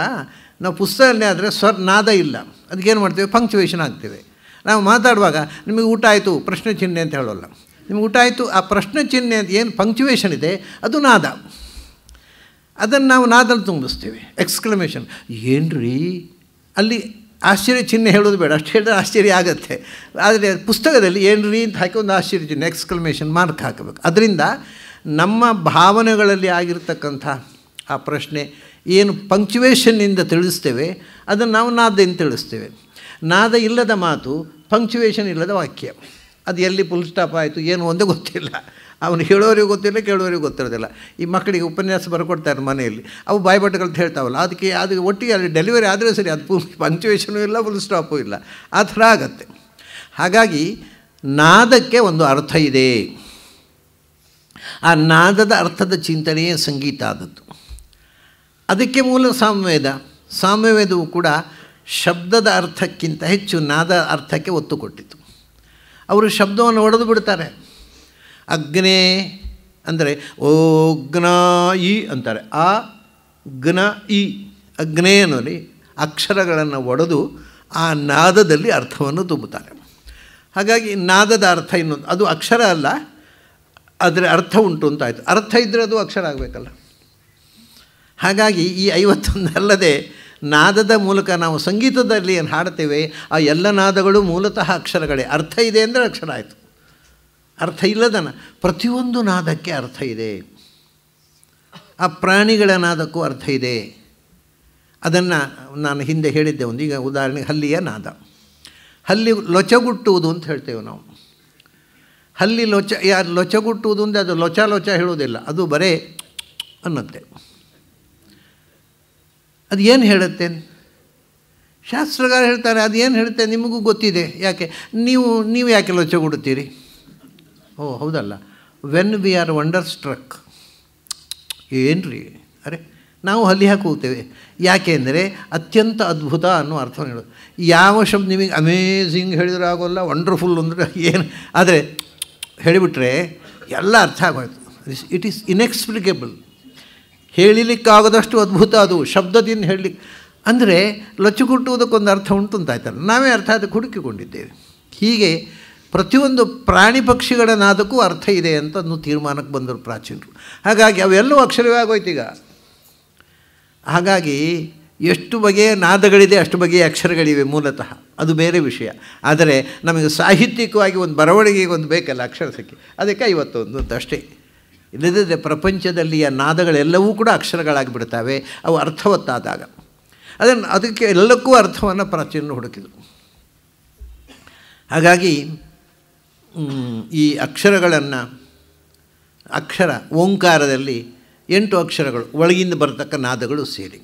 ನಾವು ಪುಸ್ತಕನೇ ಆದರೆ ಸ್ವರ್ ನಾದ ಇಲ್ಲ ಅದಕ್ಕೇನು ಮಾಡ್ತೇವೆ ಪಂಕ್ಚುವೇಷನ್ ಆಗ್ತೇವೆ ನಾವು ಮಾತಾಡುವಾಗ ನಿಮಗೆ ಊಟ ಆಯಿತು ಪ್ರಶ್ನೆ ಚಿಹ್ನೆ ಅಂತ ಹೇಳೋಲ್ಲ ನಿಮಗೆ ಊಟ ಆಯಿತು ಆ ಪ್ರಶ್ನೆ ಚಿಹ್ನೆ ಅಂತ ಏನು ಪಂಕ್ಚುವೇಷನ್ ಇದೆ ಅದು ನಾದ ಅದನ್ನು ನಾವು ನಾದಲ್ಲಿ ತುಂಬಿಸ್ತೇವೆ ಎಕ್ಸ್ಕ್ಲಮೇಷನ್ ಏನು ರೀ ಅಲ್ಲಿ ಆಶ್ಚರ್ಯ ಚಿಹ್ನೆ ಹೇಳೋದು ಬೇಡ ಅಷ್ಟು ಹೇಳಿದ್ರೆ ಆಶ್ಚರ್ಯ ಆಗುತ್ತೆ ಆದರೆ ಪುಸ್ತಕದಲ್ಲಿ ಏನು ರೀ ಅಂತ ಹಾಕಿ ಒಂದು ಆಶ್ಚರ್ಯ ಚಿಹ್ನೆ ಎಕ್ಸ್ಕ್ಲಮೇಷನ್ ಮಾರ್ಕ್ ಹಾಕಬೇಕು ಅದರಿಂದ ನಮ್ಮ ಭಾವನೆಗಳಲ್ಲಿ ಆಗಿರ್ತಕ್ಕಂಥ ಆ ಪ್ರಶ್ನೆ ಏನು ಪಂಕ್ಚುವೇಷನ್ನಿಂದ ತಿಳಿಸ್ತೇವೆ ಅದನ್ನು ನಾವು ನಾದದಿಂದ ತಿಳಿಸ್ತೇವೆ ನಾದ ಇಲ್ಲದ ಮಾತು ಪಂಕ್ಚುವೇಷನ್ ಇಲ್ಲದ ವಾಕ್ಯ ಅದು ಎಲ್ಲಿ ಫುಲ್ ಸ್ಟಾಪ್ ಆಯಿತು ಏನು ಒಂದೇ ಗೊತ್ತಿಲ್ಲ ಅವನು ಹೇಳೋರಿಗೂ ಗೊತ್ತಿಲ್ಲ ಕೇಳೋರಿಗೂ ಗೊತ್ತಿರೋದಿಲ್ಲ ಈ ಮಕ್ಕಳಿಗೆ ಉಪನ್ಯಾಸ ಬರ್ಕೊಡ್ತಾರೆ ಮನೆಯಲ್ಲಿ ಅವು ಬಾಯ್ಬಟ್ಟುಗಳಂತ ಹೇಳ್ತಾವಲ್ಲ ಅದಕ್ಕೆ ಅದು ಒಟ್ಟಿಗೆ ಅಲ್ಲಿ ಡೆಲಿವರಿ ಆದರೆ ಸರಿ ಅದು ಫುಲ್ ಪಂಚುವೇಶನೂ ಇಲ್ಲ ಫುಲ್ ಸ್ಟಾಪೂ ಇಲ್ಲ ಆ ಥರ ಆಗತ್ತೆ ಹಾಗಾಗಿ ನಾದಕ್ಕೆ ಒಂದು ಅರ್ಥ ಇದೆ ಆ ನಾದದ ಅರ್ಥದ ಚಿಂತನೆಯೇ ಸಂಗೀತ ಆದದ್ದು ಅದಕ್ಕೆ ಮೂಲ ಸಾಮ್ಯವೇದ ಸಾಮ್ಯವೇದವು ಕೂಡ ಶಬ್ದದ ಅರ್ಥಕ್ಕಿಂತ ಹೆಚ್ಚು ನಾದ ಅರ್ಥಕ್ಕೆ ಒತ್ತು ಕೊಟ್ಟಿತು ಅವರು ಶಬ್ದವನ್ನು ಒಡೆದು ಬಿಡ್ತಾರೆ ಅಗ್ನೇ ಅಂದರೆ ಓಗ್ನಾಯಿ ಅಂತಾರೆ ಆ ಗ್ನ ಇ ಅಗ್ನೇ ಅಕ್ಷರಗಳನ್ನು ಒಡೆದು ಆ ನಾದದಲ್ಲಿ ಅರ್ಥವನ್ನು ತುಂಬುತ್ತಾರೆ ಹಾಗಾಗಿ ನಾದದ ಅರ್ಥ ಇನ್ನೊಂದು ಅದು ಅಕ್ಷರ ಅಲ್ಲ ಅದರ ಅರ್ಥ ಉಂಟು ಅಂತ ಅರ್ಥ ಇದ್ದರೆ ಅದು ಅಕ್ಷರ ಆಗಬೇಕಲ್ಲ ಹಾಗಾಗಿ ಈ ಅಲ್ಲದೆ ನಾದದ ಮೂಲಕ ನಾವು ಸಂಗೀತದಲ್ಲಿ ಏನು ಹಾಡ್ತೇವೆ ಆ ಎಲ್ಲ ನಾದಗಳು ಮೂಲತಃ ಅಕ್ಷರಗಳೇ ಅರ್ಥ ಇದೆ ಅಂದರೆ ಅಕ್ಷರ ಆಯಿತು ಅರ್ಥ ಇಲ್ಲದನ ಪ್ರತಿಯೊಂದು ನಾದಕ್ಕೆ ಅರ್ಥ ಇದೆ ಆ ಪ್ರಾಣಿಗಳ ನಾದಕ್ಕೂ ಅರ್ಥ ಇದೆ ಅದನ್ನು ನಾನು ಹಿಂದೆ ಹೇಳಿದ್ದೆ ಒಂದು ಈಗ ಉದಾಹರಣೆಗೆ ಹಲ್ಲಿಯ ನಾದ ಹಲ್ಲಿ ಲೊಚಗುಟ್ಟುವುದು ಅಂತ ಹೇಳ್ತೇವೆ ನಾವು ಹಲ್ಲಿ ಲೊಚ ಯಾರು ಲೊಚಗುಟ್ಟುವುದು ಅಂದರೆ ಅದು ಲೊಚ ಲೊಚ ಹೇಳುವುದಿಲ್ಲ ಅದು ಬರೇ ಅನ್ನತ್ತೆ ಅದು ಏನು ಹೇಳುತ್ತೆ ಶಾಸ್ತ್ರಗಾರ ಹೇಳ್ತಾರೆ ಅದು ಏನು ಹೇಳುತ್ತೆ ನಿಮಗೂ ಗೊತ್ತಿದೆ ಯಾಕೆ ನೀವು ನೀವು ಯಾಕೆ ಲೊಚಗುಡುತ್ತೀರಿ ಓ ಹೌದಲ್ಲ when we are wonderstruck ಏನ್ರಿ ಅರೆ ನಾವು ಹಲ್ಲಿ ಯಾಕೆ ಅಂದರೆ ಅತ್ಯಂತ ಅದ್ಭುತ ಅನ್ನೋ ಅರ್ಥ ಹೇಳೋದು ಯಾವ ಶಬ್ದ ನಿಮಗೆ ಅಮೇಝಿಂಗ್ ಹೇಳಿದ್ರೆ ಆಗೋಲ್ಲ ವಂಡರ್ಫುಲ್ ಅಂದರೆ ಏನು ಆದರೆ ಹೇಳಿಬಿಟ್ರೆ ಎಲ್ಲ ಅರ್ಥ ಆಗೋಯ್ತು ಇಟ್ ಈಸ್ ಇನ್ಎಕ್ಸ್ಪ್ಲಿಕೇಬಲ್ ಹೇಳಲಿಕ್ಕಾಗದಷ್ಟು ಅದ್ಭುತ ಅದು ಶಬ್ದದಿಂದ ಹೇಳಲಿಕ್ಕೆ ಅಂದರೆ ಲಚ್ಚುಕುಟ್ಟುವುದಕ್ಕೊಂದು ಅರ್ಥ ಉಂಟು ಅಂತಾಯ್ತಲ್ಲ ನಾವೇ ಅರ್ಥ ಅದಕ್ಕೆ ಹುಡುಕಿಕೊಂಡಿದ್ದೇವೆ ಹೀಗೆ ಪ್ರತಿಯೊಂದು ಪ್ರಾಣಿ ಪಕ್ಷಿಗಳ ನಾದಕ್ಕೂ ಅರ್ಥ ಇದೆ ಅಂತ ತೀರ್ಮಾನಕ್ಕೆ ಬಂದರು ಪ್ರಾಚೀನರು ಹಾಗಾಗಿ ಅವೆಲ್ಲವೂ ಅಕ್ಷರವೇ ಆಗೋಯ್ತೀಗ ಹಾಗಾಗಿ ಎಷ್ಟು ಬಗೆಯ ನಾದಗಳಿದೆ ಅಷ್ಟು ಬಗೆಯ ಅಕ್ಷರಗಳಿವೆ ಮೂಲತಃ ಅದು ಬೇರೆ ವಿಷಯ ಆದರೆ ನಮಗೆ ಸಾಹಿತ್ಯಿಕವಾಗಿ ಒಂದು ಬರವಣಿಗೆಗೆ ಒಂದು ಬೇಕಲ್ಲ ಅಕ್ಷರಸಕ್ಕೆ ಅದಕ್ಕೆ ಒಂದು ಅಂತ ಅಷ್ಟೇ ಇಲ್ಲದಿದ್ದರೆ ಪ್ರಪಂಚದಲ್ಲಿಯ ನಾದಗಳೆಲ್ಲವೂ ಕೂಡ ಅಕ್ಷರಗಳಾಗಿ ಅವು ಅರ್ಥವತ್ತಾದಾಗ ಅದನ್ನು ಅದಕ್ಕೆ ಎಲ್ಲಕ್ಕೂ ಅರ್ಥವನ್ನು ಪ್ರಾಚೀನ ಹುಡುಕಿದರು ಹಾಗಾಗಿ ಈ ಅಕ್ಷರಗಳನ್ನು ಅಕ್ಷರ ಓಂಕಾರದಲ್ಲಿ ಎಂಟು ಅಕ್ಷರಗಳು ಒಳಗಿಂದ ಬರತಕ್ಕ ನಾದಗಳು ಸೇರಿ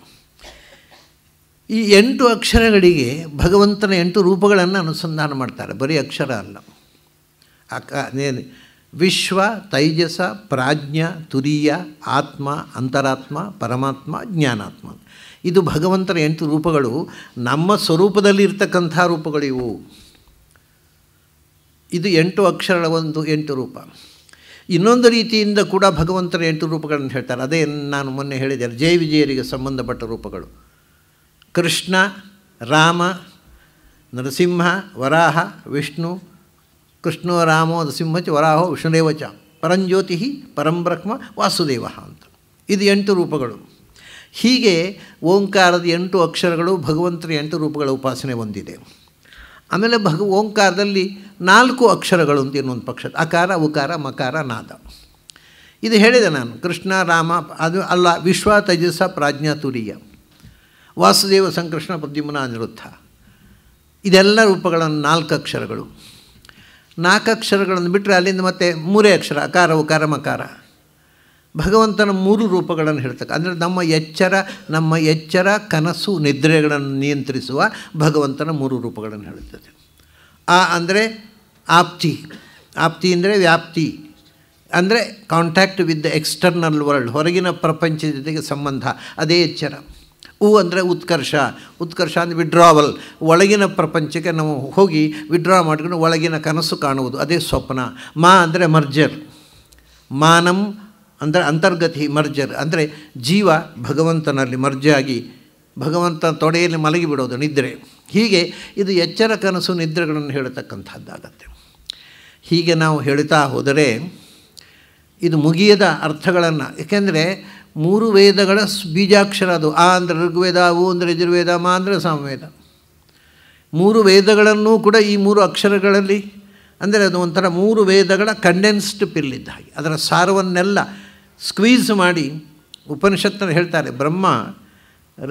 ಈ ಎಂಟು ಅಕ್ಷರಗಳಿಗೆ ಭಗವಂತನ ಎಂಟು ರೂಪಗಳನ್ನು ಅನುಸಂಧಾನ ಮಾಡ್ತಾರೆ ಬರೀ ಅಕ್ಷರ ಅಲ್ಲ ವಿಶ್ವ ತೈಜಸ ಪ್ರಾಜ್ಞ ತುರಿಯ ಆತ್ಮ ಅಂತರಾತ್ಮ ಪರಮಾತ್ಮ ಜ್ಞಾನಾತ್ಮ ಇದು ಭಗವಂತನ ಎಂಟು ರೂಪಗಳು ನಮ್ಮ ಸ್ವರೂಪದಲ್ಲಿ ಇರ್ತಕ್ಕಂಥ ರೂಪಗಳಿವು ಇದು ಎಂಟು ಅಕ್ಷರಗಳ ಒಂದು ಎಂಟು ರೂಪ ಇನ್ನೊಂದು ರೀತಿಯಿಂದ ಕೂಡ ಭಗವಂತನ ಎಂಟು ರೂಪಗಳನ್ನು ಹೇಳ್ತಾರೆ ಅದೇ ನಾನು ಮೊನ್ನೆ ಹೇಳಿದೆ ಜಯ ವಿಜಯರಿಗೆ ಸಂಬಂಧಪಟ್ಟ ರೂಪಗಳು ಕೃಷ್ಣ ರಾಮ ನರಸಿಂಹ ವರಾಹ ವಿಷ್ಣು ಕೃಷ್ಣೋ ರಾಮೋ ನರಸಿಂಹ ಚ ವರಾಹೋ ವಿಷ್ಣುದೇವಚ ಪರಂಜ್ಯೋತಿ ಪರಂಬ್ರಹ್ಮ ವಾಸುದೇವ ಅಂತ ಇದು ಎಂಟು ರೂಪಗಳು ಹೀಗೆ ಓಂಕಾರದ ಎಂಟು ಅಕ್ಷರಗಳು ಭಗವಂತನ ಎಂಟು ರೂಪಗಳ ಉಪಾಸನೆ ಹೊಂದಿದೆ ಆಮೇಲೆ ಭಗ ಓಂಕಾರದಲ್ಲಿ ನಾಲ್ಕು ಅಕ್ಷರಗಳು ಅಂತ ಇನ್ನೊಂದು ಪಕ್ಷ ಅಕಾರ ಉಕಾರ ಮಕಾರ ನಾದ ಇದು ಹೇಳಿದೆ ನಾನು ಕೃಷ್ಣ ರಾಮ ಅದು ಅಲ್ಲ ವಿಶ್ವ ತೇಜಸ ಪ್ರಾಜ್ಞಾ ತುರಿಯ ವಾಸುದೇವ ಸಂಕೃಷ್ಣ ಪ್ರದ್ಯುಮ್ನ ಅನಿರುದ್ಧ ಇದೆಲ್ಲ ರೂಪಗಳನ್ನು ನಾಲ್ಕು ಅಕ್ಷರಗಳು ನಾಲ್ಕು ಅಕ್ಷರಗಳನ್ನು ಬಿಟ್ಟರೆ ಅಲ್ಲಿಂದ ಮತ್ತೆ ಮೂರೇ ಅಕ್ಷರ ಅಕಾರ ಉಕಾರ ಮಕಾರ ಭಗವಂತನ ಮೂರು ರೂಪಗಳನ್ನು ಹೇಳ್ತಕ್ಕ ಅಂದರೆ ನಮ್ಮ ಎಚ್ಚರ ನಮ್ಮ ಎಚ್ಚರ ಕನಸು ನಿದ್ರೆಗಳನ್ನು ನಿಯಂತ್ರಿಸುವ ಭಗವಂತನ ಮೂರು ರೂಪಗಳನ್ನು ಹೇಳುತ್ತದೆ ಆ ಅಂದರೆ ಆಪ್ತಿ ಆಪ್ತಿ ಅಂದರೆ ವ್ಯಾಪ್ತಿ ಅಂದರೆ contact with the external world ಹೊರಗಿನ ಪ್ರಪಂಚದ ಜೊತೆಗೆ ಸಂಬಂಧ ಅದೇ ಎಚ್ಚರ ಹೂ ಅಂದರೆ ಉತ್ಕರ್ಷ ಉತ್ಕರ್ಷ ಅಂದರೆ ವಿಡ್ರಾವಲ್ ಒಳಗಿನ ಪ್ರಪಂಚಕ್ಕೆ ನಾವು ಹೋಗಿ ವಿಡ್ರಾ ಮಾಡಿಕೊಂಡು ಒಳಗಿನ ಕನಸು ಕಾಣುವುದು ಅದೇ ಸ್ವಪ್ನ ಮಾ ಅಂದರೆ ಮರ್ಜರ್ ಮಾನಂ ಅಂದರೆ ಅಂತರ್ಗತಿ ಮರ್ಜರ್ ಅಂದರೆ ಜೀವ ಭಗವಂತನಲ್ಲಿ ಮರ್ಜಾಗಿ ಭಗವಂತ ತೊಡೆಯಲ್ಲಿ ಮಲಗಿಬಿಡೋದು ನಿದ್ರೆ ಹೀಗೆ ಇದು ಎಚ್ಚರ ಕನಸು ನಿದ್ರೆಗಳನ್ನು ಹೇಳತಕ್ಕಂಥದ್ದಾಗತ್ತೆ ಹೀಗೆ ನಾವು ಹೇಳ್ತಾ ಹೋದರೆ ಇದು ಮುಗಿಯದ ಅರ್ಥಗಳನ್ನು ಏಕೆಂದರೆ ಮೂರು ವೇದಗಳ ಬೀಜಾಕ್ಷರ ಅದು ಆ ಅಂದರೆ ಋಗ್ವೇದ ಓ ಅಂದರೆ ಯಜುರ್ವೇದ ಮಾ ಅಂದರೆ ಸಾಮವೇದ ಮೂರು ವೇದಗಳನ್ನೂ ಕೂಡ ಈ ಮೂರು ಅಕ್ಷರಗಳಲ್ಲಿ ಅಂದರೆ ಅದು ಒಂಥರ ಮೂರು ವೇದಗಳ ಕಂಡೆನ್ಸ್ಡ್ ಪಿಲ್ ಇದ್ದ ಹಾಗೆ ಅದರ ಸಾರವನ್ನೆಲ್ಲ ಸ್ಕ್ವೀಸ್ ಮಾಡಿ ಉಪನಿಷತ್ತರು ಹೇಳ್ತಾರೆ ಬ್ರಹ್ಮ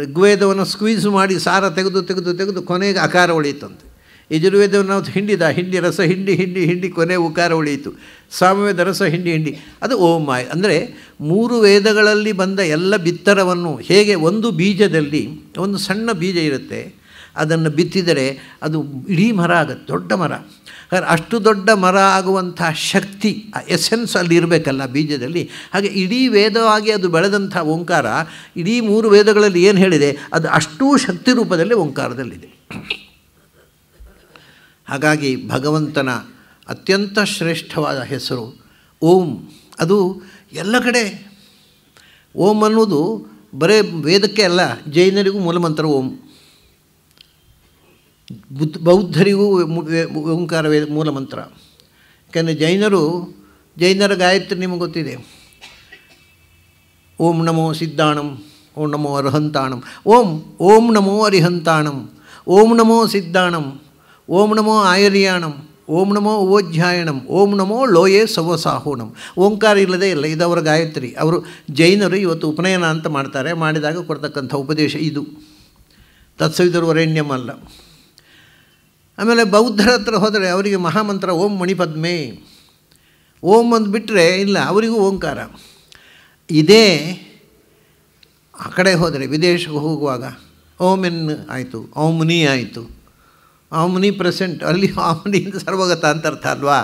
ಋಗ್ವೇದವನ್ನು ಸ್ಕ್ವೀಸ್ ಮಾಡಿ ಸಾರ ತೆಗೆದು ತೆಗೆದು ತೆಗೆದು ಕೊನೆಗೆ ಅಕಾರ ಉಳಿಯಿತಂತೆ ಯಜುರ್ವೇದವನ್ನು ಹಿಂಡಿದ ಹಿಂಡಿ ರಸ ಹಿಂಡಿ ಹಿಂಡಿ ಹಿಂಡಿ ಕೊನೆ ಉಕಾರ ಉಳಿಯಿತು ಸಾಮವೇದ ರಸ ಹಿಂಡಿ ಹಿಂಡಿ ಅದು ಓಂ ಮಾಯ್ ಅಂದರೆ ಮೂರು ವೇದಗಳಲ್ಲಿ ಬಂದ ಎಲ್ಲ ಬಿತ್ತರವನ್ನು ಹೇಗೆ ಒಂದು ಬೀಜದಲ್ಲಿ ಒಂದು ಸಣ್ಣ ಬೀಜ ಇರುತ್ತೆ ಅದನ್ನು ಬಿತ್ತಿದರೆ ಅದು ಇಡೀ ಮರ ಆಗುತ್ತೆ ದೊಡ್ಡ ಮರ ಅಷ್ಟು ದೊಡ್ಡ ಮರ ಆಗುವಂಥ ಶಕ್ತಿ ಆ ಎಸೆನ್ಸ್ ಅಲ್ಲಿ ಇರಬೇಕಲ್ಲ ಬೀಜದಲ್ಲಿ ಹಾಗೆ ಇಡೀ ವೇದವಾಗಿ ಅದು ಬೆಳೆದಂಥ ಓಂಕಾರ ಇಡೀ ಮೂರು ವೇದಗಳಲ್ಲಿ ಏನು ಹೇಳಿದೆ ಅದು ಅಷ್ಟೂ ಶಕ್ತಿ ರೂಪದಲ್ಲಿ ಓಂಕಾರದಲ್ಲಿದೆ ಹಾಗಾಗಿ ಭಗವಂತನ ಅತ್ಯಂತ ಶ್ರೇಷ್ಠವಾದ ಹೆಸರು ಓಂ ಅದು ಎಲ್ಲ ಕಡೆ ಓಂ ಅನ್ನೋದು ಬರೇ ವೇದಕ್ಕೆ ಅಲ್ಲ ಜೈನರಿಗೂ ಮೂಲಮಂತ್ರ ಓಂ ಬುದ್ಧ ಬೌದ್ಧರಿಗೂ ಓಂಕಾರ ವೇದ ಮೂಲ ಮಂತ್ರ ಯಾಕೆಂದರೆ ಜೈನರು ಜೈನರ ಗಾಯತ್ರಿ ನಿಮಗೆ ಗೊತ್ತಿದೆ ಓಂ ನಮೋ ಸಿದ್ಧಾಣಂ ಓಂ ನಮೋ ಅರ್ಹಂತಾಣಂ ಓಂ ಓಂ ನಮೋ ಅರಿಹಂತಾಣಂ ಓಂ ನಮೋ ಸಿದ್ಧಾಣಂ ಓಂ ನಮೋ ಆಯರ್ಯಾಣಂ ಓಂ ನಮೋ ಓಧ್ಯಾಯಣಂ ಓಂ ನಮೋ ಲೋಯೆ ಸವಸಾಹೋಣಂ ಓಂಕಾರ ಇಲ್ಲದೆ ಇಲ್ಲ ಇದು ಅವರ ಗಾಯತ್ರಿ ಅವರು ಜೈನರು ಇವತ್ತು ಉಪನಯನ ಅಂತ ಮಾಡ್ತಾರೆ ಮಾಡಿದಾಗ ಕೊಡ್ತಕ್ಕಂಥ ಉಪದೇಶ ಇದು ತತ್ಸವಿದರು ವರೆಣ್ಯಮಲ್ಲ ಆಮೇಲೆ ಬೌದ್ಧರ ಹತ್ರ ಹೋದರೆ ಅವರಿಗೆ ಮಹಾಮಂತ್ರ ಓಂ ಮಣಿಪದ್ಮೆ ಓಂ ಬಿಟ್ಟರೆ ಇಲ್ಲ ಅವರಿಗೂ ಓಂಕಾರ ಇದೇ ಆ ಕಡೆ ಹೋದರೆ ವಿದೇಶಕ್ಕೆ ಹೋಗುವಾಗ ಓಮೆನ್ ಆಯಿತು ಓಮುನಿ ಆಯಿತು ಆಮುನಿ ಪ್ರೆಸೆಂಟ್ ಅಲ್ಲಿ ಆಮುನಿ ಸರ್ವಗತ ಅಂತ ಅರ್ಥ ಅಲ್ವಾ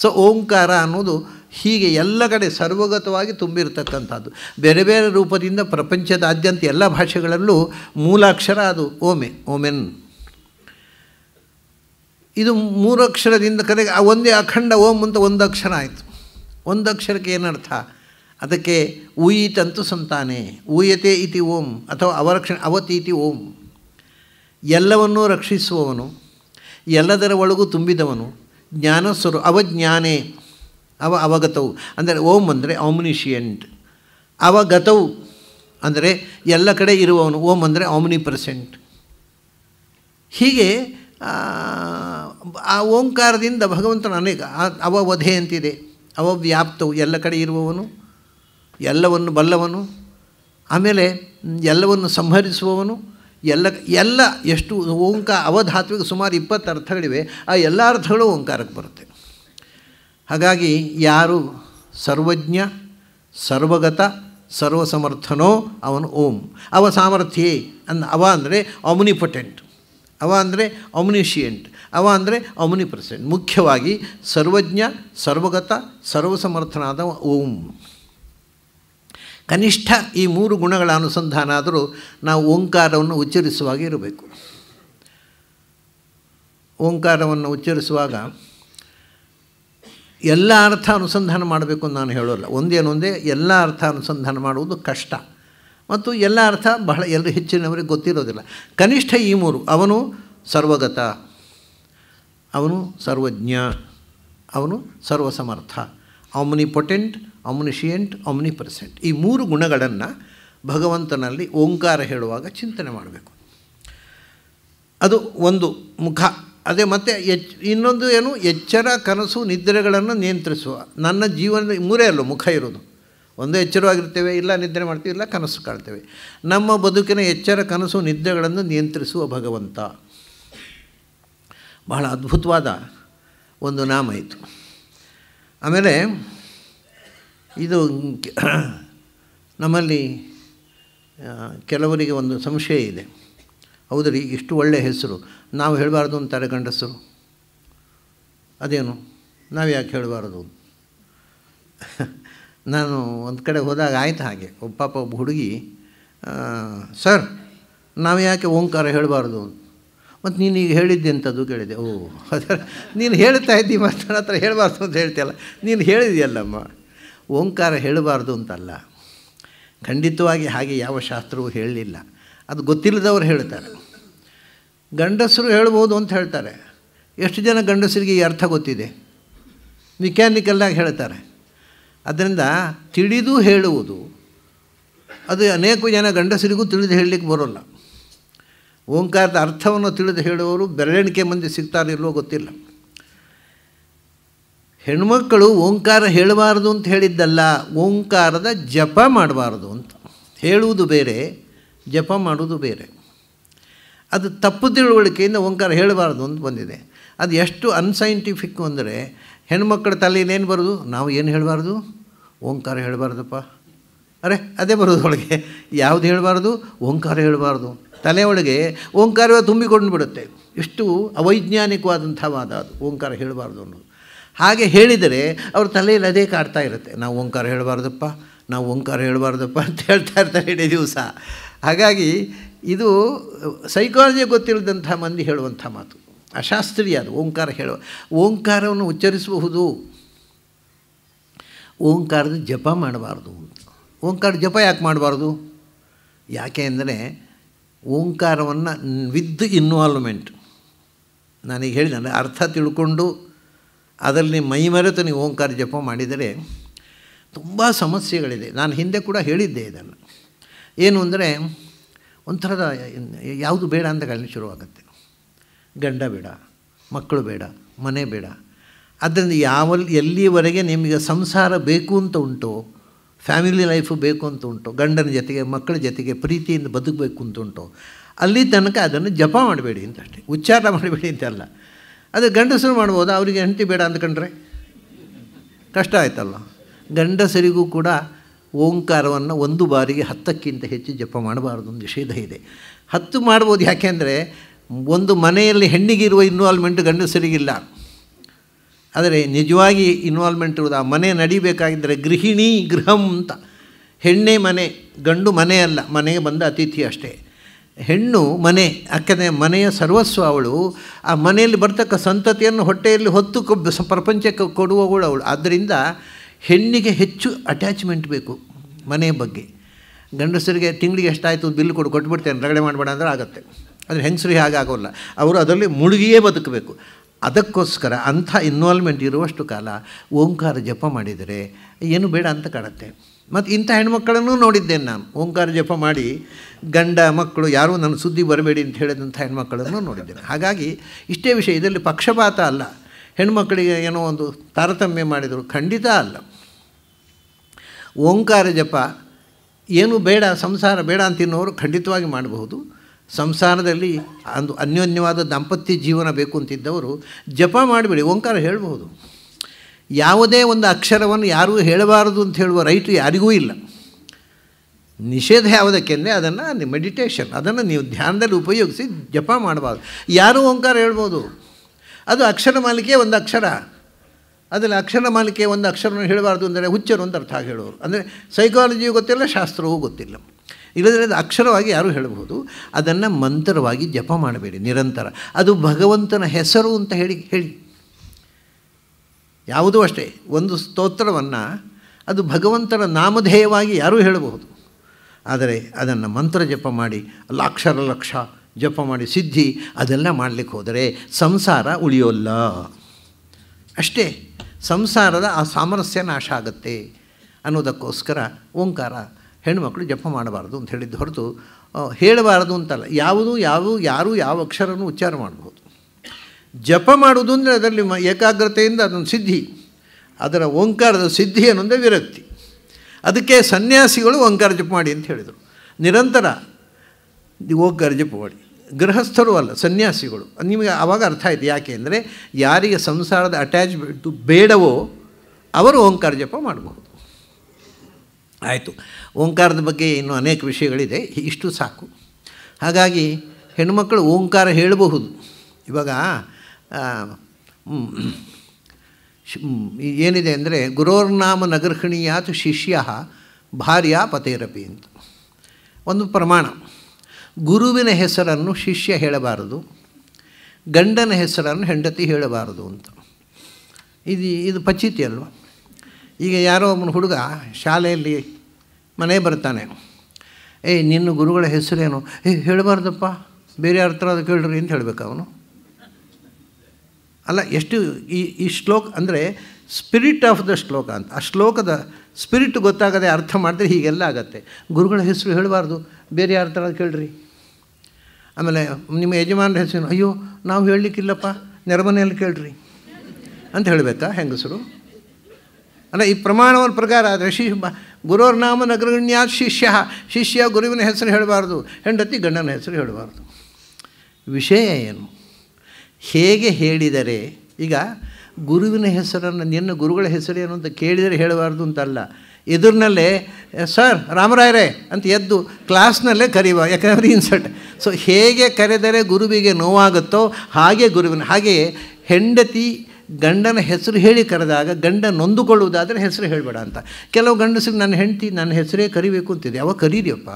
ಸೊ ಓಂಕಾರ ಅನ್ನೋದು ಹೀಗೆ ಎಲ್ಲ ಕಡೆ ಸರ್ವಗತವಾಗಿ ತುಂಬಿರತಕ್ಕಂಥದ್ದು ಬೇರೆ ಬೇರೆ ರೂಪದಿಂದ ಪ್ರಪಂಚದಾದ್ಯಂತ ಎಲ್ಲ ಭಾಷೆಗಳಲ್ಲೂ ಮೂಲಾಕ್ಷರ ಅದು ಓಮೆ ಓಮೆನ್ ಇದು ಮೂರಕ್ಷರದಿಂದ ಕರೆಗೆ ಒಂದೇ ಅಖಂಡ ಓಂ ಅಂತ ಒಂದು ಅಕ್ಷರ ಆಯಿತು ಒಂದು ಅಕ್ಷರಕ್ಕೆ ಏನರ್ಥ ಅದಕ್ಕೆ ಊಯಿತಂತು ಸಂತಾನೆ ಊಯತೆ ಇತಿ ಓಂ ಅಥವಾ ಅವರಕ್ಷಣೆ ಅವತೀತಿ ಓಂ ಎಲ್ಲವನ್ನೂ ರಕ್ಷಿಸುವವನು ಎಲ್ಲದರ ಒಳಗೂ ತುಂಬಿದವನು ಜ್ಞಾನಸ್ವರು ಅವಜ್ಞಾನೇ ಅವ ಅವಗತವು ಅಂದರೆ ಓಂ ಅಂದರೆ ಆಮ್ನಿಷಿಯಂಟ್ ಅವಗತವು ಅಂದರೆ ಎಲ್ಲ ಕಡೆ ಇರುವವನು ಓಂ ಅಂದರೆ ಆಮ್ನಿ ಪರ್ಸೆಂಟ್ ಹೀಗೆ ಆ ಓಂಕಾರದಿಂದ ಭಗವಂತನ ಅನೇಕ ಅವವಧೆ ಅಂತಿದೆ ಅವವ್ಯಾಪ್ತವು ಎಲ್ಲ ಕಡೆ ಇರುವವನು ಎಲ್ಲವನ್ನು ಬಲ್ಲವನು ಆಮೇಲೆ ಎಲ್ಲವನ್ನು ಸಂಹರಿಸುವವನು ಎಲ್ಲ ಎಲ್ಲ ಎಷ್ಟು ಓಂಕಾರ ಅವಧಾತ್ವಿಗೆ ಸುಮಾರು ಇಪ್ಪತ್ತು ಅರ್ಥಗಳಿವೆ ಆ ಎಲ್ಲ ಅರ್ಥಗಳು ಓಂಕಾರಕ್ಕೆ ಬರುತ್ತೆ ಹಾಗಾಗಿ ಯಾರು ಸರ್ವಜ್ಞ ಸರ್ವಗತ ಸರ್ವಸಮರ್ಥನೋ ಅವನು ಓಂ ಅವ ಸಾಮರ್ಥ್ಯ ಅನ್ ಅವ ಅಂದರೆ ಅಮುನಿಪಟೆಂಟ್ ಅವ ಅಂದರೆ ಅಮ್ನಿಷಿಯೆಂಟ್ ಅವ ಅಂದರೆ ಅಮ್ನಿ ಪ್ರೆಸೆಂಟ್ ಮುಖ್ಯವಾಗಿ ಸರ್ವಜ್ಞ ಸರ್ವಗತ ಸರ್ವಸಮರ್ಥನಾದ ಓಂ ಕನಿಷ್ಠ ಈ ಮೂರು ಗುಣಗಳ ಅನುಸಂಧಾನ ಆದರೂ ನಾವು ಓಂಕಾರವನ್ನು ಉಚ್ಚರಿಸುವಾಗ ಇರಬೇಕು ಓಂಕಾರವನ್ನು ಉಚ್ಚರಿಸುವಾಗ ಎಲ್ಲ ಅರ್ಥ ಅನುಸಂಧಾನ ಮಾಡಬೇಕು ಅಂತ ನಾನು ಹೇಳೋಲ್ಲ ಒಂದೇನೊಂದೇ ಎಲ್ಲ ಅರ್ಥ ಅನುಸಂಧಾನ ಮಾಡುವುದು ಕಷ್ಟ ಮತ್ತು ಎಲ್ಲ ಅರ್ಥ ಬಹಳ ಎಲ್ಲರೂ ಹೆಚ್ಚಿನವರಿಗೆ ಗೊತ್ತಿರೋದಿಲ್ಲ ಕನಿಷ್ಠ ಈ ಮೂರು ಅವನು ಸರ್ವಗತ ಅವನು ಸರ್ವಜ್ಞ ಅವನು ಸರ್ವಸಮರ್ಥ ಆಮ್ನಿಪೊಟೆಂಟ್ ಆಮ್ನಿಷಿಯೆಂಟ್ ಆಮ್ನಿ ಪರ್ಸೆಂಟ್ ಈ ಮೂರು ಗುಣಗಳನ್ನು ಭಗವಂತನಲ್ಲಿ ಓಂಕಾರ ಹೇಳುವಾಗ ಚಿಂತನೆ ಮಾಡಬೇಕು ಅದು ಒಂದು ಮುಖ ಅದೇ ಮತ್ತು ಎಚ್ ಇನ್ನೊಂದು ಏನು ಎಚ್ಚರ ಕನಸು ನಿದ್ರೆಗಳನ್ನು ನಿಯಂತ್ರಿಸುವ ನನ್ನ ಜೀವನದ ಮೂರೇ ಅಲ್ಲೋ ಮುಖ ಇರೋದು ಒಂದು ಎಚ್ಚರವಾಗಿರ್ತೇವೆ ಇಲ್ಲ ನಿದ್ರೆ ಮಾಡ್ತೀವಿ ಇಲ್ಲ ಕನಸು ಕಾಣ್ತೇವೆ ನಮ್ಮ ಬದುಕಿನ ಎಚ್ಚರ ಕನಸು ನಿದ್ರೆಗಳನ್ನು ನಿಯಂತ್ರಿಸುವ ಭಗವಂತ ಬಹಳ ಅದ್ಭುತವಾದ ಒಂದು ನಾಮ ಇತ್ತು ಆಮೇಲೆ ಇದು ನಮ್ಮಲ್ಲಿ ಕೆಲವರಿಗೆ ಒಂದು ಸಂಶಯ ಇದೆ ಹೌದು ರೀ ಇಷ್ಟು ಒಳ್ಳೆಯ ಹೆಸರು ನಾವು ಹೇಳಬಾರ್ದು ಅಂತಾರೆ ಗಂಡಸರು ಅದೇನು ನಾವು ಯಾಕೆ ಹೇಳಬಾರ್ದು ನಾನು ಒಂದು ಕಡೆ ಹೋದಾಗ ಆಯ್ತು ಹಾಗೆ ಒಬ್ಬ ಪಾಪ ಒಬ್ಬ ಹುಡುಗಿ ಸರ್ ನಾವು ಯಾಕೆ ಓಂಕಾರ ಹೇಳಬಾರ್ದು ಮತ್ತು ನೀನು ಈಗ ಹೇಳಿದ್ದೆ ಅಂತದ್ದು ಕೇಳಿದೆ ಓ ಅದರ ನೀನು ಹೇಳ್ತಾ ಇದ್ದೀವಿ ಮತ್ತು ನನ್ನ ಹತ್ರ ಹೇಳಬಾರ್ದು ಅಂತ ಹೇಳ್ತೀಯಲ್ಲ ನೀನು ಹೇಳಿದೆಯಲ್ಲಮ್ಮ ಓಂಕಾರ ಹೇಳಬಾರ್ದು ಅಂತಲ್ಲ ಖಂಡಿತವಾಗಿ ಹಾಗೆ ಯಾವ ಶಾಸ್ತ್ರವೂ ಹೇಳಲಿಲ್ಲ ಅದು ಗೊತ್ತಿಲ್ಲದವರು ಹೇಳ್ತಾರೆ ಗಂಡಸರು ಹೇಳ್ಬೋದು ಅಂತ ಹೇಳ್ತಾರೆ ಎಷ್ಟು ಜನ ಗಂಡಸರಿಗೆ ಈ ಅರ್ಥ ಗೊತ್ತಿದೆ ಮೆಕ್ಯಾನಿಕಲ್ನಾಗ ಹೇಳ್ತಾರೆ ಅದರಿಂದ ತಿಳಿದು ಹೇಳುವುದು ಅದು ಅನೇಕ ಜನ ಗಂಡಸರಿಗೂ ತಿಳಿದು ಹೇಳಲಿಕ್ಕೆ ಬರೋಲ್ಲ ಓಂಕಾರದ ಅರ್ಥವನ್ನು ತಿಳಿದು ಹೇಳುವವರು ಬೆರಳೆಣಿಕೆ ಮಂದಿ ಸಿಗ್ತಾರಿಲ್ಲೋ ಗೊತ್ತಿಲ್ಲ ಹೆಣ್ಮಕ್ಕಳು ಓಂಕಾರ ಹೇಳಬಾರ್ದು ಅಂತ ಹೇಳಿದ್ದಲ್ಲ ಓಂಕಾರದ ಜಪ ಮಾಡಬಾರ್ದು ಅಂತ ಹೇಳುವುದು ಬೇರೆ ಜಪ ಮಾಡುವುದು ಬೇರೆ ಅದು ತಪ್ಪು ತಿಳುವಳಿಕೆಯಿಂದ ಓಂಕಾರ ಹೇಳಬಾರ್ದು ಅಂತ ಬಂದಿದೆ ಅದು ಎಷ್ಟು ಅನ್ಸೈಂಟಿಫಿಕ್ ಅಂದರೆ ಹೆಣ್ಮಕ್ಳ ತಲೆಯೇನು ಬರೋದು ನಾವು ಏನು ಹೇಳಬಾರ್ದು ಓಂಕಾರ ಹೇಳಬಾರ್ದಪ್ಪ ಅರೆ ಅದೇ ಬರೋದು ಒಳಗೆ ಯಾವುದು ಹೇಳಬಾರ್ದು ಓಂಕಾರ ಹೇಳಬಾರ್ದು ತಲೆ ಒಳಗೆ ಓಂಕಾರವೇ ತುಂಬಿಕೊಂಡು ಬಿಡುತ್ತೆ ಎಷ್ಟು ಅವೈಜ್ಞಾನಿಕವಾದಂಥ ವಾದ ಅದು ಓಂಕಾರ ಹೇಳಬಾರ್ದು ಅನ್ನೋದು ಹಾಗೆ ಹೇಳಿದರೆ ಅವ್ರ ತಲೆಯಲ್ಲಿ ಅದೇ ಕಾಡ್ತಾ ಇರುತ್ತೆ ನಾವು ಓಂಕಾರ ಹೇಳಬಾರ್ದಪ್ಪ ನಾವು ಓಂಕಾರ ಹೇಳಬಾರ್ದಪ್ಪ ಅಂತ ಹೇಳ್ತಾ ಇರ್ತಾರೆ ಇಡೀ ದಿವಸ ಹಾಗಾಗಿ ಇದು ಸೈಕಾಲಜಿ ಗೊತ್ತಿಲ್ಲದಂಥ ಮಂದಿ ಹೇಳುವಂಥ ಮಾತು ಅಶಾಸ್ತ್ರೀಯ ಅದು ಓಂಕಾರ ಹೇಳೋ ಓಂಕಾರವನ್ನು ಉಚ್ಚರಿಸಬಹುದು ಓಂಕಾರದ ಜಪ ಮಾಡಬಾರ್ದು ಓಂಕಾರ ಜಪ ಯಾಕೆ ಮಾಡಬಾರ್ದು ಯಾಕೆ ಅಂದರೆ ಓಂಕಾರವನ್ನು ವಿತ್ ಇನ್ವಾಲ್ವ್ಮೆಂಟ್ ನಾನೀಗ ಅಂದರೆ ಅರ್ಥ ತಿಳ್ಕೊಂಡು ಅದರಲ್ಲಿ ಮೈ ಮರೆತು ನೀವು ಓಂಕಾರ ಜಪ ಮಾಡಿದರೆ ತುಂಬ ಸಮಸ್ಯೆಗಳಿದೆ ನಾನು ಹಿಂದೆ ಕೂಡ ಹೇಳಿದ್ದೆ ಇದನ್ನು ಏನು ಅಂದರೆ ಒಂಥರದ ಯಾವುದು ಬೇಡ ಅಂತ ಶುರುವಾಗುತ್ತೆ ಗಂಡ ಬೇಡ ಮಕ್ಕಳು ಬೇಡ ಮನೆ ಬೇಡ ಅದರಿಂದ ಯಾವ ಎಲ್ಲಿವರೆಗೆ ನಿಮಗೆ ಸಂಸಾರ ಬೇಕು ಅಂತ ಉಂಟು ಫ್ಯಾಮಿಲಿ ಲೈಫು ಬೇಕು ಅಂತ ಉಂಟು ಗಂಡನ ಜೊತೆಗೆ ಮಕ್ಕಳ ಜೊತೆಗೆ ಪ್ರೀತಿಯಿಂದ ಬದುಕಬೇಕು ಅಂತ ಉಂಟು ಅಲ್ಲಿ ತನಕ ಅದನ್ನು ಜಪ ಮಾಡಬೇಡಿ ಅಂತ ಅಷ್ಟೇ ಉಚ್ಚಾರ ಮಾಡಬೇಡಿ ಅಂತಲ್ಲ ಅದು ಗಂಡಸರು ಮಾಡ್ಬೋದು ಅವರಿಗೆ ಹೆಂಡತಿ ಬೇಡ ಅಂದ್ಕೊಂಡ್ರೆ ಕಷ್ಟ ಆಯ್ತಲ್ಲ ಗಂಡಸರಿಗೂ ಕೂಡ ಓಂಕಾರವನ್ನು ಒಂದು ಬಾರಿಗೆ ಹತ್ತಕ್ಕಿಂತ ಹೆಚ್ಚು ಜಪ ಮಾಡಬಾರ್ದು ಒಂದು ನಿಷೇಧ ಇದೆ ಹತ್ತು ಮಾಡ್ಬೋದು ಯಾಕೆಂದರೆ ಒಂದು ಮನೆಯಲ್ಲಿ ಹೆಣ್ಣಿಗಿರುವ ಇನ್ವಾಲ್ವ್ಮೆಂಟ್ ಗಂಡಸರಿಗಿಲ್ಲ ಆದರೆ ನಿಜವಾಗಿ ಇನ್ವಾಲ್ವ್ಮೆಂಟ್ ಇರುವುದು ಆ ಮನೆ ನಡಿಬೇಕಾಗಿದ್ದರೆ ಗೃಹಿಣಿ ಗೃಹಂ ಅಂತ ಹೆಣ್ಣೆ ಮನೆ ಗಂಡು ಮನೆ ಅಲ್ಲ ಮನೆಗೆ ಬಂದ ಅತಿಥಿ ಅಷ್ಟೇ ಹೆಣ್ಣು ಮನೆ ಯಾಕಂದರೆ ಮನೆಯ ಸರ್ವಸ್ವ ಅವಳು ಆ ಮನೆಯಲ್ಲಿ ಬರ್ತಕ್ಕ ಸಂತತಿಯನ್ನು ಹೊಟ್ಟೆಯಲ್ಲಿ ಹೊತ್ತು ಪ್ರಪಂಚಕ್ಕೆ ಕೊಡುವವಳು ಅವಳು ಆದ್ದರಿಂದ ಹೆಣ್ಣಿಗೆ ಹೆಚ್ಚು ಅಟ್ಯಾಚ್ಮೆಂಟ್ ಬೇಕು ಮನೆಯ ಬಗ್ಗೆ ಗಂಡಸರಿಗೆ ತಿಂಗಳಿಗೆ ಎಷ್ಟಾಯಿತು ಬಿಲ್ ಕೊಡು ಕೊಟ್ಬಿಡ್ತೇನೆ ರಗಡೆ ಮಾಡಬೇಡ ಅಂದರೆ ಆಗುತ್ತೆ ಆದರೆ ಹೆಂಗಸರು ಹಾಗಾಗೋಲ್ಲ ಅವರು ಅದರಲ್ಲಿ ಮುಳುಗಿಯೇ ಬದುಕಬೇಕು ಅದಕ್ಕೋಸ್ಕರ ಅಂಥ ಇನ್ವಾಲ್ವ್ಮೆಂಟ್ ಇರುವಷ್ಟು ಕಾಲ ಓಂಕಾರ ಜಪ ಮಾಡಿದರೆ ಏನು ಬೇಡ ಅಂತ ಕಾಣುತ್ತೆ ಮತ್ತು ಇಂಥ ಹೆಣ್ಮಕ್ಕಳನ್ನು ನೋಡಿದ್ದೇನೆ ನಾನು ಓಂಕಾರ ಜಪ ಮಾಡಿ ಗಂಡ ಮಕ್ಕಳು ಯಾರೂ ನನ್ನ ಸುದ್ದಿ ಬರಬೇಡಿ ಅಂತ ಹೇಳಿದಂಥ ಹೆಣ್ಮಕ್ಕಳನ್ನು ನೋಡಿದ್ದೇನೆ ಹಾಗಾಗಿ ಇಷ್ಟೇ ವಿಷಯ ಇದರಲ್ಲಿ ಪಕ್ಷಪಾತ ಅಲ್ಲ ಹೆಣ್ಮಕ್ಕಳಿಗೆ ಏನೋ ಒಂದು ತಾರತಮ್ಯ ಮಾಡಿದರು ಖಂಡಿತ ಅಲ್ಲ ಓಂಕಾರ ಜಪ ಏನು ಬೇಡ ಸಂಸಾರ ಬೇಡ ಅಂತಿನ್ನೋರು ಖಂಡಿತವಾಗಿ ಮಾಡಬಹುದು ಸಂಸಾರದಲ್ಲಿ ಒಂದು ಅನ್ಯೋನ್ಯವಾದ ದಾಂಪತ್ಯ ಜೀವನ ಬೇಕು ಅಂತಿದ್ದವರು ಜಪ ಮಾಡಿಬಿಡಿ ಓಂಕಾರ ಹೇಳ್ಬೋದು ಯಾವುದೇ ಒಂದು ಅಕ್ಷರವನ್ನು ಯಾರೂ ಹೇಳಬಾರದು ಅಂತ ಹೇಳುವ ರೈಟು ಯಾರಿಗೂ ಇಲ್ಲ ನಿಷೇಧ ಯಾವುದಕ್ಕೆಂದರೆ ಅದನ್ನು ಮೆಡಿಟೇಷನ್ ಅದನ್ನು ನೀವು ಧ್ಯಾನದಲ್ಲಿ ಉಪಯೋಗಿಸಿ ಜಪ ಮಾಡಬಾರ್ದು ಯಾರು ಓಂಕಾರ ಹೇಳ್ಬೋದು ಅದು ಅಕ್ಷರ ಮಾಲಿಕೆ ಒಂದು ಅಕ್ಷರ ಅದರಲ್ಲಿ ಅಕ್ಷರ ಮಾಲಿಕೆ ಒಂದು ಅಕ್ಷರವನ್ನು ಹೇಳಬಾರ್ದು ಅಂದರೆ ಹುಚ್ಚರು ಅಂತ ಅರ್ಥ ಹೇಳೋರು ಅಂದರೆ ಸೈಕಾಲಜಿಯೂ ಗೊತ್ತಿಲ್ಲ ಶಾಸ್ತ್ರವೂ ಗೊತ್ತಿಲ್ಲ ಇಲ್ಲದ್ರೆ ಅದು ಅಕ್ಷರವಾಗಿ ಯಾರು ಹೇಳಬಹುದು ಅದನ್ನು ಮಂತ್ರವಾಗಿ ಜಪ ಮಾಡಬೇಡಿ ನಿರಂತರ ಅದು ಭಗವಂತನ ಹೆಸರು ಅಂತ ಹೇಳಿ ಹೇಳಿ ಯಾವುದೂ ಅಷ್ಟೇ ಒಂದು ಸ್ತೋತ್ರವನ್ನು ಅದು ಭಗವಂತನ ನಾಮಧೇಯವಾಗಿ ಯಾರೂ ಹೇಳಬಹುದು ಆದರೆ ಅದನ್ನು ಮಂತ್ರ ಜಪ ಮಾಡಿ ಅಕ್ಷರ ಲಕ್ಷ ಜಪ ಮಾಡಿ ಸಿದ್ಧಿ ಅದೆಲ್ಲ ಮಾಡಲಿಕ್ಕೆ ಹೋದರೆ ಸಂಸಾರ ಉಳಿಯೋಲ್ಲ ಅಷ್ಟೇ ಸಂಸಾರದ ಆ ಸಾಮರಸ್ಯ ನಾಶ ಆಗುತ್ತೆ ಅನ್ನೋದಕ್ಕೋಸ್ಕರ ಓಂಕಾರ ಹೆಣ್ಣುಮಕ್ಕಳು ಜಪ ಮಾಡಬಾರ್ದು ಅಂತ ಹೇಳಿದ್ದು ಹೊರತು ಹೇಳಬಾರದು ಅಂತಲ್ಲ ಯಾವುದು ಯಾವ ಯಾರು ಯಾವ ಅಕ್ಷರನೂ ಉಚ್ಚಾರ ಮಾಡಬಹುದು ಜಪ ಮಾಡುವುದು ಅಂದರೆ ಅದರಲ್ಲಿ ಏಕಾಗ್ರತೆಯಿಂದ ಅದೊಂದು ಸಿದ್ಧಿ ಅದರ ಓಂಕಾರದ ಸಿದ್ಧಿ ಅನ್ನೊಂದೇ ವಿರಕ್ತಿ ಅದಕ್ಕೆ ಸನ್ಯಾಸಿಗಳು ಓಂಕಾರ ಜಪ ಮಾಡಿ ಅಂತ ಹೇಳಿದರು ನಿರಂತರ ಓಂಕಾರ ಜಪ ಮಾಡಿ ಗೃಹಸ್ಥರು ಅಲ್ಲ ಸನ್ಯಾಸಿಗಳು ನಿಮಗೆ ಆವಾಗ ಅರ್ಥ ಆಯಿತು ಯಾಕೆ ಅಂದರೆ ಯಾರಿಗೆ ಸಂಸಾರದ ಅಟ್ಯಾಚ್ಮೆಂಟು ಬೇಡವೋ ಅವರು ಓಂಕಾರ ಜಪ ಮಾಡಬಹುದು ಆಯಿತು ಓಂಕಾರದ ಬಗ್ಗೆ ಇನ್ನೂ ಅನೇಕ ವಿಷಯಗಳಿದೆ ಇಷ್ಟು ಸಾಕು ಹಾಗಾಗಿ ಹೆಣ್ಮಕ್ಕಳು ಓಂಕಾರ ಹೇಳಬಹುದು ಇವಾಗ ಏನಿದೆ ಅಂದರೆ ಗುರೋರ್ನಾಮ ನಗರ್ಹಿಣಿಯಾತು ಶಿಷ್ಯ ಭಾರ್ಯ ಪತೇರಪಿ ಅಂತ ಒಂದು ಪ್ರಮಾಣ ಗುರುವಿನ ಹೆಸರನ್ನು ಶಿಷ್ಯ ಹೇಳಬಾರದು ಗಂಡನ ಹೆಸರನ್ನು ಹೆಂಡತಿ ಹೇಳಬಾರದು ಅಂತ ಇದು ಇದು ಪಚಿತಿ ಅಲ್ವ ಈಗ ಯಾರೋ ಒಬ್ಬನ ಹುಡುಗ ಶಾಲೆಯಲ್ಲಿ ಮನೆ ಬರ್ತಾನೆ ಏಯ್ ನಿನ್ನ ಗುರುಗಳ ಹೆಸರೇನು ಏ ಹೇಳಬಾರ್ದಪ್ಪ ಬೇರೆ ಯಾರ ಹತ್ರ ಅದು ಕೇಳ್ರಿ ಅಂತ ಹೇಳಬೇಕು ಅವನು ಅಲ್ಲ ಎಷ್ಟು ಈ ಈ ಶ್ಲೋಕ ಅಂದರೆ ಸ್ಪಿರಿಟ್ ಆಫ್ ದ ಶ್ಲೋಕ ಅಂತ ಆ ಶ್ಲೋಕದ ಸ್ಪಿರಿಟ್ ಗೊತ್ತಾಗದೆ ಅರ್ಥ ಮಾಡಿದ್ರೆ ಹೀಗೆಲ್ಲ ಆಗತ್ತೆ ಗುರುಗಳ ಹೆಸರು ಹೇಳಬಾರ್ದು ಬೇರೆ ಯಾರ ಥರ ಕೇಳ್ರಿ ಆಮೇಲೆ ನಿಮ್ಮ ಯಜಮಾನರ ಹೆಸರು ಅಯ್ಯೋ ನಾವು ಹೇಳಲಿಕ್ಕಿಲ್ಲಪ್ಪ ನೆರಮನೆಯಲ್ಲಿ ಕೇಳ್ರಿ ಅಂತ ಹೇಳಬೇಕಾ ಹೆಂಗಸರು ಅಲ್ಲ ಈ ಪ್ರಮಾಣವನ ಪ್ರಕಾರ ಆದರೆ ಶಿ ಗುರುವ್ರ ನಾಮನ ಅಗ್ರಗಣ್ಯಾತ್ ಶಿಷ್ಯ ಶಿಷ್ಯ ಗುರುವಿನ ಹೆಸರು ಹೇಳಬಾರ್ದು ಹೆಂಡತಿ ಗಂಡನ ಹೆಸರು ಹೇಳಬಾರ್ದು ವಿಷಯ ಏನು ಹೇಗೆ ಹೇಳಿದರೆ ಈಗ ಗುರುವಿನ ಹೆಸರನ್ನು ನಿನ್ನ ಗುರುಗಳ ಹೆಸರೇನು ಅಂತ ಕೇಳಿದರೆ ಹೇಳಬಾರ್ದು ಅಂತಲ್ಲ ಎದುರಿನಲ್ಲೇ ಸರ್ ರಾಮರಾಯರೇ ಅಂತ ಎದ್ದು ಕ್ಲಾಸ್ನಲ್ಲೇ ಕರೀಬ ಯಾಕಂದರೆ ಇನ್ಸಲ್ಟ್ ಸೊ ಹೇಗೆ ಕರೆದರೆ ಗುರುವಿಗೆ ನೋವಾಗುತ್ತೋ ಹಾಗೆ ಗುರುವಿನ ಹಾಗೆಯೇ ಹೆಂಡತಿ ಗಂಡನ ಹೆಸರು ಹೇಳಿ ಕರೆದಾಗ ಗಂಡ ನೊಂದುಕೊಳ್ಳುವುದಾದರೆ ಹೆಸರು ಹೇಳಬೇಡ ಅಂತ ಕೆಲವು ಗಂಡಸಿಗೆ ನನ್ನ ಹೆಂಡತಿ ನನ್ನ ಹೆಸರೇ ಕರಿಬೇಕು ಅಂತಿದೆ ಅವಾಗ ಕರೀರಿಯಪ್ಪ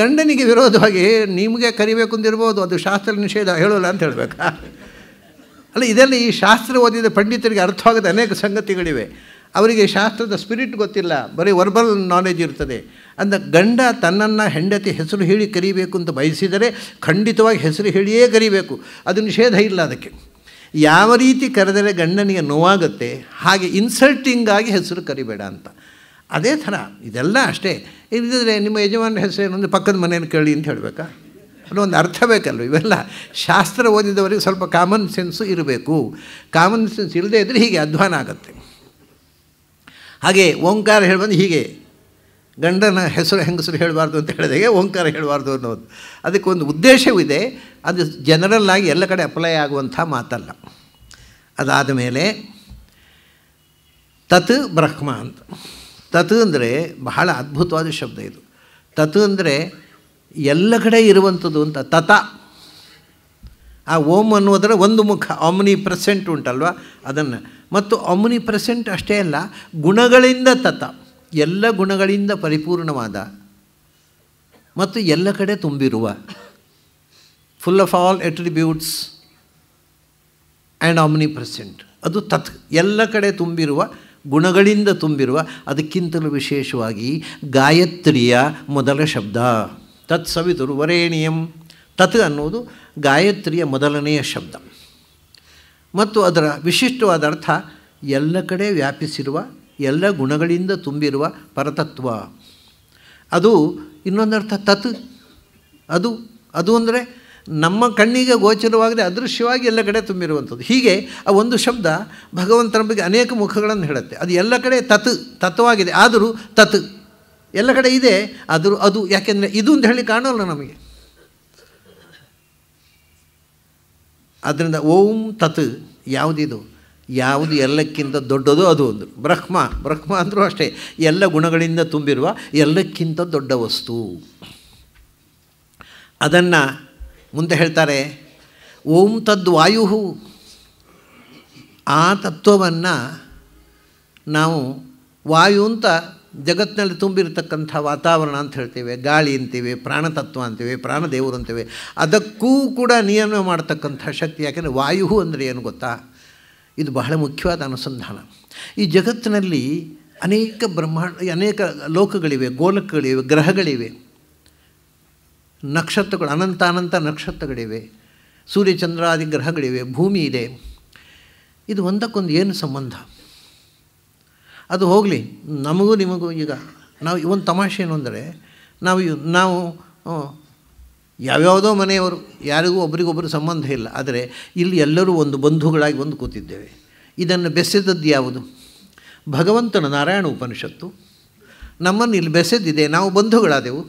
ಗಂಡನಿಗೆ ವಿರೋಧವಾಗಿ ನಿಮಗೆ ಕರಿಬೇಕು ಅಂದಿರ್ಬೋದು ಅದು ಶಾಸ್ತ್ರ ನಿಷೇಧ ಹೇಳೋಲ್ಲ ಅಂತ ಹೇಳ್ಬೇಕಾ ಅಲ್ಲ ಇದೆಲ್ಲ ಈ ಶಾಸ್ತ್ರ ಓದಿದ ಪಂಡಿತರಿಗೆ ಅರ್ಥವಾಗದ ಅನೇಕ ಸಂಗತಿಗಳಿವೆ ಅವರಿಗೆ ಶಾಸ್ತ್ರದ ಸ್ಪಿರಿಟ್ ಗೊತ್ತಿಲ್ಲ ಬರೀ ವರ್ಬಲ್ ನಾಲೆಜ್ ಇರ್ತದೆ ಅಂದ ಗಂಡ ತನ್ನನ್ನು ಹೆಂಡತಿ ಹೆಸರು ಹೇಳಿ ಕರಿಬೇಕು ಅಂತ ಬಯಸಿದರೆ ಖಂಡಿತವಾಗಿ ಹೆಸರು ಹೇಳಿಯೇ ಕರಿಬೇಕು ಅದು ನಿಷೇಧ ಇಲ್ಲ ಅದಕ್ಕೆ ಯಾವ ರೀತಿ ಕರೆದರೆ ಗಂಡನಿಗೆ ನೋವಾಗುತ್ತೆ ಹಾಗೆ ಇನ್ಸಲ್ಟಿಂಗಾಗಿ ಹೆಸರು ಕರಿಬೇಡ ಅಂತ ಅದೇ ಥರ ಇದೆಲ್ಲ ಅಷ್ಟೇ ಇಲ್ಲದಿದ್ದರೆ ನಿಮ್ಮ ಯಜಮಾನ ಹೆಸರು ಏನೊಂದು ಪಕ್ಕದ ಮನೆಯನ್ನು ಕೇಳಿ ಅಂತ ಹೇಳಬೇಕಾ ಅದೊಂದು ಅರ್ಥ ಬೇಕಲ್ವ ಇವೆಲ್ಲ ಶಾಸ್ತ್ರ ಓದಿದವರಿಗೆ ಸ್ವಲ್ಪ ಕಾಮನ್ ಸೆನ್ಸು ಇರಬೇಕು ಕಾಮನ್ ಸೆನ್ಸ್ ಇಲ್ಲದೇ ಇದ್ದರೆ ಹೀಗೆ ಅಧ್ವಾನ ಆಗುತ್ತೆ ಹಾಗೆ ಓಂಕಾರ ಹೇಳ್ಬಂದು ಹೀಗೆ ಗಂಡನ ಹೆಸರು ಹೆಂಗಸರು ಹೇಳಬಾರ್ದು ಅಂತ ಹೇಳಿದಾಗೆ ಓಂಕಾರ ಹೇಳಬಾರ್ದು ಅನ್ನೋದು ಅದಕ್ಕೊಂದು ಉದ್ದೇಶವಿದೆ ಅದು ಜನರಲ್ ಆಗಿ ಎಲ್ಲ ಕಡೆ ಅಪ್ಲೈ ಆಗುವಂಥ ಮಾತಲ್ಲ ಅದಾದ ಮೇಲೆ ತತ್ ಬ್ರಹ್ಮ ಅಂತ ತತ್ ಅಂದರೆ ಬಹಳ ಅದ್ಭುತವಾದ ಶಬ್ದ ಇದು ತತ್ ಅಂದರೆ ಎಲ್ಲ ಕಡೆ ಇರುವಂಥದ್ದು ಅಂತ ತತ ಆ ಓಂ ಅನ್ನೋದರ ಒಂದು ಮುಖ ಆಮ್ನಿ ಪ್ರೆಸೆಂಟ್ ಉಂಟಲ್ವ ಅದನ್ನು ಮತ್ತು ಆಮ್ನಿ ಪ್ರೆಸೆಂಟ್ ಅಷ್ಟೇ ಅಲ್ಲ ಗುಣಗಳಿಂದ ತತ ಎಲ್ಲ ಗುಣಗಳಿಂದ ಪರಿಪೂರ್ಣವಾದ ಮತ್ತು ಎಲ್ಲ ಕಡೆ ತುಂಬಿರುವ full of all attributes and omnipresent ಅದು ತತ್ ಎಲ್ಲ ಕಡೆ ತುಂಬಿರುವ ಗುಣಗಳಿಂದ ತುಂಬಿರುವ ಅದಕ್ಕಿಂತಲೂ ವಿಶೇಷವಾಗಿ ಗಾಯತ್ರಿಯ ಮೊದಲ ಶಬ್ದ ತತ್ ಸವಿತುರು ವರೇಣಿಯಂ ತತ್ ಅನ್ನೋದು ಗಾಯತ್ರಿಯ ಮೊದಲನೆಯ ಶಬ್ದ ಮತ್ತು ಅದರ ವಿಶಿಷ್ಟವಾದ ಅರ್ಥ ಎಲ್ಲ ಕಡೆ ವ್ಯಾಪಿಸಿರುವ ಎಲ್ಲ ಗುಣಗಳಿಂದ ತುಂಬಿರುವ ಪರತತ್ವ ಅದು ಇನ್ನೊಂದರ್ಥ ತತ್ ಅದು ಅದು ಅಂದರೆ ನಮ್ಮ ಕಣ್ಣಿಗೆ ಗೋಚರವಾಗದೆ ಅದೃಶ್ಯವಾಗಿ ಎಲ್ಲ ಕಡೆ ತುಂಬಿರುವಂಥದ್ದು ಹೀಗೆ ಆ ಒಂದು ಶಬ್ದ ಭಗವಂತನ ಬಗ್ಗೆ ಅನೇಕ ಮುಖಗಳನ್ನು ಹೇಳುತ್ತೆ ಅದು ಎಲ್ಲ ಕಡೆ ತತ್ ತತ್ವವಾಗಿದೆ ಆದರೂ ತತ್ ಎಲ್ಲ ಕಡೆ ಇದೆ ಆದರೂ ಅದು ಯಾಕೆಂದರೆ ಇದು ಅಂತ ಹೇಳಿ ಕಾಣೋಲ್ಲ ನಮಗೆ ಆದ್ದರಿಂದ ಓಂ ತತ್ ಯಾವುದಿದು ಯಾವುದು ಎಲ್ಲಕ್ಕಿಂತ ದೊಡ್ಡದು ಅದು ಒಂದು ಬ್ರಹ್ಮ ಬ್ರಹ್ಮ ಅಂದರೂ ಅಷ್ಟೇ ಎಲ್ಲ ಗುಣಗಳಿಂದ ತುಂಬಿರುವ ಎಲ್ಲಕ್ಕಿಂತ ದೊಡ್ಡ ವಸ್ತು ಅದನ್ನು ಮುಂದೆ ಹೇಳ್ತಾರೆ ಓಂ ತದ್ವಾಯು ಆ ತತ್ವವನ್ನು ನಾವು ವಾಯು ಅಂತ ಜಗತ್ತಿನಲ್ಲಿ ತುಂಬಿರತಕ್ಕಂಥ ವಾತಾವರಣ ಅಂತ ಹೇಳ್ತೇವೆ ಗಾಳಿ ಅಂತೀವಿ ಪ್ರಾಣತತ್ವ ಅಂತೀವಿ ಪ್ರಾಣದೇವರು ಅಂತೀವಿ ಅದಕ್ಕೂ ಕೂಡ ನಿಯಮ ಮಾಡತಕ್ಕಂಥ ಶಕ್ತಿ ಯಾಕೆಂದರೆ ವಾಯು ಅಂದರೆ ಏನು ಗೊತ್ತಾ ಇದು ಬಹಳ ಮುಖ್ಯವಾದ ಅನುಸಂಧಾನ ಈ ಜಗತ್ತಿನಲ್ಲಿ ಅನೇಕ ಬ್ರಹ್ಮಾಂಡ ಅನೇಕ ಲೋಕಗಳಿವೆ ಗೋಲಕಗಳಿವೆ ಗ್ರಹಗಳಿವೆ ನಕ್ಷತ್ರಗಳು ಅನಂತ ಅನಂತ ನಕ್ಷತ್ರಗಳಿವೆ ಸೂರ್ಯಚಂದ್ರಾದಿ ಗ್ರಹಗಳಿವೆ ಭೂಮಿ ಇದೆ ಇದು ಒಂದಕ್ಕೊಂದು ಏನು ಸಂಬಂಧ ಅದು ಹೋಗಲಿ ನಮಗೂ ನಿಮಗೂ ಈಗ ನಾವು ಒಂದು ತಮಾಷೆ ಏನು ಅಂದರೆ ನಾವು ನಾವು ಯಾವ್ಯಾವುದೋ ಮನೆಯವರು ಯಾರಿಗೂ ಒಬ್ರಿಗೊಬ್ಬರು ಸಂಬಂಧ ಇಲ್ಲ ಆದರೆ ಇಲ್ಲಿ ಎಲ್ಲರೂ ಒಂದು ಬಂಧುಗಳಾಗಿ ಬಂದು ಕೂತಿದ್ದೇವೆ ಇದನ್ನು ಬೆಸೆದದ್ದು ಯಾವುದು ಭಗವಂತನ ನಾರಾಯಣ ಉಪನಿಷತ್ತು ನಮ್ಮನ್ನು ಇಲ್ಲಿ ಬೆಸೆದಿದೆ ನಾವು ಬಂಧುಗಳಾದೆವು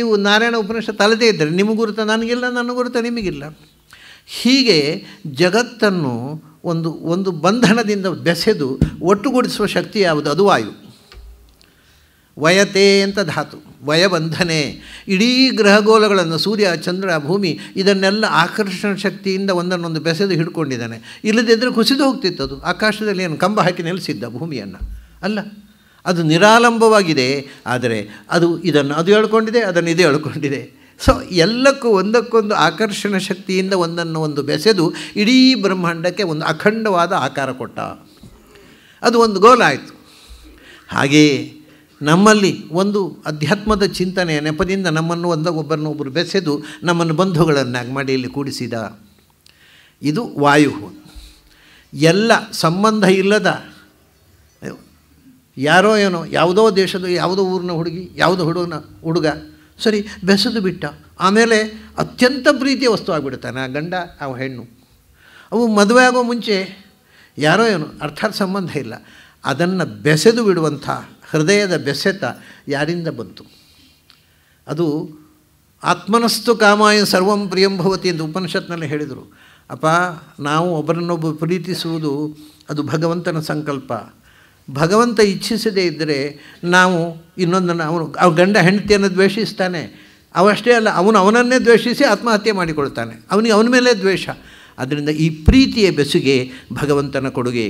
ಇವು ನಾರಾಯಣ ಉಪನಿಷತ್ತು ಅಲ್ಲದೇ ಇದ್ದರೆ ನಿಮಗುರುತ ನನಗಿಲ್ಲ ನನ್ನ ಗುರುತ ನಿಮಗಿಲ್ಲ ಹೀಗೆ ಜಗತ್ತನ್ನು ಒಂದು ಒಂದು ಬಂಧನದಿಂದ ಬೆಸೆದು ಒಟ್ಟುಗೂಡಿಸುವ ಶಕ್ತಿ ಯಾವುದು ಅದು ವಾಯು ವಯತೆ ಅಂತ ಧಾತು ವಯಬಂಧನೆ ಇಡೀ ಗ್ರಹಗೋಲಗಳನ್ನು ಸೂರ್ಯ ಚಂದ್ರ ಭೂಮಿ ಇದನ್ನೆಲ್ಲ ಆಕರ್ಷಣ ಶಕ್ತಿಯಿಂದ ಒಂದನ್ನೊಂದು ಬೆಸೆದು ಹಿಡ್ಕೊಂಡಿದ್ದಾನೆ ಇಲ್ಲದಿದ್ದರೆ ಕುಸಿದು ಹೋಗ್ತಿತ್ತು ಅದು ಆಕಾಶದಲ್ಲಿ ಏನು ಕಂಬ ಹಾಕಿ ನೆಲೆಸಿದ್ದ ಭೂಮಿಯನ್ನು ಅಲ್ಲ ಅದು ನಿರಾಲಂಬವಾಗಿದೆ ಆದರೆ ಅದು ಇದನ್ನು ಅದು ಹೇಳ್ಕೊಂಡಿದೆ ಅದನ್ನು ಇದು ಹೇಳ್ಕೊಂಡಿದೆ ಸೊ ಎಲ್ಲಕ್ಕೂ ಒಂದಕ್ಕೊಂದು ಆಕರ್ಷಣ ಶಕ್ತಿಯಿಂದ ಒಂದನ್ನು ಒಂದು ಬೆಸೆದು ಇಡೀ ಬ್ರಹ್ಮಾಂಡಕ್ಕೆ ಒಂದು ಅಖಂಡವಾದ ಆಕಾರ ಕೊಟ್ಟ ಅದು ಒಂದು ಗೋಲಾಯಿತು ಹಾಗೆಯೇ ನಮ್ಮಲ್ಲಿ ಒಂದು ಅಧ್ಯಾತ್ಮದ ಚಿಂತನೆಯ ನೆಪದಿಂದ ನಮ್ಮನ್ನು ಒಂದೊಬ್ಬರನ್ನೊಬ್ಬರು ಬೆಸೆದು ನಮ್ಮನ್ನು ಬಂಧುಗಳನ್ನಾಗಿ ಮಾಡಿ ಇಲ್ಲಿ ಕೂಡಿಸಿದ ಇದು ವಾಯು ಎಲ್ಲ ಸಂಬಂಧ ಇಲ್ಲದ ಯಾರೋ ಏನೋ ಯಾವುದೋ ದೇಶದ ಯಾವುದೋ ಊರಿನ ಹುಡುಗಿ ಯಾವುದೋ ಹುಡುಗನ ಹುಡುಗ ಸರಿ ಬೆಸೆದು ಬಿಟ್ಟ ಆಮೇಲೆ ಅತ್ಯಂತ ಪ್ರೀತಿಯ ವಸ್ತು ಆಗಿಬಿಡ್ತಾನೆ ಆ ಗಂಡ ಆ ಹೆಣ್ಣು ಅವು ಮದುವೆ ಆಗೋ ಮುಂಚೆ ಯಾರೋ ಏನು ಅರ್ಥಾತ್ ಸಂಬಂಧ ಇಲ್ಲ ಅದನ್ನು ಬೆಸೆದು ಬಿಡುವಂಥ ಹೃದಯದ ಬೆಸೆತ ಯಾರಿಂದ ಬಂತು ಅದು ಆತ್ಮನಸ್ತು ಕಾಮಾಯ ಸರ್ವಂ ಪ್ರಿಯಂಭವತಿ ಎಂದು ಉಪನಿಷತ್ನಲ್ಲಿ ಹೇಳಿದರು ಅಪ್ಪ ನಾವು ಒಬ್ಬರನ್ನೊಬ್ಬ ಪ್ರೀತಿಸುವುದು ಅದು ಭಗವಂತನ ಸಂಕಲ್ಪ ಭಗವಂತ ಇಚ್ಛಿಸದೇ ಇದ್ದರೆ ನಾವು ಇನ್ನೊಂದನ್ನು ಅವನು ಅವ ಗಂಡ ಹೆಂಡತಿಯನ್ನು ದ್ವೇಷಿಸ್ತಾನೆ ಅವಷ್ಟೇ ಅಲ್ಲ ಅವನು ಅವನನ್ನೇ ದ್ವೇಷಿಸಿ ಆತ್ಮಹತ್ಯೆ ಮಾಡಿಕೊಳ್ತಾನೆ ಅವನಿಗೆ ಅವನ ಮೇಲೆ ದ್ವೇಷ ಆದ್ದರಿಂದ ಈ ಪ್ರೀತಿಯ ಬೆಸುಗೆ ಭಗವಂತನ ಕೊಡುಗೆ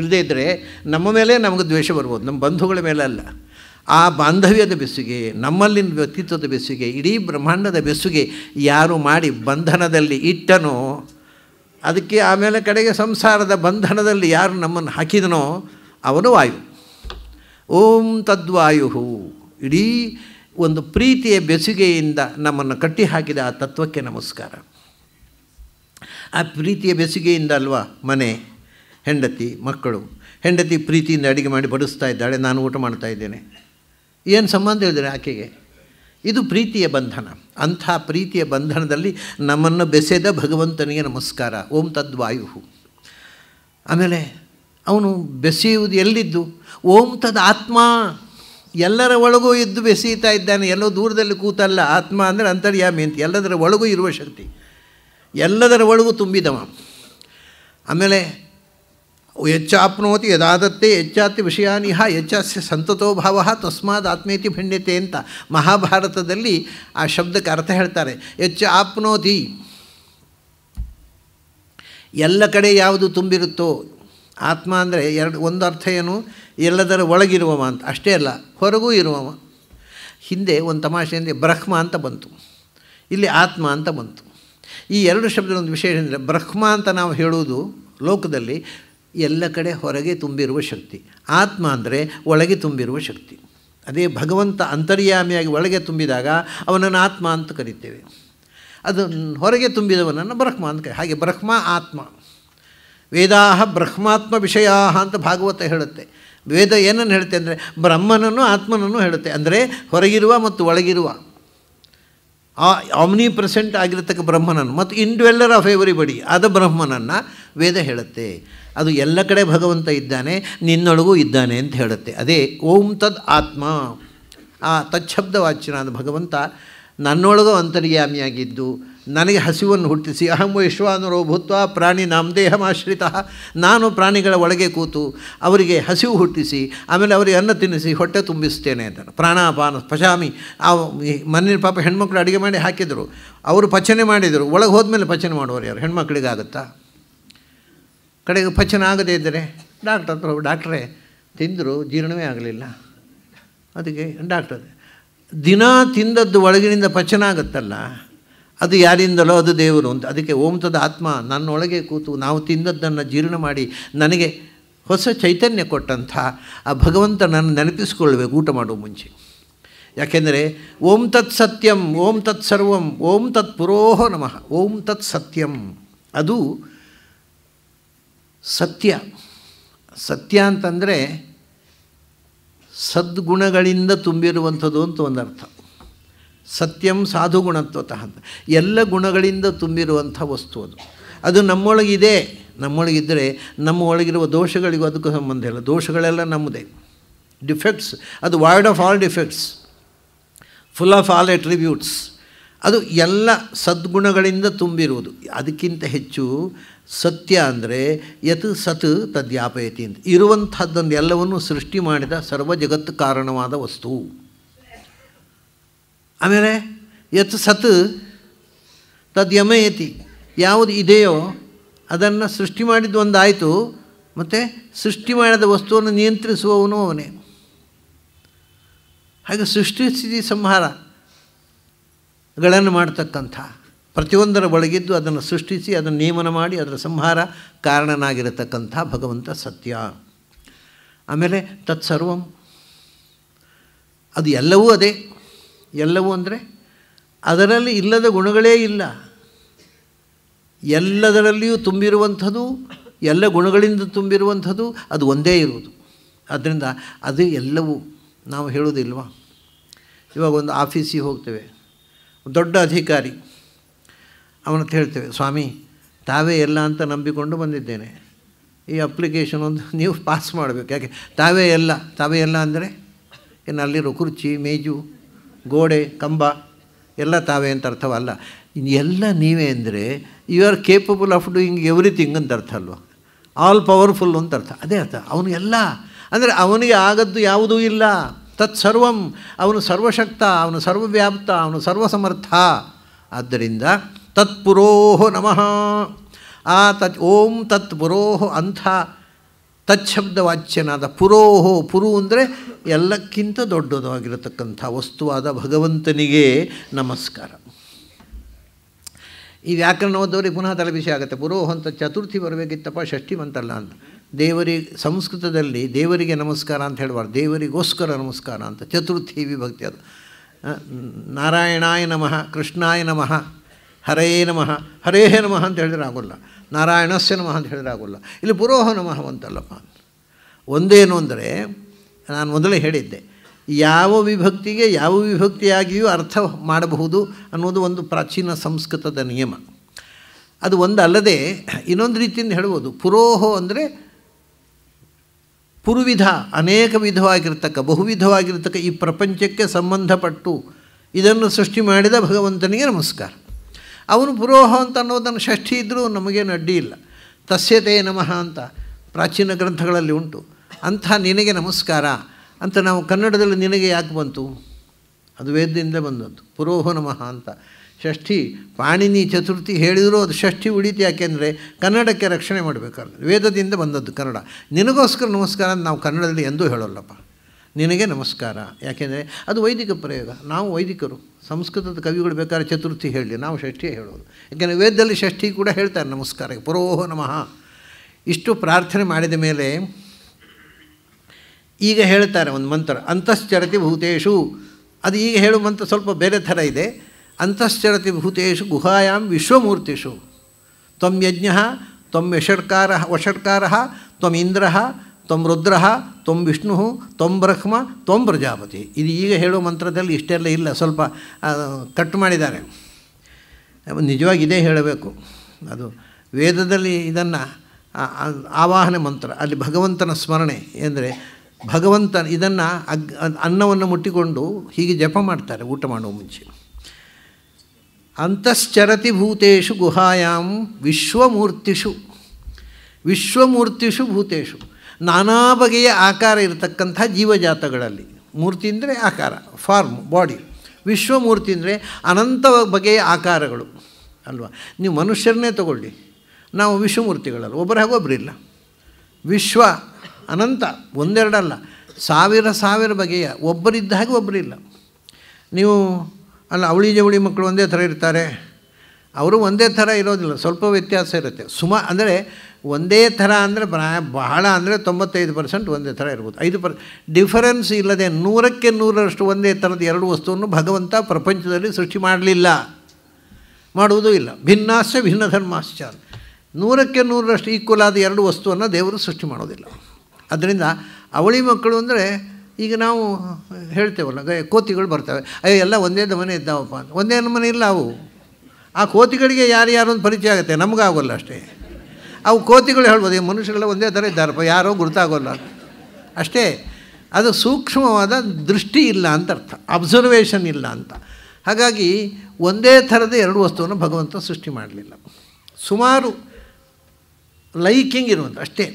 ಇಲ್ಲದೇ ಇದ್ದರೆ ನಮ್ಮ ಮೇಲೆ ನಮಗೆ ದ್ವೇಷ ಬರ್ಬೋದು ನಮ್ಮ ಬಂಧುಗಳ ಮೇಲೆ ಅಲ್ಲ ಆ ಬಾಂಧವ್ಯದ ಬೆಸುಗೆ ನಮ್ಮಲ್ಲಿನ ವ್ಯಕ್ತಿತ್ವದ ಬೆಸುಗೆ ಇಡೀ ಬ್ರಹ್ಮಾಂಡದ ಬೆಸುಗೆ ಯಾರು ಮಾಡಿ ಬಂಧನದಲ್ಲಿ ಇಟ್ಟನೋ ಅದಕ್ಕೆ ಆಮೇಲೆ ಕಡೆಗೆ ಸಂಸಾರದ ಬಂಧನದಲ್ಲಿ ಯಾರು ನಮ್ಮನ್ನು ಹಾಕಿದನೋ ಅವನು ವಾಯು ಓಂ ತದ್ವಾಯು ಇಡೀ ಒಂದು ಪ್ರೀತಿಯ ಬೆಸುಗೆಯಿಂದ ನಮ್ಮನ್ನು ಕಟ್ಟಿಹಾಕಿದ ಆ ತತ್ವಕ್ಕೆ ನಮಸ್ಕಾರ ಆ ಪ್ರೀತಿಯ ಬೆಸುಗೆಯಿಂದ ಅಲ್ವಾ ಮನೆ ಹೆಂಡತಿ ಮಕ್ಕಳು ಹೆಂಡತಿ ಪ್ರೀತಿಯಿಂದ ಅಡುಗೆ ಮಾಡಿ ಬಡಿಸ್ತಾ ಇದ್ದಾಳೆ ನಾನು ಊಟ ಮಾಡ್ತಾ ಇದ್ದೇನೆ ಏನು ಸಂಬಂಧ ಹೇಳಿದರೆ ಆಕೆಗೆ ಇದು ಪ್ರೀತಿಯ ಬಂಧನ ಅಂಥ ಪ್ರೀತಿಯ ಬಂಧನದಲ್ಲಿ ನಮ್ಮನ್ನು ಬೆಸೆದ ಭಗವಂತನಿಗೆ ನಮಸ್ಕಾರ ಓಂ ತದ್ವಾಯು ಆಮೇಲೆ ಅವನು ಬೆಸೆಯುವುದು ಎಲ್ಲಿದ್ದು ಓಂ ತದ್ ಆತ್ಮ ಎಲ್ಲರ ಒಳಗೂ ಇದ್ದು ಬೆಸೀತಾ ಇದ್ದಾನೆ ಎಲ್ಲೋ ದೂರದಲ್ಲಿ ಕೂತಲ್ಲ ಆತ್ಮ ಅಂದರೆ ಅಂತರ್ಯಾಮಿ ಅಂತ ಎಲ್ಲದರ ಒಳಗೂ ಇರುವ ಶಕ್ತಿ ಎಲ್ಲದರ ಒಳಗೂ ತುಂಬಿದವ ಆಮೇಲೆ ಹೆಚ್ಚಾಪ್ನೋತಿ ಯದಾದತ್ತೇ ಹೆಚ್ಚಾತಿ ವಿಷಯಾನಿಹ ಹೆಚ್ಚಾಸ್ಯ ಸಂತತೋ ಭಾವ ತಸ್ಮಾದ ಆತ್ಮೇತಿ ಭಿಣ್ಯತೆ ಅಂತ ಮಹಾಭಾರತದಲ್ಲಿ ಆ ಶಬ್ದಕ್ಕೆ ಅರ್ಥ ಹೇಳ್ತಾರೆ ಹೆಚ್ಚ ಆಪ್ನೋತಿ ಎಲ್ಲ ಕಡೆ ಯಾವುದು ತುಂಬಿರುತ್ತೋ ಆತ್ಮ ಅಂದರೆ ಎರಡು ಒಂದು ಅರ್ಥ ಏನು ಎಲ್ಲದರ ಒಳಗಿರುವವ ಅಂತ ಅಷ್ಟೇ ಅಲ್ಲ ಹೊರಗೂ ಇರುವವ ಹಿಂದೆ ಒಂದು ತಮಾಷೆ ಅಂದರೆ ಬ್ರಹ್ಮ ಅಂತ ಬಂತು ಇಲ್ಲಿ ಆತ್ಮ ಅಂತ ಬಂತು ಈ ಎರಡು ಶಬ್ದದ ಒಂದು ವಿಶೇಷ ಅಂದರೆ ಬ್ರಹ್ಮ ಅಂತ ನಾವು ಹೇಳುವುದು ಲೋಕದಲ್ಲಿ ಎಲ್ಲ ಕಡೆ ಹೊರಗೆ ತುಂಬಿರುವ ಶಕ್ತಿ ಆತ್ಮ ಅಂದರೆ ಒಳಗೆ ತುಂಬಿರುವ ಶಕ್ತಿ ಅದೇ ಭಗವಂತ ಅಂತರ್ಯಾಮಿಯಾಗಿ ಒಳಗೆ ತುಂಬಿದಾಗ ಅವನನ್ನು ಆತ್ಮ ಅಂತ ಕರಿತೇವೆ ಅದು ಹೊರಗೆ ತುಂಬಿದವನನ್ನು ಬ್ರಹ್ಮ ಅಂತ ಹಾಗೆ ಬ್ರಹ್ಮ ಆತ್ಮ ವೇದಾಹ ಬ್ರಹ್ಮಾತ್ಮ ವಿಷಯ ಅಂತ ಭಾಗವತ ಹೇಳುತ್ತೆ ವೇದ ಏನನ್ನು ಹೇಳುತ್ತೆ ಅಂದರೆ ಬ್ರಹ್ಮನನ್ನು ಆತ್ಮನನ್ನು ಹೇಳುತ್ತೆ ಅಂದರೆ ಹೊರಗಿರುವ ಮತ್ತು ಒಳಗಿರುವ ಆ ಆಮ್ನಿ ಪ್ರೆಸೆಂಟ್ ಆಗಿರತಕ್ಕ ಬ್ರಹ್ಮನನ್ನು ಮತ್ತು ಡ್ವೆಲ್ಲರ್ ಆಫ್ ಬಡಿ ಅದು ಬ್ರಹ್ಮನನ್ನು ವೇದ ಹೇಳುತ್ತೆ ಅದು ಎಲ್ಲ ಕಡೆ ಭಗವಂತ ಇದ್ದಾನೆ ನಿನ್ನೊಳಗೂ ಇದ್ದಾನೆ ಅಂತ ಹೇಳುತ್ತೆ ಅದೇ ಓಂ ತದ್ ಆತ್ಮ ಆ ವಾಚ್ಯನಾದ ಭಗವಂತ ನನ್ನೊಳಗೂ ಅಂತರ್ಯಾಮಿಯಾಗಿದ್ದು ನನಗೆ ಹಸಿವನ್ನು ಹುಟ್ಟಿಸಿ ಅಹಂ ವಿಶ್ವಾನುರೋ ಭೂತ್ವ ಪ್ರಾಣಿ ದೇಹಮಾಶ್ರಿತ ನಾನು ಪ್ರಾಣಿಗಳ ಒಳಗೆ ಕೂತು ಅವರಿಗೆ ಹಸಿವು ಹುಟ್ಟಿಸಿ ಆಮೇಲೆ ಅವರಿಗೆ ಅನ್ನ ತಿನ್ನಿಸಿ ಹೊಟ್ಟೆ ತುಂಬಿಸ್ತೇನೆ ಅಂತ ಪ್ರಾಣಾಪಾನ ಪಚಾಮಿ ಆ ಮನೆಯ ಪಾಪ ಹೆಣ್ಮಕ್ಳು ಅಡುಗೆ ಮಾಡಿ ಹಾಕಿದರು ಅವರು ಪಚನೆ ಮಾಡಿದರು ಒಳಗೆ ಹೋದ್ಮೇಲೆ ಪಚನೆ ಮಾಡುವರು ಯಾರು ಹೆಣ್ಮಕ್ಳಿಗಾಗುತ್ತಾ ಕಡೆಗೆ ಪಚನ ಆಗದೇ ಇದ್ದರೆ ಡಾಕ್ಟರ್ ಹತ್ರ ಡಾಕ್ಟ್ರೇ ತಿಂದರೂ ಜೀರ್ಣವೇ ಆಗಲಿಲ್ಲ ಅದಕ್ಕೆ ಡಾಕ್ಟರ್ ದಿನ ತಿಂದದ್ದು ಒಳಗಿನಿಂದ ಪಚನ ಆಗುತ್ತಲ್ಲ ಅದು ಯಾರಿಂದಲೋ ಅದು ದೇವರು ಅಂತ ಅದಕ್ಕೆ ಓಂತದ ಆತ್ಮ ನನ್ನೊಳಗೆ ಕೂತು ನಾವು ತಿಂದದ್ದನ್ನು ಜೀರ್ಣ ಮಾಡಿ ನನಗೆ ಹೊಸ ಚೈತನ್ಯ ಕೊಟ್ಟಂಥ ಆ ಭಗವಂತ ನನ್ನ ನೆನಪಿಸ್ಕೊಳ್ಳಬೇಕು ಊಟ ಮಾಡುವ ಮುಂಚೆ ಯಾಕೆಂದರೆ ಓಂ ತತ್ ಸತ್ಯಂ ಓಂ ತತ್ ಸರ್ವಂ ಓಂ ತತ್ ಪುರೋಹ ನಮಃ ಓಂ ತತ್ ಸತ್ಯಂ ಅದು ಸತ್ಯ ಸತ್ಯ ಅಂತಂದರೆ ಸದ್ಗುಣಗಳಿಂದ ತುಂಬಿರುವಂಥದ್ದು ಅಂತ ಒಂದು ಅರ್ಥ ಸತ್ಯಂ ಸಾಧುಗುಣತ್ವತಃ ಅಂತ ಎಲ್ಲ ಗುಣಗಳಿಂದ ತುಂಬಿರುವಂಥ ವಸ್ತು ಅದು ಅದು ನಮ್ಮೊಳಗಿದೆ ನಮ್ಮೊಳಗಿದ್ದರೆ ನಮ್ಮ ಒಳಗಿರುವ ದೋಷಗಳಿಗೂ ಅದಕ್ಕೂ ಸಂಬಂಧ ಇಲ್ಲ ದೋಷಗಳೆಲ್ಲ ನಮ್ಮದೇ ಡಿಫೆಕ್ಟ್ಸ್ ಅದು ward of all defects full of all attributes ಅದು ಎಲ್ಲ ಸದ್ಗುಣಗಳಿಂದ ತುಂಬಿರುವುದು ಅದಕ್ಕಿಂತ ಹೆಚ್ಚು ಸತ್ಯ ಅಂದರೆ ಯತ್ ಸತ್ ತದ್ಯಾಪಯತಿ ಅಂತ ಇರುವಂಥದ್ದೊಂದು ಎಲ್ಲವನ್ನು ಸೃಷ್ಟಿ ಮಾಡಿದ ಸರ್ವ ಜಗತ್ತು ಕಾರಣವಾದ ವಸ್ತು ಆಮೇಲೆ ಯತ್ ಸತ್ ತದ್ಯಮಯತಿ ಯಾವುದು ಇದೆಯೋ ಅದನ್ನು ಸೃಷ್ಟಿ ಮಾಡಿದ್ದು ಒಂದಾಯಿತು ಮತ್ತು ಸೃಷ್ಟಿ ಮಾಡಿದ ವಸ್ತುವನ್ನು ನಿಯಂತ್ರಿಸುವವನು ಅವನೇ ಹಾಗೆ ಸೃಷ್ಟಿ ಸ್ಥಿತಿ ಸಂಹಾರಗಳನ್ನು ಮಾಡತಕ್ಕಂಥ ಪ್ರತಿಯೊಂದರ ಒಳಗಿದ್ದು ಅದನ್ನು ಸೃಷ್ಟಿಸಿ ಅದನ್ನು ನಿಯಮನ ಮಾಡಿ ಅದರ ಸಂಹಾರ ಕಾರಣನಾಗಿರತಕ್ಕಂಥ ಭಗವಂತ ಸತ್ಯ ಆಮೇಲೆ ತತ್ಸರ್ವಂ ಅದು ಎಲ್ಲವೂ ಅದೇ ಎಲ್ಲವೂ ಅಂದರೆ ಅದರಲ್ಲಿ ಇಲ್ಲದ ಗುಣಗಳೇ ಇಲ್ಲ ಎಲ್ಲದರಲ್ಲಿಯೂ ತುಂಬಿರುವಂಥದ್ದು ಎಲ್ಲ ಗುಣಗಳಿಂದ ತುಂಬಿರುವಂಥದ್ದು ಅದು ಒಂದೇ ಇರುವುದು ಅದರಿಂದ ಅದು ಎಲ್ಲವೂ ನಾವು ಹೇಳೋದಿಲ್ವಾ ಇವಾಗ ಒಂದು ಆಫೀಸಿಗೆ ಹೋಗ್ತೇವೆ ದೊಡ್ಡ ಅಧಿಕಾರಿ ಅವನು ಹೇಳ್ತೇವೆ ಸ್ವಾಮಿ ತಾವೇ ಎಲ್ಲ ಅಂತ ನಂಬಿಕೊಂಡು ಬಂದಿದ್ದೇನೆ ಈ ಅಪ್ಲಿಕೇಶನ್ ಒಂದು ನೀವು ಪಾಸ್ ಮಾಡಬೇಕು ಯಾಕೆ ತಾವೇ ಎಲ್ಲ ತಾವೇ ಎಲ್ಲ ಅಂದರೆ ಇನ್ನು ಅಲ್ಲಿರೋ ಕುರ್ಚಿ ಮೇಜು ಗೋಡೆ ಕಂಬ ಎಲ್ಲ ತಾವೇ ಅಂತ ಅರ್ಥವಲ್ಲ ಎಲ್ಲ ನೀವೇ ಅಂದರೆ you are capable of doing everything ಅಂತ ಅರ್ಥ ಅಲ್ವ ಆಲ್ ಪವರ್ಫುಲ್ ಅಂತ ಅರ್ಥ ಅದೇ ಅರ್ಥ ಅವನು ಎಲ್ಲ ಅಂದರೆ ಅವನಿಗೆ ಆಗದ್ದು ಯಾವುದೂ ಇಲ್ಲ ತತ್ ಸರ್ವಂ ಅವನು ಸರ್ವಶಕ್ತ ಅವನು ಸರ್ವವ್ಯಾಪ್ತ ಅವನು ಸರ್ವಸಮರ್ಥ ಆದ್ದರಿಂದ ತತ್ಪುರೋಹ ನಮಃ ಆ ತತ್ ಓಂ ತತ್ಪುರೋಹೋ ಅಂಥ ತಚ್ಛಬ್ದ ವಾಚ್ಯನಾದ ಪುರೋಹೋ ಪುರು ಅಂದರೆ ಎಲ್ಲಕ್ಕಿಂತ ದೊಡ್ಡದಾಗಿರತಕ್ಕಂಥ ವಸ್ತುವಾದ ಭಗವಂತನಿಗೆ ನಮಸ್ಕಾರ ಈ ವ್ಯಾಕರಣ ಪುನಃ ತಲೆಬಿಸಿ ಆಗುತ್ತೆ ಪುರೋಹ ಅಂತ ಚತುರ್ಥಿ ಬರಬೇಕಿತ್ತಪ್ಪ ಷಷ್ಠಿ ಮಂತಲ್ಲ ಅಂತ ದೇವರಿಗೆ ಸಂಸ್ಕೃತದಲ್ಲಿ ದೇವರಿಗೆ ನಮಸ್ಕಾರ ಅಂತ ಹೇಳಬಾರ್ದು ದೇವರಿಗೋಸ್ಕರ ನಮಸ್ಕಾರ ಅಂತ ಚತುರ್ಥಿ ವಿಭಕ್ತಿ ಅದು ನಾರಾಯಣಾಯ ನಮಃ ಕೃಷ್ಣಾಯ ನಮಃ ಹರೇ ನಮಃ ಹರೇ ನಮಃ ಅಂತ ಹೇಳಿದ್ರೆ ಆಗೋಲ್ಲ ನಾರಾಯಣಸ್ಯ ನಮಃ ಅಂತ ಹೇಳಿದ್ರೆ ಆಗೋಲ್ಲ ಇಲ್ಲಿ ಪುರೋಹ ನಮಃ ಅಂತಲ್ಲಪ್ಪ ಒಂದೇನು ಅಂದರೆ ನಾನು ಮೊದಲೇ ಹೇಳಿದ್ದೆ ಯಾವ ವಿಭಕ್ತಿಗೆ ಯಾವ ವಿಭಕ್ತಿಯಾಗಿಯೂ ಅರ್ಥ ಮಾಡಬಹುದು ಅನ್ನೋದು ಒಂದು ಪ್ರಾಚೀನ ಸಂಸ್ಕೃತದ ನಿಯಮ ಅದು ಒಂದಲ್ಲದೆ ಇನ್ನೊಂದು ರೀತಿಯಿಂದ ಹೇಳ್ಬೋದು ಪುರೋಹೋ ಅಂದರೆ ಪುರುವಿಧ ಅನೇಕ ವಿಧವಾಗಿರ್ತಕ್ಕ ಬಹುವಿಧವಾಗಿರ್ತಕ್ಕ ಈ ಪ್ರಪಂಚಕ್ಕೆ ಸಂಬಂಧಪಟ್ಟು ಇದನ್ನು ಸೃಷ್ಟಿ ಮಾಡಿದ ಭಗವಂತನಿಗೆ ನಮಸ್ಕಾರ ಅವನು ಪುರೋಹ ಅಂತ ಅನ್ನೋದನ್ನು ಷಷ್ಠಿ ಇದ್ದರೂ ನಮಗೇನು ಅಡ್ಡಿ ಇಲ್ಲ ತಸ್ಯತೆಯ ನಮಃ ಅಂತ ಪ್ರಾಚೀನ ಗ್ರಂಥಗಳಲ್ಲಿ ಉಂಟು ಅಂಥ ನಿನಗೆ ನಮಸ್ಕಾರ ಅಂತ ನಾವು ಕನ್ನಡದಲ್ಲಿ ನಿನಗೆ ಯಾಕೆ ಬಂತು ಅದು ವೇದದಿಂದ ಬಂದದ್ದು ಪುರೋಹ ನಮಃ ಅಂತ ಷಷ್ಠಿ ಪಾಣಿನಿ ಚತುರ್ಥಿ ಹೇಳಿದರೂ ಅದು ಷಷ್ಠಿ ಉಳಿತು ಯಾಕೆಂದರೆ ಕನ್ನಡಕ್ಕೆ ರಕ್ಷಣೆ ಮಾಡಬೇಕಲ್ಲ ವೇದದಿಂದ ಬಂದದ್ದು ಕನ್ನಡ ನಿನಗೋಸ್ಕರ ನಮಸ್ಕಾರ ಅಂತ ನಾವು ಕನ್ನಡದಲ್ಲಿ ಎಂದೂ ಹೇಳೋಲ್ಲಪ್ಪ ನಿನಗೆ ನಮಸ್ಕಾರ ಯಾಕೆಂದರೆ ಅದು ವೈದಿಕ ಪ್ರಯೋಗ ನಾವು ವೈದಿಕರು ಸಂಸ್ಕೃತದ ಕವಿಗಳು ಬೇಕಾದ್ರೆ ಚತುರ್ಥಿ ಹೇಳಿ ನಾವು ಷಷ್ಠಿಯೇ ಹೇಳೋದು ಯಾಕೆಂದರೆ ವೇದದಲ್ಲಿ ಷಷ್ಠಿ ಕೂಡ ಹೇಳ್ತಾರೆ ನಮಸ್ಕಾರ ಪುರೋಹ ನಮಃ ಇಷ್ಟು ಪ್ರಾರ್ಥನೆ ಮಾಡಿದ ಮೇಲೆ ಈಗ ಹೇಳ್ತಾರೆ ಒಂದು ಮಂತ್ರ ಅಂತಶ್ಚರತಿ ಭೂತೇಶು ಅದು ಈಗ ಹೇಳುವ ಮಂತ್ರ ಸ್ವಲ್ಪ ಬೇರೆ ಥರ ಇದೆ ಅಂತಶ್ಚರತಿ ಭೂತೇಶು ಗುಹಾಯಾಮ್ ವಿಶ್ವಮೂರ್ತಿಷು ತ್ವಂ ಯಜ್ಞ ತ್ವಂ ವಷಟ್ಕಾರ ತ್ವಮ್ ಇಂದ್ರ ತ್ವಂ ರುದ್ರ ತ್ವಂ ವಿಷ್ಣು ತ್ವಂ ಬ್ರಹ್ಮ ತ್ವಂ ಪ್ರಜಾಪತಿ ಇದು ಈಗ ಹೇಳೋ ಮಂತ್ರದಲ್ಲಿ ಇಷ್ಟೆಲ್ಲ ಇಲ್ಲ ಸ್ವಲ್ಪ ಕಟ್ ಮಾಡಿದ್ದಾರೆ ನಿಜವಾಗಿ ಇದೇ ಹೇಳಬೇಕು ಅದು ವೇದದಲ್ಲಿ ಇದನ್ನು ಆವಾಹನೆ ಮಂತ್ರ ಅಲ್ಲಿ ಭಗವಂತನ ಸ್ಮರಣೆ ಎಂದರೆ ಭಗವಂತ ಇದನ್ನು ಅಗ್ ಅನ್ನವನ್ನು ಮುಟ್ಟಿಕೊಂಡು ಹೀಗೆ ಜಪ ಮಾಡ್ತಾರೆ ಊಟ ಮಾಡುವ ಮುಂಚೆ ಅಂತಶ್ಚರತಿ ಭೂತೇಶು ಗುಹಾಯಾಂ ವಿಶ್ವಮೂರ್ತಿಷು ವಿಶ್ವಮೂರ್ತಿಷು ಭೂತೇಶು ನಾನಾ ಬಗೆಯ ಆಕಾರ ಇರತಕ್ಕಂಥ ಜೀವಜಾತಗಳಲ್ಲಿ ಮೂರ್ತಿ ಅಂದರೆ ಆಕಾರ ಫಾರ್ಮ್ ಬಾಡಿ ವಿಶ್ವಮೂರ್ತಿ ಅಂದರೆ ಅನಂತ ಬಗೆಯ ಆಕಾರಗಳು ಅಲ್ವಾ ನೀವು ಮನುಷ್ಯರನ್ನೇ ತಗೊಳ್ಳಿ ನಾವು ವಿಶ್ವಮೂರ್ತಿಗಳಲ್ಲ ಒಬ್ಬರ ಒಬ್ಬರಿಲ್ಲ ವಿಶ್ವ ಅನಂತ ಒಂದೆರಡಲ್ಲ ಸಾವಿರ ಸಾವಿರ ಬಗೆಯ ಒಬ್ಬರಿದ್ದ ಹಾಗೆ ಒಬ್ಬರಿಲ್ಲ ನೀವು ಅಲ್ಲ ಅವಳಿ ಜವಳಿ ಮಕ್ಕಳು ಒಂದೇ ಥರ ಇರ್ತಾರೆ ಅವರು ಒಂದೇ ಥರ ಇರೋದಿಲ್ಲ ಸ್ವಲ್ಪ ವ್ಯತ್ಯಾಸ ಇರುತ್ತೆ ಸುಮ ಅಂದರೆ ಒಂದೇ ಥರ ಅಂದರೆ ಬಹಳ ಅಂದರೆ ತೊಂಬತ್ತೈದು ಪರ್ಸೆಂಟ್ ಒಂದೇ ಥರ ಇರ್ಬೋದು ಐದು ಪರ್ ಡಿಫರೆನ್ಸ್ ಇಲ್ಲದೆ ನೂರಕ್ಕೆ ನೂರರಷ್ಟು ಒಂದೇ ಥರದ ಎರಡು ವಸ್ತುವನ್ನು ಭಗವಂತ ಪ್ರಪಂಚದಲ್ಲಿ ಸೃಷ್ಟಿ ಮಾಡಲಿಲ್ಲ ಮಾಡುವುದೂ ಇಲ್ಲ ಭಿನ್ನಾಶ್ಚ ಭಿನ್ನ ಧರ್ಮಾಶ್ಚಾರ ನೂರಕ್ಕೆ ನೂರರಷ್ಟು ಈಕ್ವಲ್ ಆದ ಎರಡು ವಸ್ತುವನ್ನು ದೇವರು ಸೃಷ್ಟಿ ಮಾಡೋದಿಲ್ಲ ಅದರಿಂದ ಅವಳಿ ಮಕ್ಕಳು ಅಂದರೆ ಈಗ ನಾವು ಹೇಳ್ತೇವಲ್ಲ ಕೋತಿಗಳು ಬರ್ತವೆ ಅಯ್ಯೋ ಎಲ್ಲ ಒಂದೇ ನಮನೆ ಇದ್ದಾವಪ್ಪ ಒಂದೇ ನಮನೆ ಇಲ್ಲ ಅವು ಆ ಕೋತಿಗಳಿಗೆ ಯಾರ್ಯಾರು ಅಂತ ಪರಿಚಯ ಆಗುತ್ತೆ ನಮಗಾಗೋಲ್ಲ ಅಷ್ಟೇ ಅವು ಕೋತಿಗಳು ಹೇಳ್ಬೋದು ಈ ಮನುಷ್ಯರೆಲ್ಲ ಒಂದೇ ಥರ ಇದ್ದಾರಪ್ಪ ಯಾರೋ ಗುರುತಾಗೋಲ್ಲ ಅಷ್ಟೇ ಅದು ಸೂಕ್ಷ್ಮವಾದ ದೃಷ್ಟಿ ಇಲ್ಲ ಅಂತ ಅರ್ಥ ಅಬ್ಸರ್ವೇಷನ್ ಇಲ್ಲ ಅಂತ ಹಾಗಾಗಿ ಒಂದೇ ಥರದ ಎರಡು ವಸ್ತುವನ್ನು ಭಗವಂತ ಸೃಷ್ಟಿ ಮಾಡಲಿಲ್ಲ ಸುಮಾರು ಲೈಕಿಂಗ್ ಇರುವಂಥ ಅಷ್ಟೇ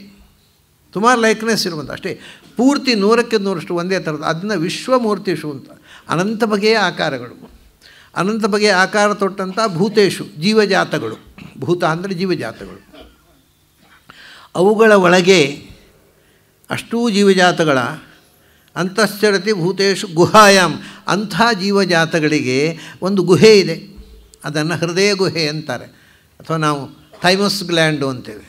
ಸುಮಾರು ಲೈಕ್ನೆಸ್ ಇರುವಂಥ ಅಷ್ಟೇ ಪೂರ್ತಿ ನೂರಕ್ಕೆ ನೂರಷ್ಟು ಒಂದೇ ಥರದ ಅದನ್ನ ವಿಶ್ವಮೂರ್ತಿ ಶು ಅಂತ ಅನಂತ ಬಗೆಯ ಆಕಾರಗಳು ಅನಂತ ಬಗೆಯ ಆಕಾರ ತೊಟ್ಟಂಥ ಭೂತೇಶು ಜೀವಜಾತಗಳು ಭೂತ ಅಂದರೆ ಜೀವಜಾತಗಳು ಅವುಗಳ ಒಳಗೆ ಅಷ್ಟೂ ಜೀವಜಾತಗಳ ಅಂತಶ್ಚರತಿ ಭೂತೇಶು ಗುಹಾಯಾಮ್ ಅಂಥ ಜೀವಜಾತಗಳಿಗೆ ಒಂದು ಗುಹೆ ಇದೆ ಅದನ್ನು ಹೃದಯ ಗುಹೆ ಅಂತಾರೆ ಅಥವಾ ನಾವು ಥೈಮಸ್ ಗ್ಲ್ಯಾಂಡು ಅಂತೇವೆ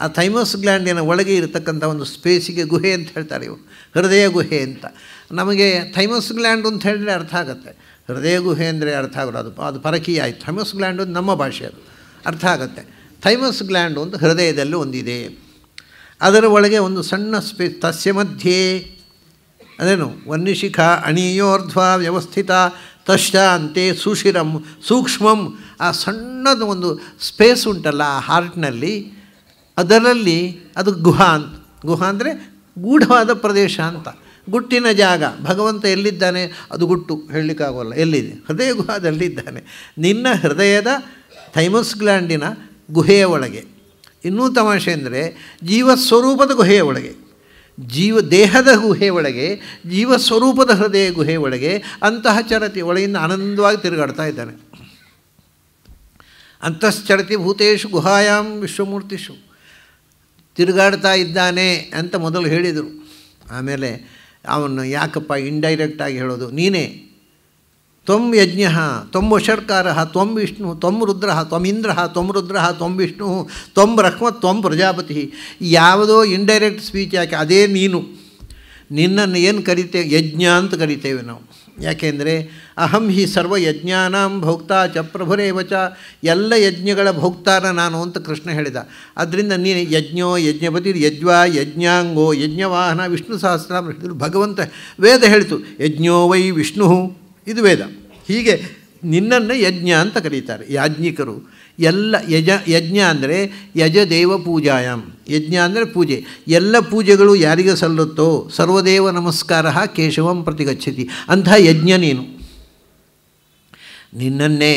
ಆ ಥೈಮಸ್ ಗ್ಲ್ಯಾಂಡಿನ ಒಳಗೆ ಇರತಕ್ಕಂಥ ಒಂದು ಸ್ಪೇಸಿಗೆ ಗುಹೆ ಅಂತ ಹೇಳ್ತಾರೆ ಇವು ಹೃದಯ ಗುಹೆ ಅಂತ ನಮಗೆ ಥೈಮಸ್ ಗ್ಲ್ಯಾಂಡು ಅಂತ ಹೇಳಿದ್ರೆ ಅರ್ಥ ಆಗುತ್ತೆ ಹೃದಯ ಗುಹೆ ಅಂದರೆ ಅರ್ಥ ಆಗೋದು ಅದು ಅದು ಪರಕೀಯ ಆಯಿತು ಥೈಮಸ್ ಗ್ಲ್ಯಾಂಡ್ ಒಂದು ನಮ್ಮ ಭಾಷೆ ಅದು ಅರ್ಥ ಆಗುತ್ತೆ ಥೈಮಸ್ ಗ್ಲ್ಯಾಂಡ್ ಒಂದು ಹೃದಯದಲ್ಲಿ ಒಂದಿದೆ ಅದರ ಒಳಗೆ ಒಂದು ಸಣ್ಣ ಸ್ಪೇ ತಸ್ಯ ಮಧ್ಯೆ ಅದೇನು ವರ್ಣಿಶಿಖ ಅಣಿಯೋರ್ಧ್ವ ವ್ಯವಸ್ಥಿತ ತಶ್ಚ ಅಂತೆ ಸುಶಿರಂ ಸೂಕ್ಷ್ಮಂ ಆ ಸಣ್ಣದ ಒಂದು ಸ್ಪೇಸ್ ಉಂಟಲ್ಲ ಆ ಹಾರ್ಟ್ನಲ್ಲಿ ಅದರಲ್ಲಿ ಅದು ಗುಹಾ ಅಂತ ಗುಹಾ ಅಂದರೆ ಗೂಢವಾದ ಪ್ರದೇಶ ಅಂತ ಗುಟ್ಟಿನ ಜಾಗ ಭಗವಂತ ಎಲ್ಲಿದ್ದಾನೆ ಅದು ಗುಟ್ಟು ಹೇಳಲಿಕ್ಕಾಗೋಲ್ಲ ಎಲ್ಲಿದೆ ಹೃದಯ ಗುಹಾದಲ್ಲಿದ್ದಾನೆ ನಿನ್ನ ಹೃದಯದ ಥೈಮಸ್ ಗ್ಲ್ಯಾಂಡಿನ ಗುಹೆಯ ಒಳಗೆ ಇನ್ನೂ ತಮಾಷೆ ಅಂದರೆ ಜೀವಸ್ವರೂಪದ ಗುಹೆಯ ಒಳಗೆ ಜೀವ ದೇಹದ ಗುಹೆ ಒಳಗೆ ಜೀವಸ್ವರೂಪದ ಹೃದಯ ಗುಹೆ ಒಳಗೆ ಅಂತಹ ಚರತಿ ಒಳಗಿಂದ ಆನಂದವಾಗಿ ತಿರುಗಾಡ್ತಾ ಇದ್ದಾನೆ ಅಂತಶ್ಚರತಿ ಭೂತೇಶು ಗುಹಾಯಾಮ್ ವಿಶ್ವಮೂರ್ತಿಷು ತಿರುಗಾಡ್ತಾ ಇದ್ದಾನೆ ಅಂತ ಮೊದಲು ಹೇಳಿದರು ಆಮೇಲೆ ಅವನು ಯಾಕಪ್ಪ ಇಂಡೈರೆಕ್ಟಾಗಿ ಹೇಳೋದು ನೀನೇ ತ್ವಂ ಯಜ್ಞ ತ್ವಂ ವಶರ್ಕಾರ ತ್ವಂ ವಿಷ್ಣು ತ್ವಂ ರುದ್ರ ಇಂದ್ರ ತ್ವಂ ರುದ್ರ ತ್ವಂ ವಿಷ್ಣು ತ್ವಂ ರಕ್ಮ ತ್ವಂ ಪ್ರಜಾಪತಿ ಯಾವುದೋ ಇಂಡೈರೆಕ್ಟ್ ಸ್ಪೀಚ್ ಯಾಕೆ ಅದೇ ನೀನು ನಿನ್ನನ್ನು ಏನು ಕರಿತೇವೆ ಯಜ್ಞ ಅಂತ ಕರಿತೇವೆ ನಾವು ಯಾಕೆಂದರೆ ಅಹಂ ಹಿ ಸರ್ವ ಯಜ್ಞಾನಾಂ ಭೋಕ್ತ ಚ ವಚ ಎಲ್ಲ ಯಜ್ಞಗಳ ಭೋಕ್ತಾನ ನಾನು ಅಂತ ಕೃಷ್ಣ ಹೇಳಿದ ಅದರಿಂದ ನೀನು ಯಜ್ಞೋ ಯಜ್ಞಪತಿ ಯಜ್ವಾ ಯಜ್ಞಾಂಗೋ ಯಜ್ಞವಾಹನ ವಿಷ್ಣು ಸಹಸ್ರ ಭಗವಂತ ವೇದ ಹೇಳಿತು ಯಜ್ಞೋ ವೈ ವಿಷ್ಣು ಇದು ವೇದ ಹೀಗೆ ನಿನ್ನನ್ನು ಯಜ್ಞ ಅಂತ ಕರೀತಾರೆ ಯಾಜ್ಞಿಕರು ಎಲ್ಲ ಯಜ ಯಜ್ಞ ಅಂದರೆ ಯಜದೇವ ಪೂಜಾಯಂ ಯಜ್ಞ ಅಂದರೆ ಪೂಜೆ ಎಲ್ಲ ಪೂಜೆಗಳು ಯಾರಿಗೆ ಸಲ್ಲುತ್ತೋ ಸರ್ವದೇವ ನಮಸ್ಕಾರ ಕೇಶವಂ ಪ್ರತಿಗಚ್ಚತಿ ಅಂಥ ಯಜ್ಞ ನೀನು ನಿನ್ನನ್ನೇ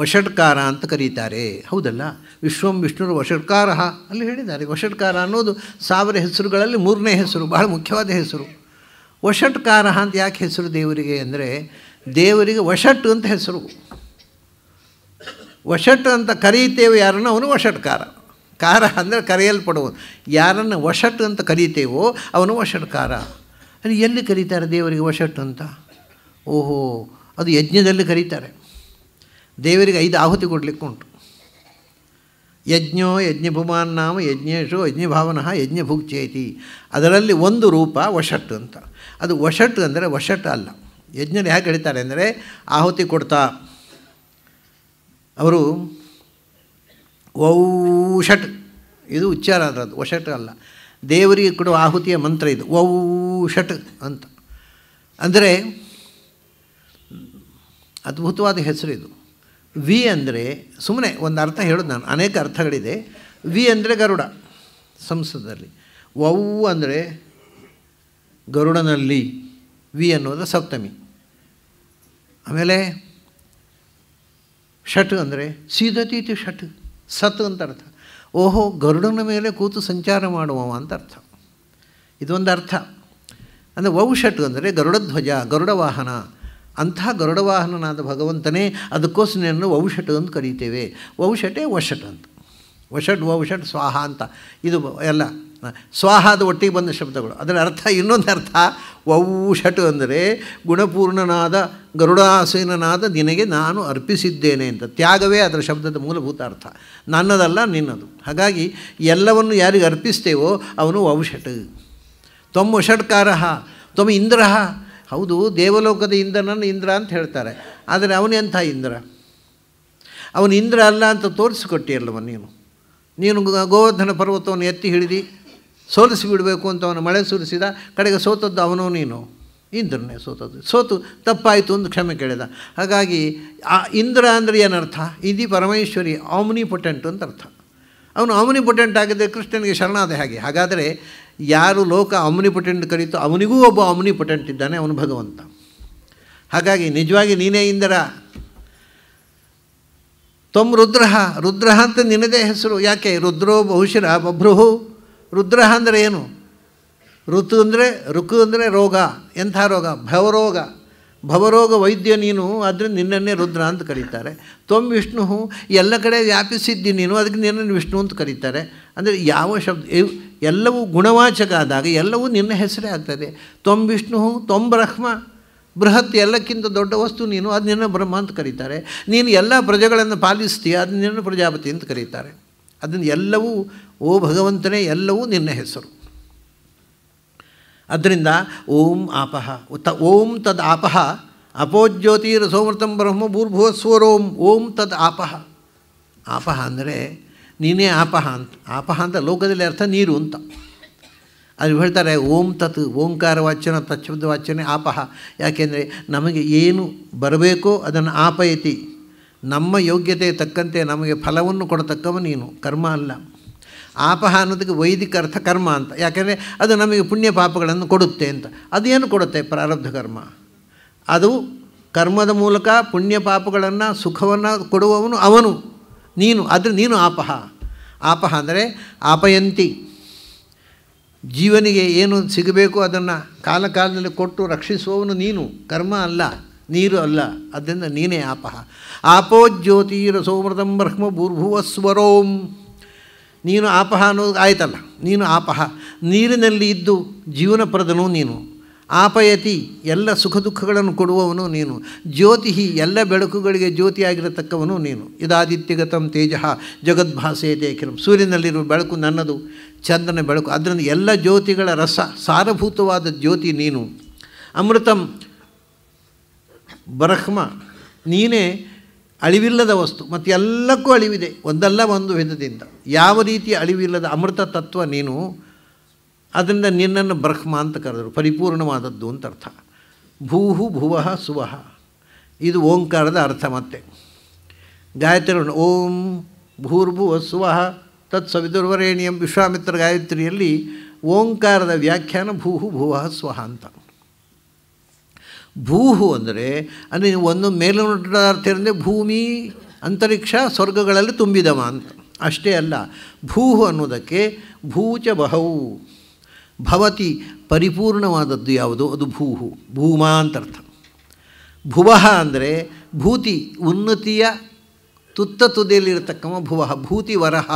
ವಷಟ್ಕಾರ ಅಂತ ಕರೀತಾರೆ ಹೌದಲ್ಲ ವಿಶ್ವಂ ವಿಷ್ಣುರು ವಷಟ್ಕಾರ ಅಲ್ಲಿ ಹೇಳಿದ್ದಾರೆ ವಷಟ್ಕಾರ ಅನ್ನೋದು ಸಾವಿರ ಹೆಸರುಗಳಲ್ಲಿ ಮೂರನೇ ಹೆಸರು ಬಹಳ ಮುಖ್ಯವಾದ ಹೆಸರು ವಷಟ್ಕಾರ ಅಂತ ಯಾಕೆ ಹೆಸರು ದೇವರಿಗೆ ಅಂದರೆ ದೇವರಿಗೆ ವಷಟ್ ಅಂತ ಹೆಸರು ವಶಟ್ ಅಂತ ಕರೀತೇವೆ ಯಾರನ್ನು ಅವನು ವಶಟ್ಕಾರ ಕಾರ ಅಂದರೆ ಕರೆಯಲ್ಪಡುವ ಯಾರನ್ನು ವಶಟ್ ಅಂತ ಕರೀತೇವೋ ಅವನು ವಶಟ್ಕಾರ ಅಲ್ಲಿ ಎಲ್ಲಿ ಕರೀತಾರೆ ದೇವರಿಗೆ ವಶಟ್ ಅಂತ ಓಹೋ ಅದು ಯಜ್ಞದಲ್ಲಿ ಕರೀತಾರೆ ದೇವರಿಗೆ ಐದು ಆಹುತಿ ಕೊಡಲಿಕ್ಕೆ ಉಂಟು ಯಜ್ಞೋ ಯಜ್ಞಭುಮಾನ್ ನಾಮ ಯಜ್ಞೇಶು ಯಜ್ಞ ಯಜ್ಞಭುಗ್ಚೇತಿ ಅದರಲ್ಲಿ ಒಂದು ರೂಪ ವಶಟ್ ಅಂತ ಅದು ವಶಟ್ ಅಂದರೆ ವಶಟ್ ಅಲ್ಲ ಯಜ್ಞರು ಯಾಕೆ ಕರೀತಾರೆ ಅಂದರೆ ಆಹುತಿ ಕೊಡ್ತಾ ಅವರು ಷಟ್ ಇದು ಉಚ್ಚಾರ ಅದರದ್ದು ಒಷಟ್ ಅಲ್ಲ ದೇವರಿಗೆ ಕೊಡುವ ಆಹುತಿಯ ಮಂತ್ರ ಇದು ಷಟ್ ಅಂತ ಅಂದರೆ ಅದ್ಭುತವಾದ ಹೆಸರು ಇದು ವಿ ಅಂದರೆ ಸುಮ್ಮನೆ ಒಂದು ಅರ್ಥ ಹೇಳೋದು ನಾನು ಅನೇಕ ಅರ್ಥಗಳಿದೆ ವಿ ಅಂದರೆ ಗರುಡ ಸಂಸ್ಕೃತದಲ್ಲಿ ವೌ ಅಂದರೆ ಗರುಡನಲ್ಲಿ ವಿ ಅನ್ನೋದು ಸಪ್ತಮಿ ಆಮೇಲೆ ಷಟ್ ಅಂದರೆ ಸೀದತೀತಿ ಷಟ್ ಸತ್ ಅಂತ ಅರ್ಥ ಓಹೋ ಗರುಡನ ಮೇಲೆ ಕೂತು ಸಂಚಾರ ಮಾಡುವವ ಅಂತ ಅರ್ಥ ಇದೊಂದು ಅರ್ಥ ಅಂದರೆ ವೌಷಟ್ ಅಂದರೆ ಗರುಡಧ್ವಜ ಗರುಡವಾಹನ ಅಂಥ ವಾಹನನಾದ ಭಗವಂತನೇ ಅದಕ್ಕೋಸ್ಕರನನ್ನು ಔಷಟ್ ಅಂತ ಕರೀತೇವೆ ಔಷಟೇ ವಷಟ್ ಅಂತ ವಷಟ್ ವೌಷಟ್ ಸ್ವಾಹ ಅಂತ ಇದು ಎಲ್ಲ ಸ್ವಾಹಾದ ಒಟ್ಟಿಗೆ ಬಂದ ಶಬ್ದಗಳು ಅದರ ಅರ್ಥ ಇನ್ನೊಂದು ಅರ್ಥ ವೌಷಟು ಅಂದರೆ ಗುಣಪೂರ್ಣನಾದ ಗರುಡಾಸೀನನಾದ ನಿನಗೆ ನಾನು ಅರ್ಪಿಸಿದ್ದೇನೆ ಅಂತ ತ್ಯಾಗವೇ ಅದರ ಶಬ್ದದ ಮೂಲಭೂತ ಅರ್ಥ ನನ್ನದಲ್ಲ ನಿನ್ನದು ಹಾಗಾಗಿ ಎಲ್ಲವನ್ನು ಯಾರಿಗೆ ಅರ್ಪಿಸ್ತೇವೋ ಅವನು ಔಷಟ್ ತ್ವಮ್ ಷಟ್ಕಾರ ತ್ವಮ್ ಇಂದ್ರ ಹೌದು ದೇವಲೋಕದ ಇಂದ್ರನನ್ನು ಇಂದ್ರ ಅಂತ ಹೇಳ್ತಾರೆ ಆದರೆ ಅವನೆಂಥ ಇಂದ್ರ ಅವನು ಇಂದ್ರ ಅಲ್ಲ ಅಂತ ತೋರಿಸಿಕೊಟ್ಟಿಯಲ್ಲವ ನೀನು ನೀನು ಗೋವರ್ಧನ ಪರ್ವತವನ್ನು ಎತ್ತಿ ಹಿಡಿದು ಸೋಲಿಸಿಬಿಡಬೇಕು ಅಂತ ಅವನು ಮಳೆ ಸುರಿಸಿದ ಕಡೆಗೆ ಸೋತದ್ದು ಅವನು ನೀನು ಇಂದ್ರನೇ ಸೋತದ್ದು ಸೋತು ತಪ್ಪಾಯಿತು ಅಂತ ಕ್ಷಮೆ ಕೇಳಿದ ಹಾಗಾಗಿ ಆ ಇಂದ್ರ ಅಂದರೆ ಏನರ್ಥ ಇದಿ ಪರಮೇಶ್ವರಿ ಆಮ್ನಿ ಪೊಟೆಂಟ್ ಅಂತ ಅರ್ಥ ಅವನು ಪೊಟೆಂಟ್ ಆಗಿದ್ದರೆ ಕೃಷ್ಣನಿಗೆ ಶರಣಾದ ಹಾಗೆ ಹಾಗಾದರೆ ಯಾರು ಲೋಕ ಪೊಟೆಂಟ್ ಕರೀತೋ ಅವನಿಗೂ ಒಬ್ಬ ಪೊಟೆಂಟ್ ಇದ್ದಾನೆ ಅವನು ಭಗವಂತ ಹಾಗಾಗಿ ನಿಜವಾಗಿ ನೀನೇ ಇಂದ್ರ ತ್ವಂ ರುದ್ರ ರುದ್ರ ಅಂತ ನಿನದೇ ಹೆಸರು ಯಾಕೆ ರುದ್ರೋ ಬಹುಶಿರ ಬಭ್ರುಹು ರುದ್ರ ಅಂದರೆ ಏನು ಋತು ಅಂದರೆ ಋಕು ಅಂದರೆ ರೋಗ ಎಂಥ ರೋಗ ಭವರೋಗ ಭವರೋಗ ವೈದ್ಯ ನೀನು ಆದರೆ ನಿನ್ನನ್ನೇ ರುದ್ರ ಅಂತ ಕರೀತಾರೆ ತ್ವಂ ವಿಷ್ಣು ಎಲ್ಲ ಕಡೆ ವ್ಯಾಪಿಸಿದ್ದಿ ನೀನು ಅದಕ್ಕೆ ನಿನ್ನನ್ನು ವಿಷ್ಣು ಅಂತ ಕರೀತಾರೆ ಅಂದರೆ ಯಾವ ಶಬ್ದ ಎಲ್ಲವೂ ಗುಣವಾಚಕ ಆದಾಗ ಎಲ್ಲವೂ ನಿನ್ನ ಹೆಸರೇ ಆಗ್ತದೆ ತ್ವಂ ವಿಷ್ಣು ತ್ವಂ ಬ್ರಹ್ಮ ಬೃಹತ್ ಎಲ್ಲಕ್ಕಿಂತ ದೊಡ್ಡ ವಸ್ತು ನೀನು ಅದು ನಿನ್ನ ಬ್ರಹ್ಮ ಅಂತ ಕರೀತಾರೆ ನೀನು ಎಲ್ಲ ಪ್ರಜೆಗಳನ್ನು ಪಾಲಿಸ್ತೀಯ ಅದು ನಿನ್ನ ಪ್ರಜಾಪತಿ ಅಂತ ಕರೀತಾರೆ ಅದನ್ನು ಎಲ್ಲವೂ ಓ ಭಗವಂತನೇ ಎಲ್ಲವೂ ನಿನ್ನ ಹೆಸರು ಅದರಿಂದ ಓಂ ಆಪಹ ತ ಓಂ ತದ್ ಆಪಹ ಅಪೋಜ್ಯೋತಿರ ಸೋಮೃತಂ ಬ್ರಹ್ಮ ಭೂರ್ಭುವ ಸ್ವರೋಂ ಓಂ ತದ್ ಆಪಹ ಆಪಹ ಅಂದರೆ ನೀನೇ ಆಪಹ ಅಂತ ಆಪಹ ಅಂತ ಲೋಕದಲ್ಲಿ ಅರ್ಥ ನೀರು ಅಂತ ಅದು ಹೇಳ್ತಾರೆ ಓಂ ತತ್ ಓಂಕಾರ ವಾಚನ ತಚ್ಛಬ್ದ ವಾಚನೆ ಆಪಹ ಯಾಕೆಂದರೆ ನಮಗೆ ಏನು ಬರಬೇಕೋ ಅದನ್ನು ಆಪಯತಿ ನಮ್ಮ ಯೋಗ್ಯತೆ ತಕ್ಕಂತೆ ನಮಗೆ ಫಲವನ್ನು ಕೊಡತಕ್ಕವ ನೀನು ಕರ್ಮ ಅಲ್ಲ ಆಪಹ ಅನ್ನೋದಕ್ಕೆ ವೈದಿಕ ಅರ್ಥ ಕರ್ಮ ಅಂತ ಯಾಕೆಂದರೆ ಅದು ನಮಗೆ ಪುಣ್ಯ ಪಾಪಗಳನ್ನು ಕೊಡುತ್ತೆ ಅಂತ ಅದೇನು ಕೊಡುತ್ತೆ ಪ್ರಾರಬ್ಧ ಕರ್ಮ ಅದು ಕರ್ಮದ ಮೂಲಕ ಪುಣ್ಯ ಪಾಪಗಳನ್ನು ಸುಖವನ್ನು ಕೊಡುವವನು ಅವನು ನೀನು ಆದರೆ ನೀನು ಆಪಹ ಆಪಹ ಅಂದರೆ ಆಪಯಂತಿ ಜೀವನಿಗೆ ಏನು ಸಿಗಬೇಕು ಅದನ್ನು ಕಾಲ ಕಾಲದಲ್ಲಿ ಕೊಟ್ಟು ರಕ್ಷಿಸುವವನು ನೀನು ಕರ್ಮ ಅಲ್ಲ ನೀರು ಅಲ್ಲ ಅದರಿಂದ ನೀನೇ ಆಪಹ ಆಪೋ ರಸೋಮೃತಂ ಬ್ರಹ್ಮ ಭೂರ್ಭುವಸ್ವರೋಂ ನೀನು ಆಪಹ ಅನ್ನೋದು ಆಯ್ತಲ್ಲ ನೀನು ಆಪಹ ನೀರಿನಲ್ಲಿ ಇದ್ದು ಜೀವನಪ್ರದನು ನೀನು ಆಪಯತಿ ಎಲ್ಲ ಸುಖ ದುಃಖಗಳನ್ನು ಕೊಡುವವನು ನೀನು ಜ್ಯೋತಿ ಎಲ್ಲ ಬೆಳಕುಗಳಿಗೆ ಜ್ಯೋತಿಯಾಗಿರತಕ್ಕವನು ನೀನು ಇದಾದಿತ್ಯಗತಂ ತೇಜ ಜಗದ್ಭಾಸೆಯತೆ ಅಖಿಲಂ ಸೂರ್ಯನಲ್ಲಿರುವ ಬೆಳಕು ನನ್ನದು ಚಂದ್ರನ ಬೆಳಕು ಅದರಿಂದ ಎಲ್ಲ ಜ್ಯೋತಿಗಳ ರಸ ಸಾರಭೂತವಾದ ಜ್ಯೋತಿ ನೀನು ಅಮೃತಂ ಬ್ರಹ್ಮ ನೀನೇ ಅಳಿವಿಲ್ಲದ ವಸ್ತು ಮತ್ತು ಎಲ್ಲಕ್ಕೂ ಅಳಿವಿದೆ ಒಂದಲ್ಲ ಒಂದು ವಿಧದಿಂದ ಯಾವ ರೀತಿಯ ಅಳಿವಿಲ್ಲದ ಅಮೃತ ತತ್ವ ನೀನು ಅದರಿಂದ ನಿನ್ನನ್ನು ಬ್ರಹ್ಮ ಅಂತ ಕರೆದರು ಪರಿಪೂರ್ಣವಾದದ್ದು ಅಂತ ಅರ್ಥ ಭೂಹು ಭುವಃ ಸುವಹ ಇದು ಓಂಕಾರದ ಅರ್ಥ ಮತ್ತೆ ಗಾಯತ್ರಿ ಓಂ ಭೂರ್ಭುವ ಸ್ವಃ ತತ್ ಸವಿದುರ್ವರೇಣಿಯಂ ವಿಶ್ವಾಮಿತ್ರ ಗಾಯತ್ರಿಯಲ್ಲಿ ಓಂಕಾರದ ವ್ಯಾಖ್ಯಾನ ಭೂಹು ಭುವಃ ಸ್ವಹ ಅಂತ ಭೂಹು ಅಂದರೆ ಅಂದರೆ ಒಂದು ಮೇಲ್ನೋಟದ ಅರ್ಥ ಅಂದರೆ ಭೂಮಿ ಅಂತರಿಕ್ಷ ಸ್ವರ್ಗಗಳಲ್ಲಿ ತುಂಬಿದವ ಅಂತ ಅಷ್ಟೇ ಅಲ್ಲ ಭೂಹು ಅನ್ನೋದಕ್ಕೆ ಭೂಚ ಬಹು ಭವತಿ ಪರಿಪೂರ್ಣವಾದದ್ದು ಯಾವುದು ಅದು ಭೂಹು ಭೂಮಾ ಅಂತರ್ಥ ಭುವಃ ಅಂದರೆ ಭೂತಿ ಉನ್ನತಿಯ ತುತ್ತ ತುದಿಯಲ್ಲಿರ್ತಕ್ಕವ ಭುವ ಭೂತಿ ವರಹ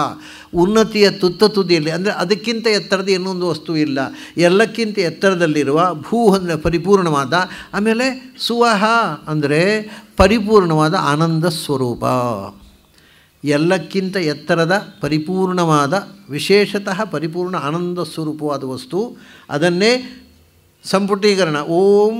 ಉನ್ನತಿಯ ತುತ್ತ ತುದಿಯಲ್ಲಿ ಅಂದರೆ ಅದಕ್ಕಿಂತ ಎತ್ತರದ ಇನ್ನೊಂದು ವಸ್ತು ಇಲ್ಲ ಎಲ್ಲಕ್ಕಿಂತ ಎತ್ತರದಲ್ಲಿರುವ ಭೂ ಅಂದರೆ ಪರಿಪೂರ್ಣವಾದ ಆಮೇಲೆ ಸುವಹ ಅಂದರೆ ಪರಿಪೂರ್ಣವಾದ ಆನಂದ ಸ್ವರೂಪ ಎಲ್ಲಕ್ಕಿಂತ ಎತ್ತರದ ಪರಿಪೂರ್ಣವಾದ ವಿಶೇಷತಃ ಪರಿಪೂರ್ಣ ಆನಂದ ಸ್ವರೂಪವಾದ ವಸ್ತು ಅದನ್ನೇ ಸಂಪುಟೀಕರಣ ಓಂ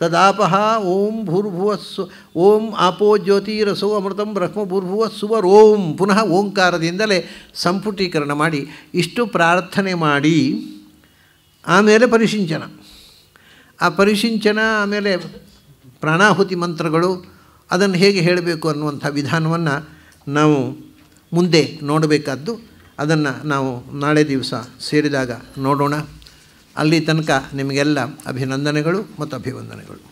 ತದಾಪಹ ಓಂ ಭೂರ್ಭುವಸ್ಸು ಓಂ ಆಪೋ ಜ್ಯೋತಿರಸೋ ಅಮೃತಂ ಬ್ರಹ್ಮ ಭೂರ್ಭುವಸ್ಸುವರ್ ಓಂ ಪುನಃ ಓಂಕಾರದಿಂದಲೇ ಸಂಪುಟೀಕರಣ ಮಾಡಿ ಇಷ್ಟು ಪ್ರಾರ್ಥನೆ ಮಾಡಿ ಆಮೇಲೆ ಪರಿಶಿಂಚನ ಆ ಪರಿಶಿಂಚನ ಆಮೇಲೆ ಪ್ರಾಣಾಹುತಿ ಮಂತ್ರಗಳು ಅದನ್ನು ಹೇಗೆ ಹೇಳಬೇಕು ಅನ್ನುವಂಥ ವಿಧಾನವನ್ನು ನಾವು ಮುಂದೆ ನೋಡಬೇಕಾದ್ದು ಅದನ್ನು ನಾವು ನಾಳೆ ದಿವಸ ಸೇರಿದಾಗ ನೋಡೋಣ ಅಲ್ಲಿ ತನಕ ನಿಮಗೆಲ್ಲ ಅಭಿನಂದನೆಗಳು ಮತ್ತು ಅಭಿವಂದನೆಗಳು